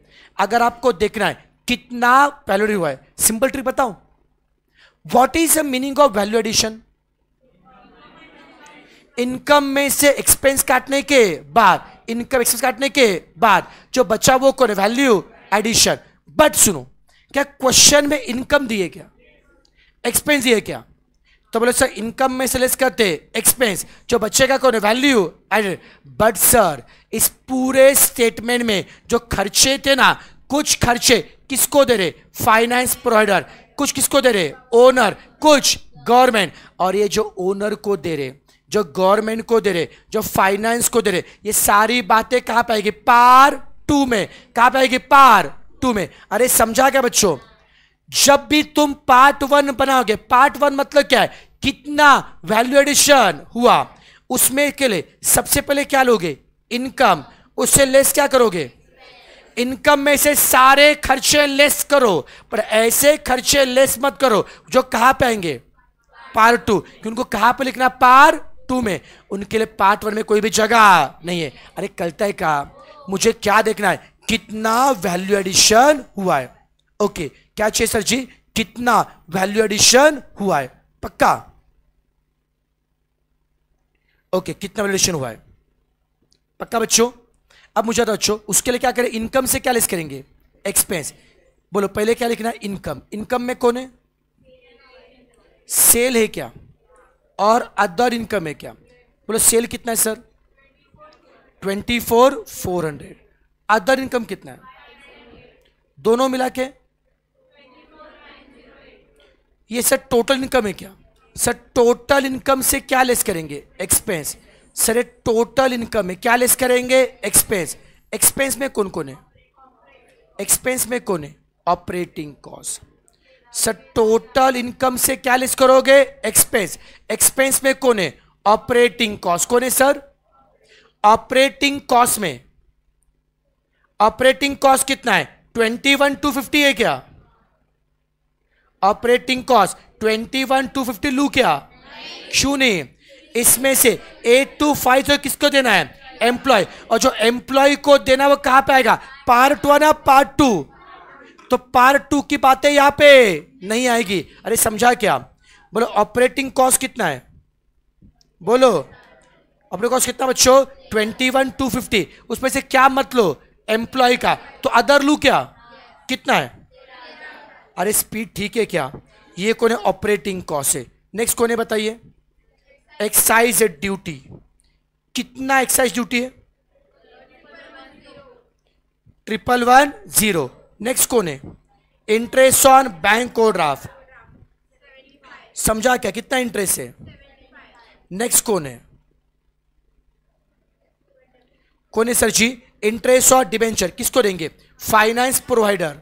अगर आपको देखना है कितना वैल्यू हुआ है सिंपल ट्रिक बताओ what is the meaning of value addition income में से एक्सपेंस काटने के बाद इनकम एक्सपेंस काटने के बाद जो बचा वो कौन वैल्यू एडिशन बट सुनो क्या क्वेश्चन में इनकम दिए क्या एक्सपेंस दिए क्या तो बोले सर इनकम में सेलेस करते एक्सपेंस जो बच्चे का कौन है वैल्यू एंड बट सर इस पूरे स्टेटमेंट में जो खर्चे थे ना कुछ खर्चे किसको दे रहे फाइनेंस प्रोवाइडर कुछ किसको दे रहे ओनर कुछ गवर्नमेंट और ये जो ओनर को दे रहे जो गवर्नमेंट को दे रहे जो फाइनेंस को दे रहे ये सारी बातें कहाँ पाएगी पार टू में कहाँ पाएगी पार टू में अरे समझा क्या बच्चों जब भी तुम पार्ट वन बनाओगे पार्ट वन मतलब क्या है कितना वैल्यू एडिशन हुआ उसमें के लिए सबसे पहले क्या लोगे इनकम उससे लेस क्या करोगे इनकम में से सारे खर्चे लेस करो पर ऐसे खर्चे लेस मत करो जो कहाँ पे आएंगे पार्ट टू उनको कहाँ पे लिखना पार टू में उनके लिए पार्ट वन में कोई भी जगह नहीं है अरे कल तय कहा मुझे क्या देखना है कितना वैल्यू एडिशन हुआ है ओके क्या चाहिए सर जी कितना वैल्यू एडिशन हुआ है पक्का ओके कितना वैल्यूएशन हुआ है पक्का बच्चों अब मुझे अच्छो उसके लिए क्या करें इनकम से क्या लिस्ट करेंगे एक्सपेंस बोलो पहले क्या लिखना है इनकम इनकम में कौन है सेल है क्या और अदर इनकम है क्या बोलो सेल कितना है sir twenty four four hundred other income कितना है दोनों मिला के ये सर टोटल इनकम है क्या सर टोटल इनकम से क्या लेस करेंगे एक्सपेंस सर टोटल इनकम है क्या लेस करेंगे एक्सपेंस एक्सपेंस में कौन कौन है एक्सपेंस में कौन है operating cost sir total income से क्या लेस करोगे एक्सपेंस एक्सपेंस में कौन है ऑपरेटिंग कॉस्ट कौन है सर ऑपरेटिंग कॉस्ट में ऑपरेटिंग कॉस्ट कितना है ट्वेंटी वन टू फिफ्टी है क्या operating cost twenty one two fifty लू क्या क्यों नहीं इसमें से एट टू फाइव तो किसको देना है एम्प्लॉय और जो एम्प्लॉय को देना वो कहां पे आएगा पार्ट वन या पार्ट टू तो पार्ट टू की बातें यहां पे नहीं आएगी अरे समझा क्या बोलो ऑपरेटिंग कॉस्ट कितना है बोलो ऑपरेटिंग कॉस्ट कितना बच्चों ट्वेंटी वन टू फिफ्टी उसमें से क्या मत लो एम्प्लॉय का तो अदर लू क्या कितना है अरे स्पीड ठीक है क्या ये कौन है ऑपरेटिंग कॉस्ट है नेक्स्ट कौन है बताइए एक्साइज ड्यूटी कितना एक्साइज ड्यूटी है ट्रिपल वन जीरो नेक्स्ट कौन है इंटरेस्ट ऑन बैंक और ड्राफ समझा क्या कितना इंटरेस्ट है नेक्स्ट कौन है कौन है सर जी इंटरेस्ट और डिबेंचर किसको देंगे फाइनेंस प्रोवाइडर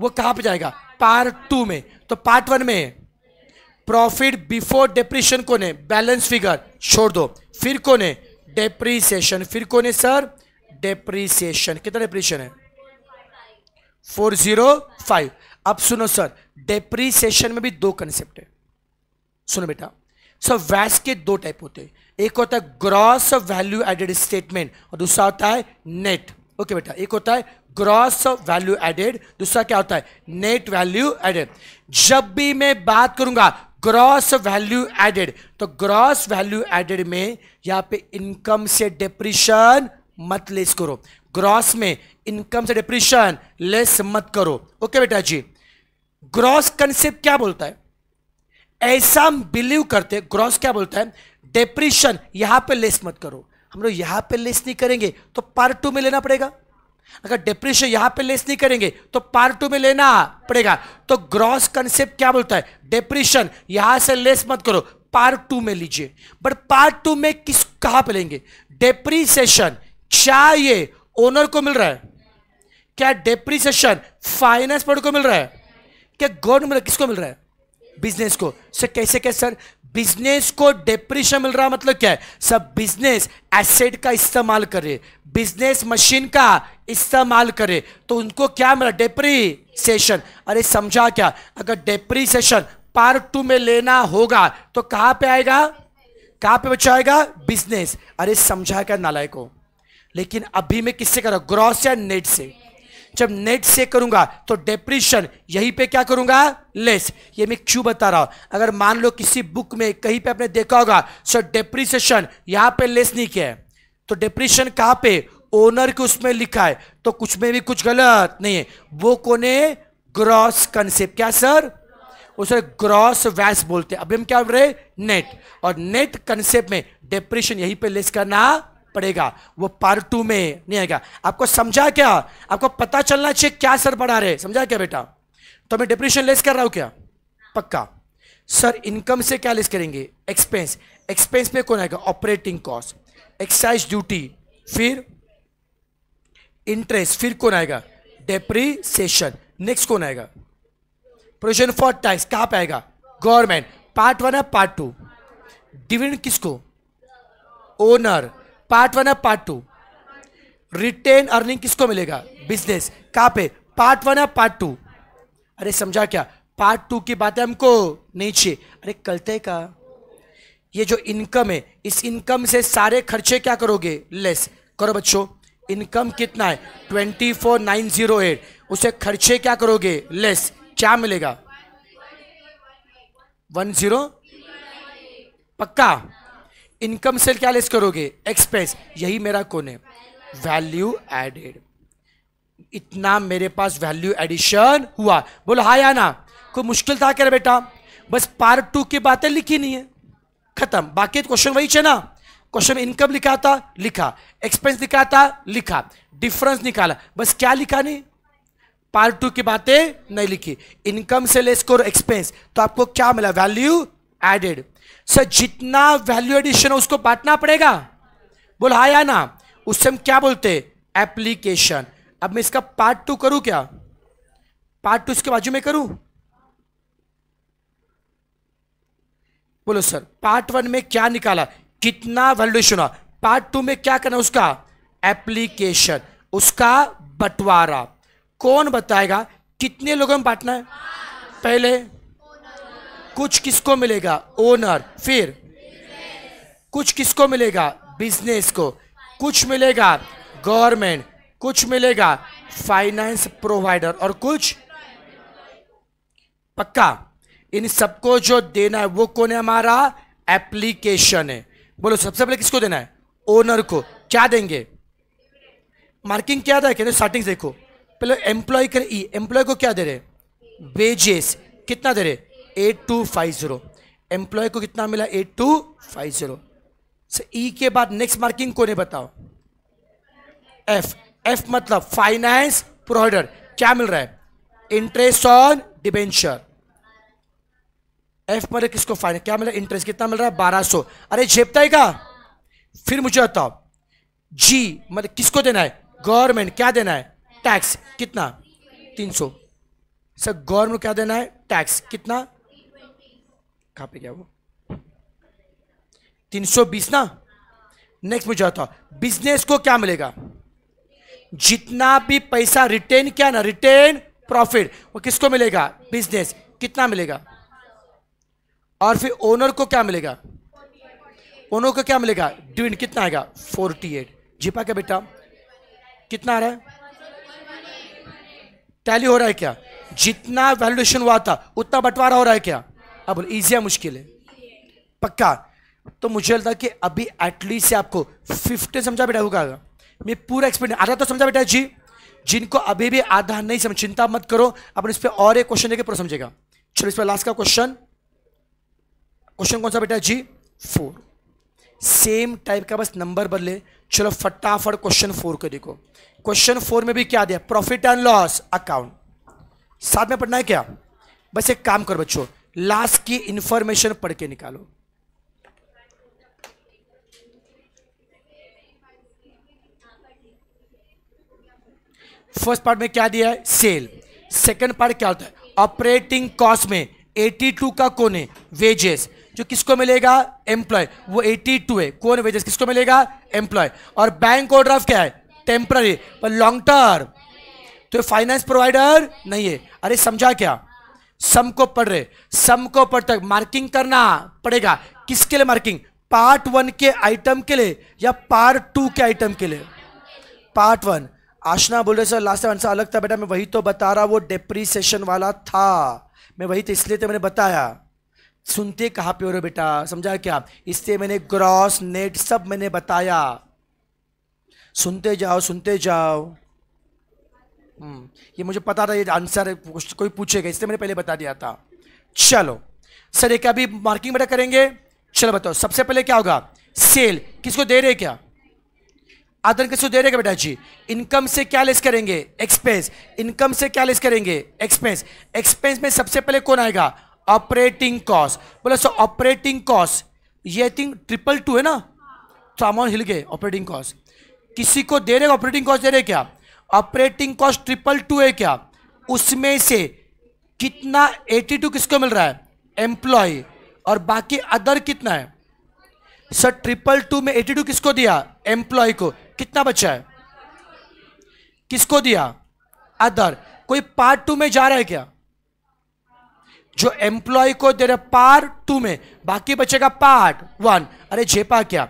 वो कहां पे जाएगा पार्ट टू में तो पार्ट वन में प्रॉफिट बिफोर डेप्रिशन कौन है बैलेंस फिगर छोड़ दो फिर कौन है डेप्रीसिएशन फिर कौन है सर डेप्रीसिएशन कितना डेप्रीसिएशन है फोर जीरो फाइव अब सुनो सर डेप्रीसिएशन में भी दो कंसेप्ट है सुनो बेटा सर वैस के दो टाइप होते हैं एक होता है ग्रॉस वैल्यू एडेड स्टेटमेंट और दूसरा होता है नेट ओके बेटा एक होता है ग्रॉस वैल्यू एडेड दूसरा क्या होता है नेट वैल्यू एडेड जब भी मैं बात करूंगा ग्रॉस वैल्यू एडेड तो ग्रॉस वैल्यू एडेड में यहां पे इनकम से डिप्रिशन मत लेस करो ग्रॉस में इनकम से डिप्रिशन लेस मत करो ओके बेटा जी ग्रॉस कंसेप्ट क्या बोलता है ऐसा हम बिलीव करते ग्रॉस क्या बोलता है डिप्रेशन यहां पे लेस मत करो हम लोग यहां पे लेस नहीं करेंगे तो पार्ट टू में लेना पड़ेगा अगर डिप्रेशन यहां पे लेस नहीं करेंगे तो पार्ट टू में लेना पड़ेगा तो ग्रॉस कंसेप्ट क्या बोलता है डिप्रेशन यहां से लेस मत करो पार्ट टू में लीजिए बट पार्ट टू में किस कहां पर लेंगे डेप्रीसेशन क्या ये ओनर को मिल रहा है क्या डेप्रीसेशन फाइनेंस बोर्ड को मिल रहा है क्या गवर्नमेंट किसको मिल रहा है बिजनेस को सर कैसे कैसे सर बिजनेस को डिप्रेशन मिल रहा मतलब क्या है सब बिजनेस एसेट का इस्तेमाल करे बिजनेस मशीन का इस्तेमाल करे तो उनको क्या मिला डेप्रीसेशन अरे समझा क्या अगर डेप्रीसेशन पार्ट टू में लेना होगा तो कहां पे आएगा कहां पे बच्चा आएगा बिजनेस अरे समझा क्या नालायक को लेकिन अभी मैं किससे कर रहा हूं ग्रॉस या नेट से जब नेट से करूंगा तो डेप्रिशन यहीं पे क्या करूंगा लेस ये मैं क्यों बता रहा हूं अगर मान लो किसी बुक में कहीं पे आपने देखा होगा सर डेप्रिसिएशन यहां पे लेस नहीं किया तो डेप्रिशन कहां पे ओनर के उसमें लिखा है तो कुछ में भी कुछ गलत नहीं है वो कौन है ग्रॉस कंसेप्ट क्या सर उसे ग्रॉस वैस बोलते हैं अभी हम क्या बोल रहे नेट और नेट कंसेप्ट में डिप्रेशन यहीं पे लेस करना पड़ेगा वो पार्ट टू में नहीं आएगा आपको समझा क्या आपको पता चलना चाहिए क्या सर पढ़ा रहे समझा क्या बेटा तो मैं डिप्रेशन लेस कर रहा हूँ क्या पक्का सर इनकम से क्या लेस करेंगे एक्सपेंस एक्सपेंस पे कौन आएगा ऑपरेटिंग कॉस्ट एक्साइज ड्यूटी फिर इंटरेस्ट फिर कौन आएगा डेप्रीसेशन नेक्स्ट कौन आएगा प्रोविजन फॉर टैक्स कहाँ पे आएगा गवर्नमेंट पार्ट वन है पार्ट टू डिविडेंड किसको ओनर पार्ट वन है पार्ट टू रिटेन अर्निंग किसको मिलेगा बिजनेस कहाँ पे पार्ट वन है पार्ट टू अरे समझा क्या पार्ट टू की बातें हमको नहीं चाहिए अरे कलते का ये जो इनकम है इस इनकम से सारे खर्चे क्या करोगे लेस करो बच्चों इनकम कितना है twenty four nine zero eight उसे खर्चे क्या करोगे लेस क्या मिलेगा वन जीरो पक्का इनकम से क्या लेस करोगे एक्सपेंस यही मेरा कौन है वैल्यू एडेड इतना मेरे पास वैल्यू एडिशन हुआ बोलो हा या ना कोई मुश्किल था क्या बेटा बस पार्ट टू की बातें लिखी नहीं है खत्म बाकी क्वेश्चन तो वही है ना क्वेश्चन इनकम लिखा था लिखा एक्सपेंस लिखा था लिखा डिफरेंस निकाला बस क्या लिखा नहीं पार्ट टू की बातें नहीं लिखी इनकम से लेस करो एक्सपेंस तो आपको क्या मिला वैल्यू एडेड सर जितना वैल्यू एडिशन है उसको बांटना पड़ेगा बोला हाँ या ना उससे हम क्या बोलते एप्लीकेशन अब मैं इसका पार्ट टू करूं क्या पार्ट टू इसके बाजू में करूं बोलो सर पार्ट वन में क्या निकाला कितना वैल्यूएशन हुआ पार्ट टू में क्या करना उसका एप्लीकेशन उसका बंटवारा कौन बताएगा कितने लोगों में बांटना है पहले कुछ किसको मिलेगा ओनर फिर कुछ किसको मिलेगा बिजनेस को कुछ मिलेगा गवर्नमेंट कुछ मिलेगा फाइनेंस प्रोवाइडर और कुछ पक्का इन सबको जो देना है वो कौन है हमारा एप्लीकेशन है बोलो सबसे पहले किसको देना है ओनर को क्या देंगे मार्किंग क्या था कहते स्टार्टिंग देखो पहले एम्प्लॉय कर ई एम्प्लॉय को क्या दे रहे वेजेस कितना दे रहे eight two five zero employee को कितना मिला eight two five zero E के बाद नेक्स्ट मार्किंग को नहीं बताओ एफ एफ मतलब फाइनेंस प्रोवाइडर क्या मिल रहा है इंटरेस्ट ऑन डिबेंचर एफ मतलब किसको फाइनेंस क्या मिल रहा है इंटरेस्ट कितना मिल रहा है बारह सौ अरे झेपता है का फिर मुझे बताओ जी मतलब किसको देना है गवर्नमेंट क्या देना है टैक्स कितना तीन सौ सर गवर्नमेंट क्या देना है टैक्स कितना कहाँ पे गया वो बीस ना नेक्स्ट मुझे आता बिजनेस को क्या मिलेगा जितना भी पैसा रिटेन क्या ना रिटेन प्रॉफिट वो किसको मिलेगा बिजनेस कितना मिलेगा और फिर ओनर को क्या मिलेगा ओनर को क्या मिलेगा डिविन कितना आएगा फोर्टी एट जीपा क्या बेटा कितना आ रहा है टैली हो रहा है क्या जितना वैल्यूएशन हुआ था उतना बंटवारा हो रहा है क्या आप बोले ईजी या मुश्किल है पक्का तो मुझे लगता है कि अभी एटलीस्ट से आपको फिफ्टी समझा बेटा होगा मैं पूरा एक्सप्लेन आधा तो समझा बेटा जी जिनको अभी भी आधा नहीं समझ चिंता मत करो अपन इस पर और एक क्वेश्चन देकर पूरा समझेगा चलो इस पर लास्ट का क्वेश्चन क्वेश्चन कौन सा बेटा जी फोर सेम टाइप का बस नंबर बदले चलो फटाफट क्वेश्चन फोर को देखो क्वेश्चन फोर में भी क्या दिया प्रॉफिट एंड लॉस अकाउंट साथ में पढ़ना है क्या बस एक काम करो बच्चों लास्ट की इंफॉर्मेशन पढ़ के निकालो फर्स्ट पार्ट में क्या दिया है सेल सेकंड पार्ट क्या होता है ऑपरेटिंग कॉस्ट में 82 का कौन है वेजेस जो किसको मिलेगा एम्प्लॉय वो 82 है कौन वेजेस किसको मिलेगा एम्प्लॉय और बैंक ऑर्डर ऑफ क्या है टेम्पररी पर लॉन्ग टर्म तो फाइनेंस प्रोवाइडर नहीं है अरे समझा क्या सम को पढ़ रहे सम को पढ़ते मार्किंग करना पड़ेगा किसके लिए मार्किंग पार्ट वन के आइटम के लिए या पार्ट टू के आइटम के लिए पार्ट वन आशना बोल रहे सर लास्ट टाइम आंसर अलग था बेटा मैं वही तो बता रहा वो डेप्रीसेशन वाला था मैं वही तो इसलिए तो मैंने बताया सुनते कहाँ पे हो रहे बेटा समझा क्या इसलिए मैंने ग्रॉस नेट सब मैंने बताया सुनते जाओ सुनते जाओ हम्म, ये मुझे पता था ये आंसर है कोई पूछेगा इसलिए मैंने पहले बता दिया था चलो सर एक अभी मार्किंग बेटा करेंगे चलो बताओ सबसे पहले क्या होगा सेल किसको दे रहे क्या आदर किसको दे रहे बेटा जी इनकम से क्या लेस करेंगे एक्सपेंस इनकम से क्या लेस करेंगे एक्सपेंस एक्सपेंस में सबसे पहले कौन आएगा ऑपरेटिंग कॉस्ट बोला सो ऑपरेटिंग कॉस्ट ये आई थिंक ट्रिपल टू है ना तो अमाउंट हिल गए ऑपरेटिंग कॉस्ट किसी को दे रहे ऑपरेटिंग कॉस्ट दे रहे क्या ऑपरेटिंग कॉस्ट ट्रिपल टू है क्या उसमें से कितना 82 किसको मिल रहा है एम्प्लॉय और बाकी अदर कितना है सर ट्रिपल टू में 82 किसको दिया एम्प्लॉय को कितना बचा है किसको दिया अदर कोई पार्ट टू में जा रहा है क्या जो एम्प्लॉय को दे रहा पार्ट टू में बाकी बचेगा पार्ट वन अरे झेपा क्या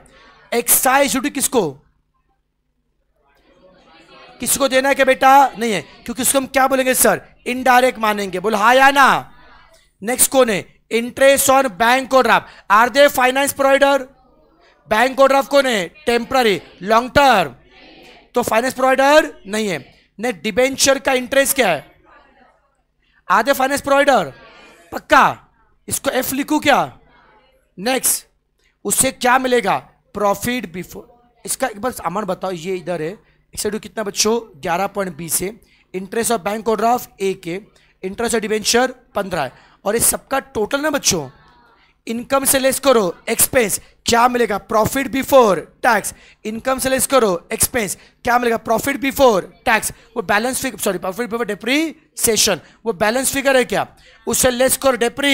एक्साइज ड्यूटी किसको किसी को देना है क्या बेटा नहीं है क्योंकि उसको हम क्या बोलेंगे सर इनडायरेक्ट मानेंगे बोल हा या ना नेक्स्ट कौन है इंटरेस्ट ऑन बैंक को draft are they finance provider bank को ड्राफ्ट कौन है टेम्पररी लॉन्ग टर्म तो फाइनेंस प्रोवाइडर नहीं है नेक्स्ट डिबेंचर का इंटरेस्ट क्या है आर दे फाइनेंस प्रोवाइडर पक्का इसको एफ लिखू क्या नेक्स्ट उससे क्या मिलेगा प्रॉफिट बिफोर इसका एक बस अमन बताओ ये इधर है एक्साइड कितना बच्चों ग्यारह पॉइंट बीस है इंटरेस्ट ऑफ बैंक और एक है इंटरेस्ट ऑफ डिवेंचर पंद्रह है और ये सबका टोटल ना बच्चों इनकम से लेस करो एक्सपेंस क्या मिलेगा प्रॉफिट बिफोर टैक्स इनकम से लेस करो एक्सपेंस क्या मिलेगा प्रॉफिट बिफोर टैक्स वो balance figure sorry profit before depreciation वो बैलेंस फिगर है क्या उससे लेस करो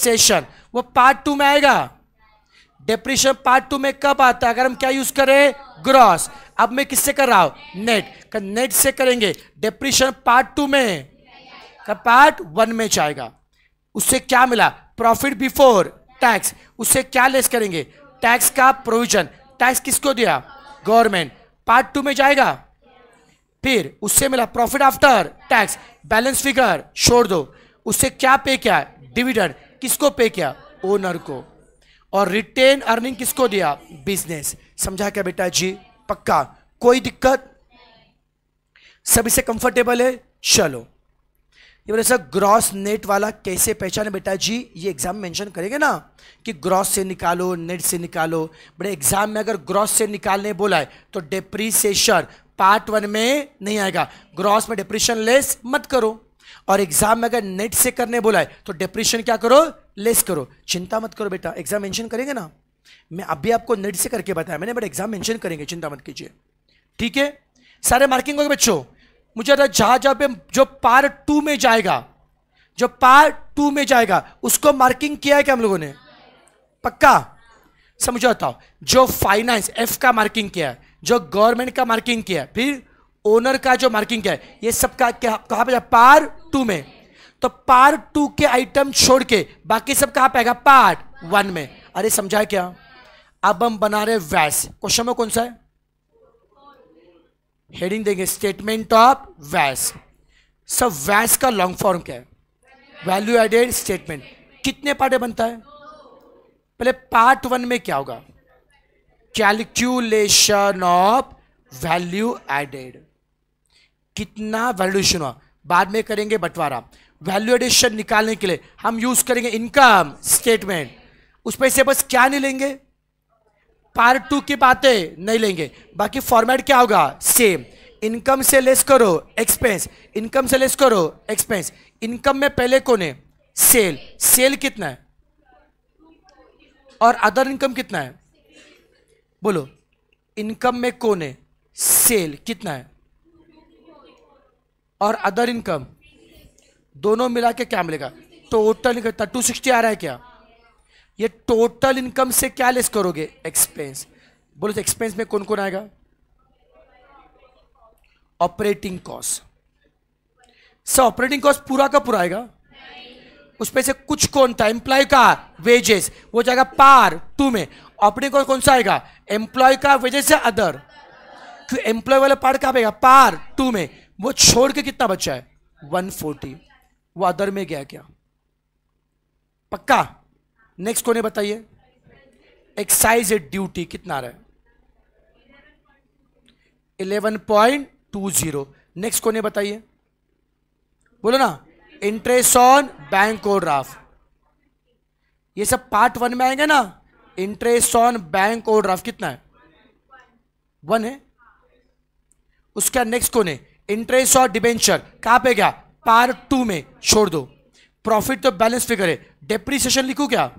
सेशन वो पार्ट टू में आएगा डेप्रीशन पार्ट टू में कब आता है अगर हम क्या यूज करें ग्रॉस अब मैं किससे कर रहा हूं नेट नेट से करेंगे डिप्रेशन पार्ट टू में का पार्ट वन में जाएगा उससे क्या मिला प्रॉफिट बिफोर टैक्स उससे क्या लेस करेंगे टैक्स का प्रोविजन टैक्स किसको दिया गवर्नमेंट पार्ट टू में जाएगा फिर उससे मिला profit after tax balance figure छोड़ दो उससे क्या पे किया डिविडेंड किसको पे किया ओनर को और रिटेन अर्निंग किसको दिया बिजनेस समझा क्या बेटा जी पक्का कोई दिक्कत सभी से कंफर्टेबल है चलो ये बोले सर ग्रॉस नेट वाला कैसे पहचाने बेटा जी ये एग्जाम मेंशन करेंगे ना कि ग्रॉस से निकालो नेट से निकालो बड़े एग्जाम में अगर ग्रॉस से निकालने बोला है तो डेप्रीसिएशन पार्ट वन में नहीं आएगा ग्रॉस में डिप्रेशन लेस मत करो और एग्जाम में अगर नेट से करने बोला है तो डिप्रेशन क्या करो लेस करो चिंता मत करो बेटा एग्जाम मेंशन करेंगे ना मैं अभी आपको नेट से करके बताया मैंने बट एग्जाम मेंशन करेंगे चिंता मत कीजिए ठीक है सारे मार्किंग हो गए बच्चों मुझे जहाँ जहाँ पे जो पार्ट टू में जाएगा जो पार्ट टू में जाएगा उसको मार्किंग किया है क्या हम लोगों ने पक्का समझो बताओ जो फाइनेंस एफ का मार्किंग किया है जो गवर्नमेंट का मार्किंग किया है फिर ओनर का जो मार्किंग किया है ये सब सबका कहा पे पार टू में तो पार्ट टू के आइटम छोड़ के बाकी सब कहा पाएगा पार्ट वन में अरे समझा क्या अब हम बना रहे वैस क्वेश्चन में कौन सा है हेडिंग देंगे स्टेटमेंट ऑफ वैस सब वैस का लॉन्ग फॉर्म क्या है वैल्यू एडेड स्टेटमेंट कितने पार्टे बनता है पहले पार्ट वन में क्या होगा कैलकुलेशन ऑफ वैल्यू एडेड कितना वैल्यूशन हुआ बाद में करेंगे बंटवारा वैल्यू एडिशन निकालने के लिए हम यूज करेंगे इनकम स्टेटमेंट उसमें से बस क्या नहीं लेंगे पार्ट टू की बातें नहीं लेंगे बाकी फॉर्मेट क्या होगा सेम इनकम से लेस करो एक्सपेंस इनकम से लेस करो एक्सपेंस इनकम में पहले कौन है सेल सेल कितना है और अदर इनकम कितना है बोलो इनकम में कौन है सेल कितना है और अदर इनकम दोनों मिला के क्या मिलेगा टोटल टू सिक्सटी आ रहा है क्या ये टोटल इनकम से क्या लेस करोगे एक्सपेंस बोलो तो एक्सपेंस में कौन कौन आएगा operating cost sir operating cost पूरा का पूरा आएगा उसमें से कुछ कौन था एम्प्लॉय का वेजेस वो जाएगा पार टू में ऑपरेटिंग कॉस्ट कौन सा आएगा एम्प्लॉय का वेजेस या अदर क्यों एम्प्लॉय वाला पार्ट कहा आएगा पार टू में वो छोड़ के कितना बचा है 140 वो अदर में गया क्या पक्का नेक्स्ट है बताइए एक्साइज ड्यूटी कितना आ रहा है eleven point two zero next है बताइए बोलो ना इंटरेस्ट ऑन बैंक और ड्राफ्ट ये सब पार्ट वन में आएंगे ना इंटरेस्ट ऑन बैंक और ड्राफ्ट कितना है वन है उसका नेक्स्ट है इंटरेस्ट ऑन डिबेंचर कहां पे गया पार्ट टू में छोड़ दो प्रॉफिट तो बैलेंस फिगर है डेप्रिसिएशन लिखू क्या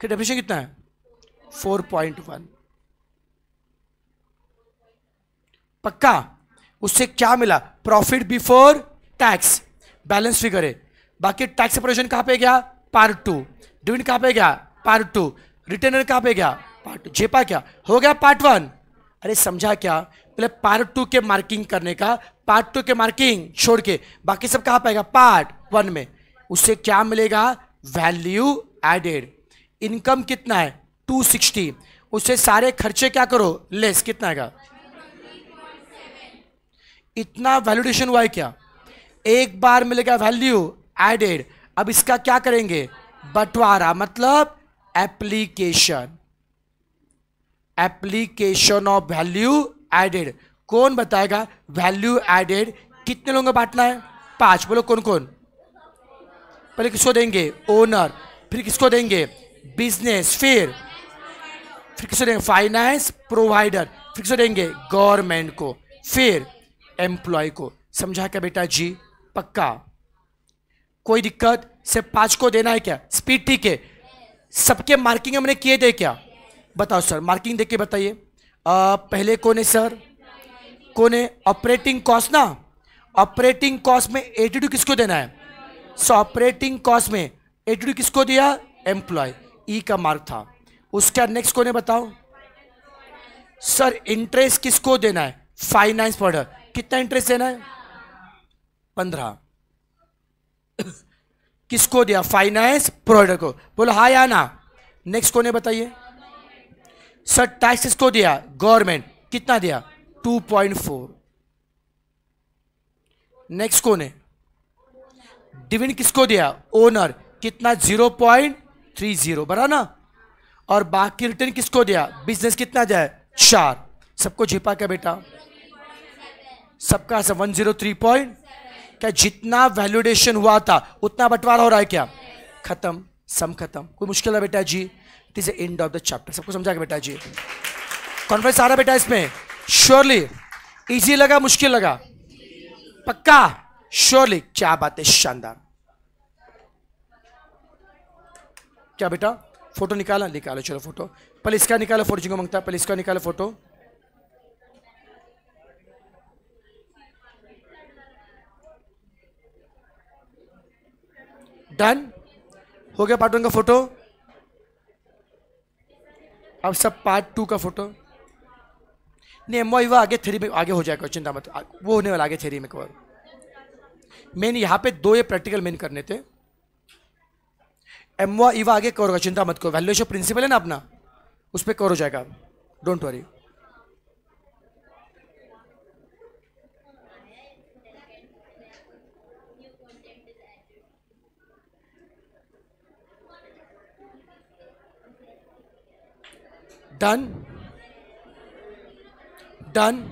कि डेफिनेशन कितना है फोर पॉइंट वन पक्का उससे क्या मिला profit before tax balance figure है बाकी टैक्स प्रोविजन कहां पे गया पार्ट टू डिविड कहां पे गया पार्ट टू रिटर्नर कहां पे गया पार्ट टू जेपा क्या हो गया पार्ट वन अरे समझा क्या पहले पार्ट टू के मार्किंग करने का पार्ट टू के मार्किंग छोड़ के बाकी सब कहां पाएगा पार्ट वन में उससे क्या मिलेगा वैल्यू एडेड इनकम कितना है 260 उससे सारे खर्चे क्या करो लेस कितना का? इतना वैल्यूडेशन हुआ है क्या एक बार मिलेगा वैल्यू एडेड अब इसका क्या करेंगे बंटवारा मतलब application application of value added कौन बताएगा वैल्यू एडेड कितने लोगों को बांटना है पांच बोलो कौन कौन पहले किसको देंगे ओनर फिर किसको देंगे बिजनेस फिर फिर किसको देंगे फाइनेंस प्रोवाइडर फिर किसको देंगे गवर्नमेंट को फिर एम्प्लॉय को समझा क्या बेटा जी पक्का कोई दिक्कत सिर्फ पांच को देना है क्या स्पीड ठीक है सबके मार्किंग हमने किए थे क्या बताओ सर मार्किंग देख के बताइए पहले कौन है सर कौन है ऑपरेटिंग कॉस्ट ना ऑपरेटिंग कॉस्ट में एटी किसको देना है सो ऑपरेटिंग कॉस्ट में एटी किसको दिया एम्प्लॉय ई e का मार्क था उसका नेक्स्ट है बताओ सर इंटरेस्ट किसको देना है फाइनेंस पढ़ कितना इंटरेस्ट देना है पंद्रह किसको दिया फाइनेंस प्रोडक्ट को बोलो हाँ या ना नेक्स्ट है बताइए सर टैक्स किसको दिया गवर्नमेंट कितना दिया 2.4 नेक्स्ट कौन है डिविन किसको दिया ओनर कितना पॉइंट थ्री जीरो बराना और बाकी रिटर्न किसको दिया बिजनेस कितना जाए चार सबको छिपा क्या बेटा सबका ऐसा वन जीरो थ्री पॉइंट क्या जितना वैल्यूडेशन हुआ था उतना बंटवारा हो रहा है क्या खत्म सम खत्म कोई मुश्किल है बेटा जी it is end of the chapter सबको समझा के बेटा जी कॉन्फ्रेंस आ रहा बेटा इसमें श्योरली इजी लगा मुश्किल लगा पक्का श्योरली क्या बात है शानदार क्या बेटा फ़ोटो निकाला निकालो चलो फ़ोटो पहले इसका निकालो फोटो जिंगो मांगता पहले इसका निकालो फ़ोटो डन हो गया पार्ट वन का फ़ोटो अब सब पार्ट टू का फ़ोटो नहीं एम वाई आगे थ्री में आगे हो जाएगा चिंता मत वो होने वाला आगे थ्री में कवर मेन यहाँ पे दो ये प्रैक्टिकल मेन करने थे एमवा e ईवा आगे कवर होगा चिंता मत करो वैल्यूएशन प्रिंसिपल है ना अपना उस पर कवर हो जाएगा डोंट वरी डन डन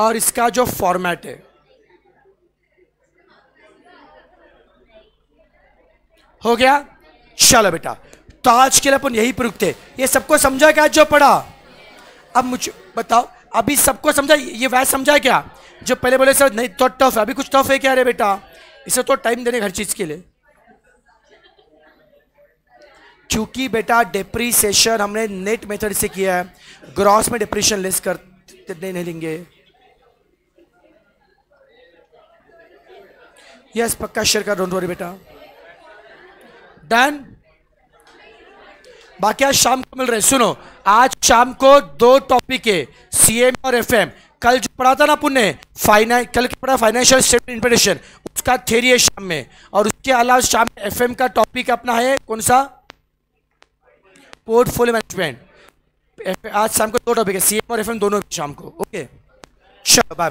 और इसका जो फॉर्मेट है हो गया चलो बेटा तो आज के लिए अपन यही पर रुकते ये सबको समझा क्या जो पढ़ा अब मुझे बताओ अभी सबको समझा ये वह समझा क्या जो पहले बोले सर नहीं तो टफ है अभी कुछ टफ है क्या अरे बेटा इसे तो टाइम देने हर चीज के लिए क्योंकि बेटा डिप्रीसेशन हमने नेट मेथड से किया है ग्रॉस में डिप्रेशन लेस कर नहीं लेंगे यस पक्का शेयर कर डोंट वरी बेटा डन बाकी आज शाम को मिल रहे सुनो आज शाम को दो टॉपिक है सीएम और एफएम कल जो पढ़ा था ना पुण्य फाइनेंस कल पढ़ा फाइनेंशियल स्टेटमेंट इंटरप्रिटेशन उसका थेरी है शाम में और उसके अलावा शाम में एफएम का टॉपिक अपना है कौन सा पोर्टफोलियो मैनेजमेंट आज शाम को दो टॉपिक है सीएम और एफएम दोनों शाम को ओके चलो बाय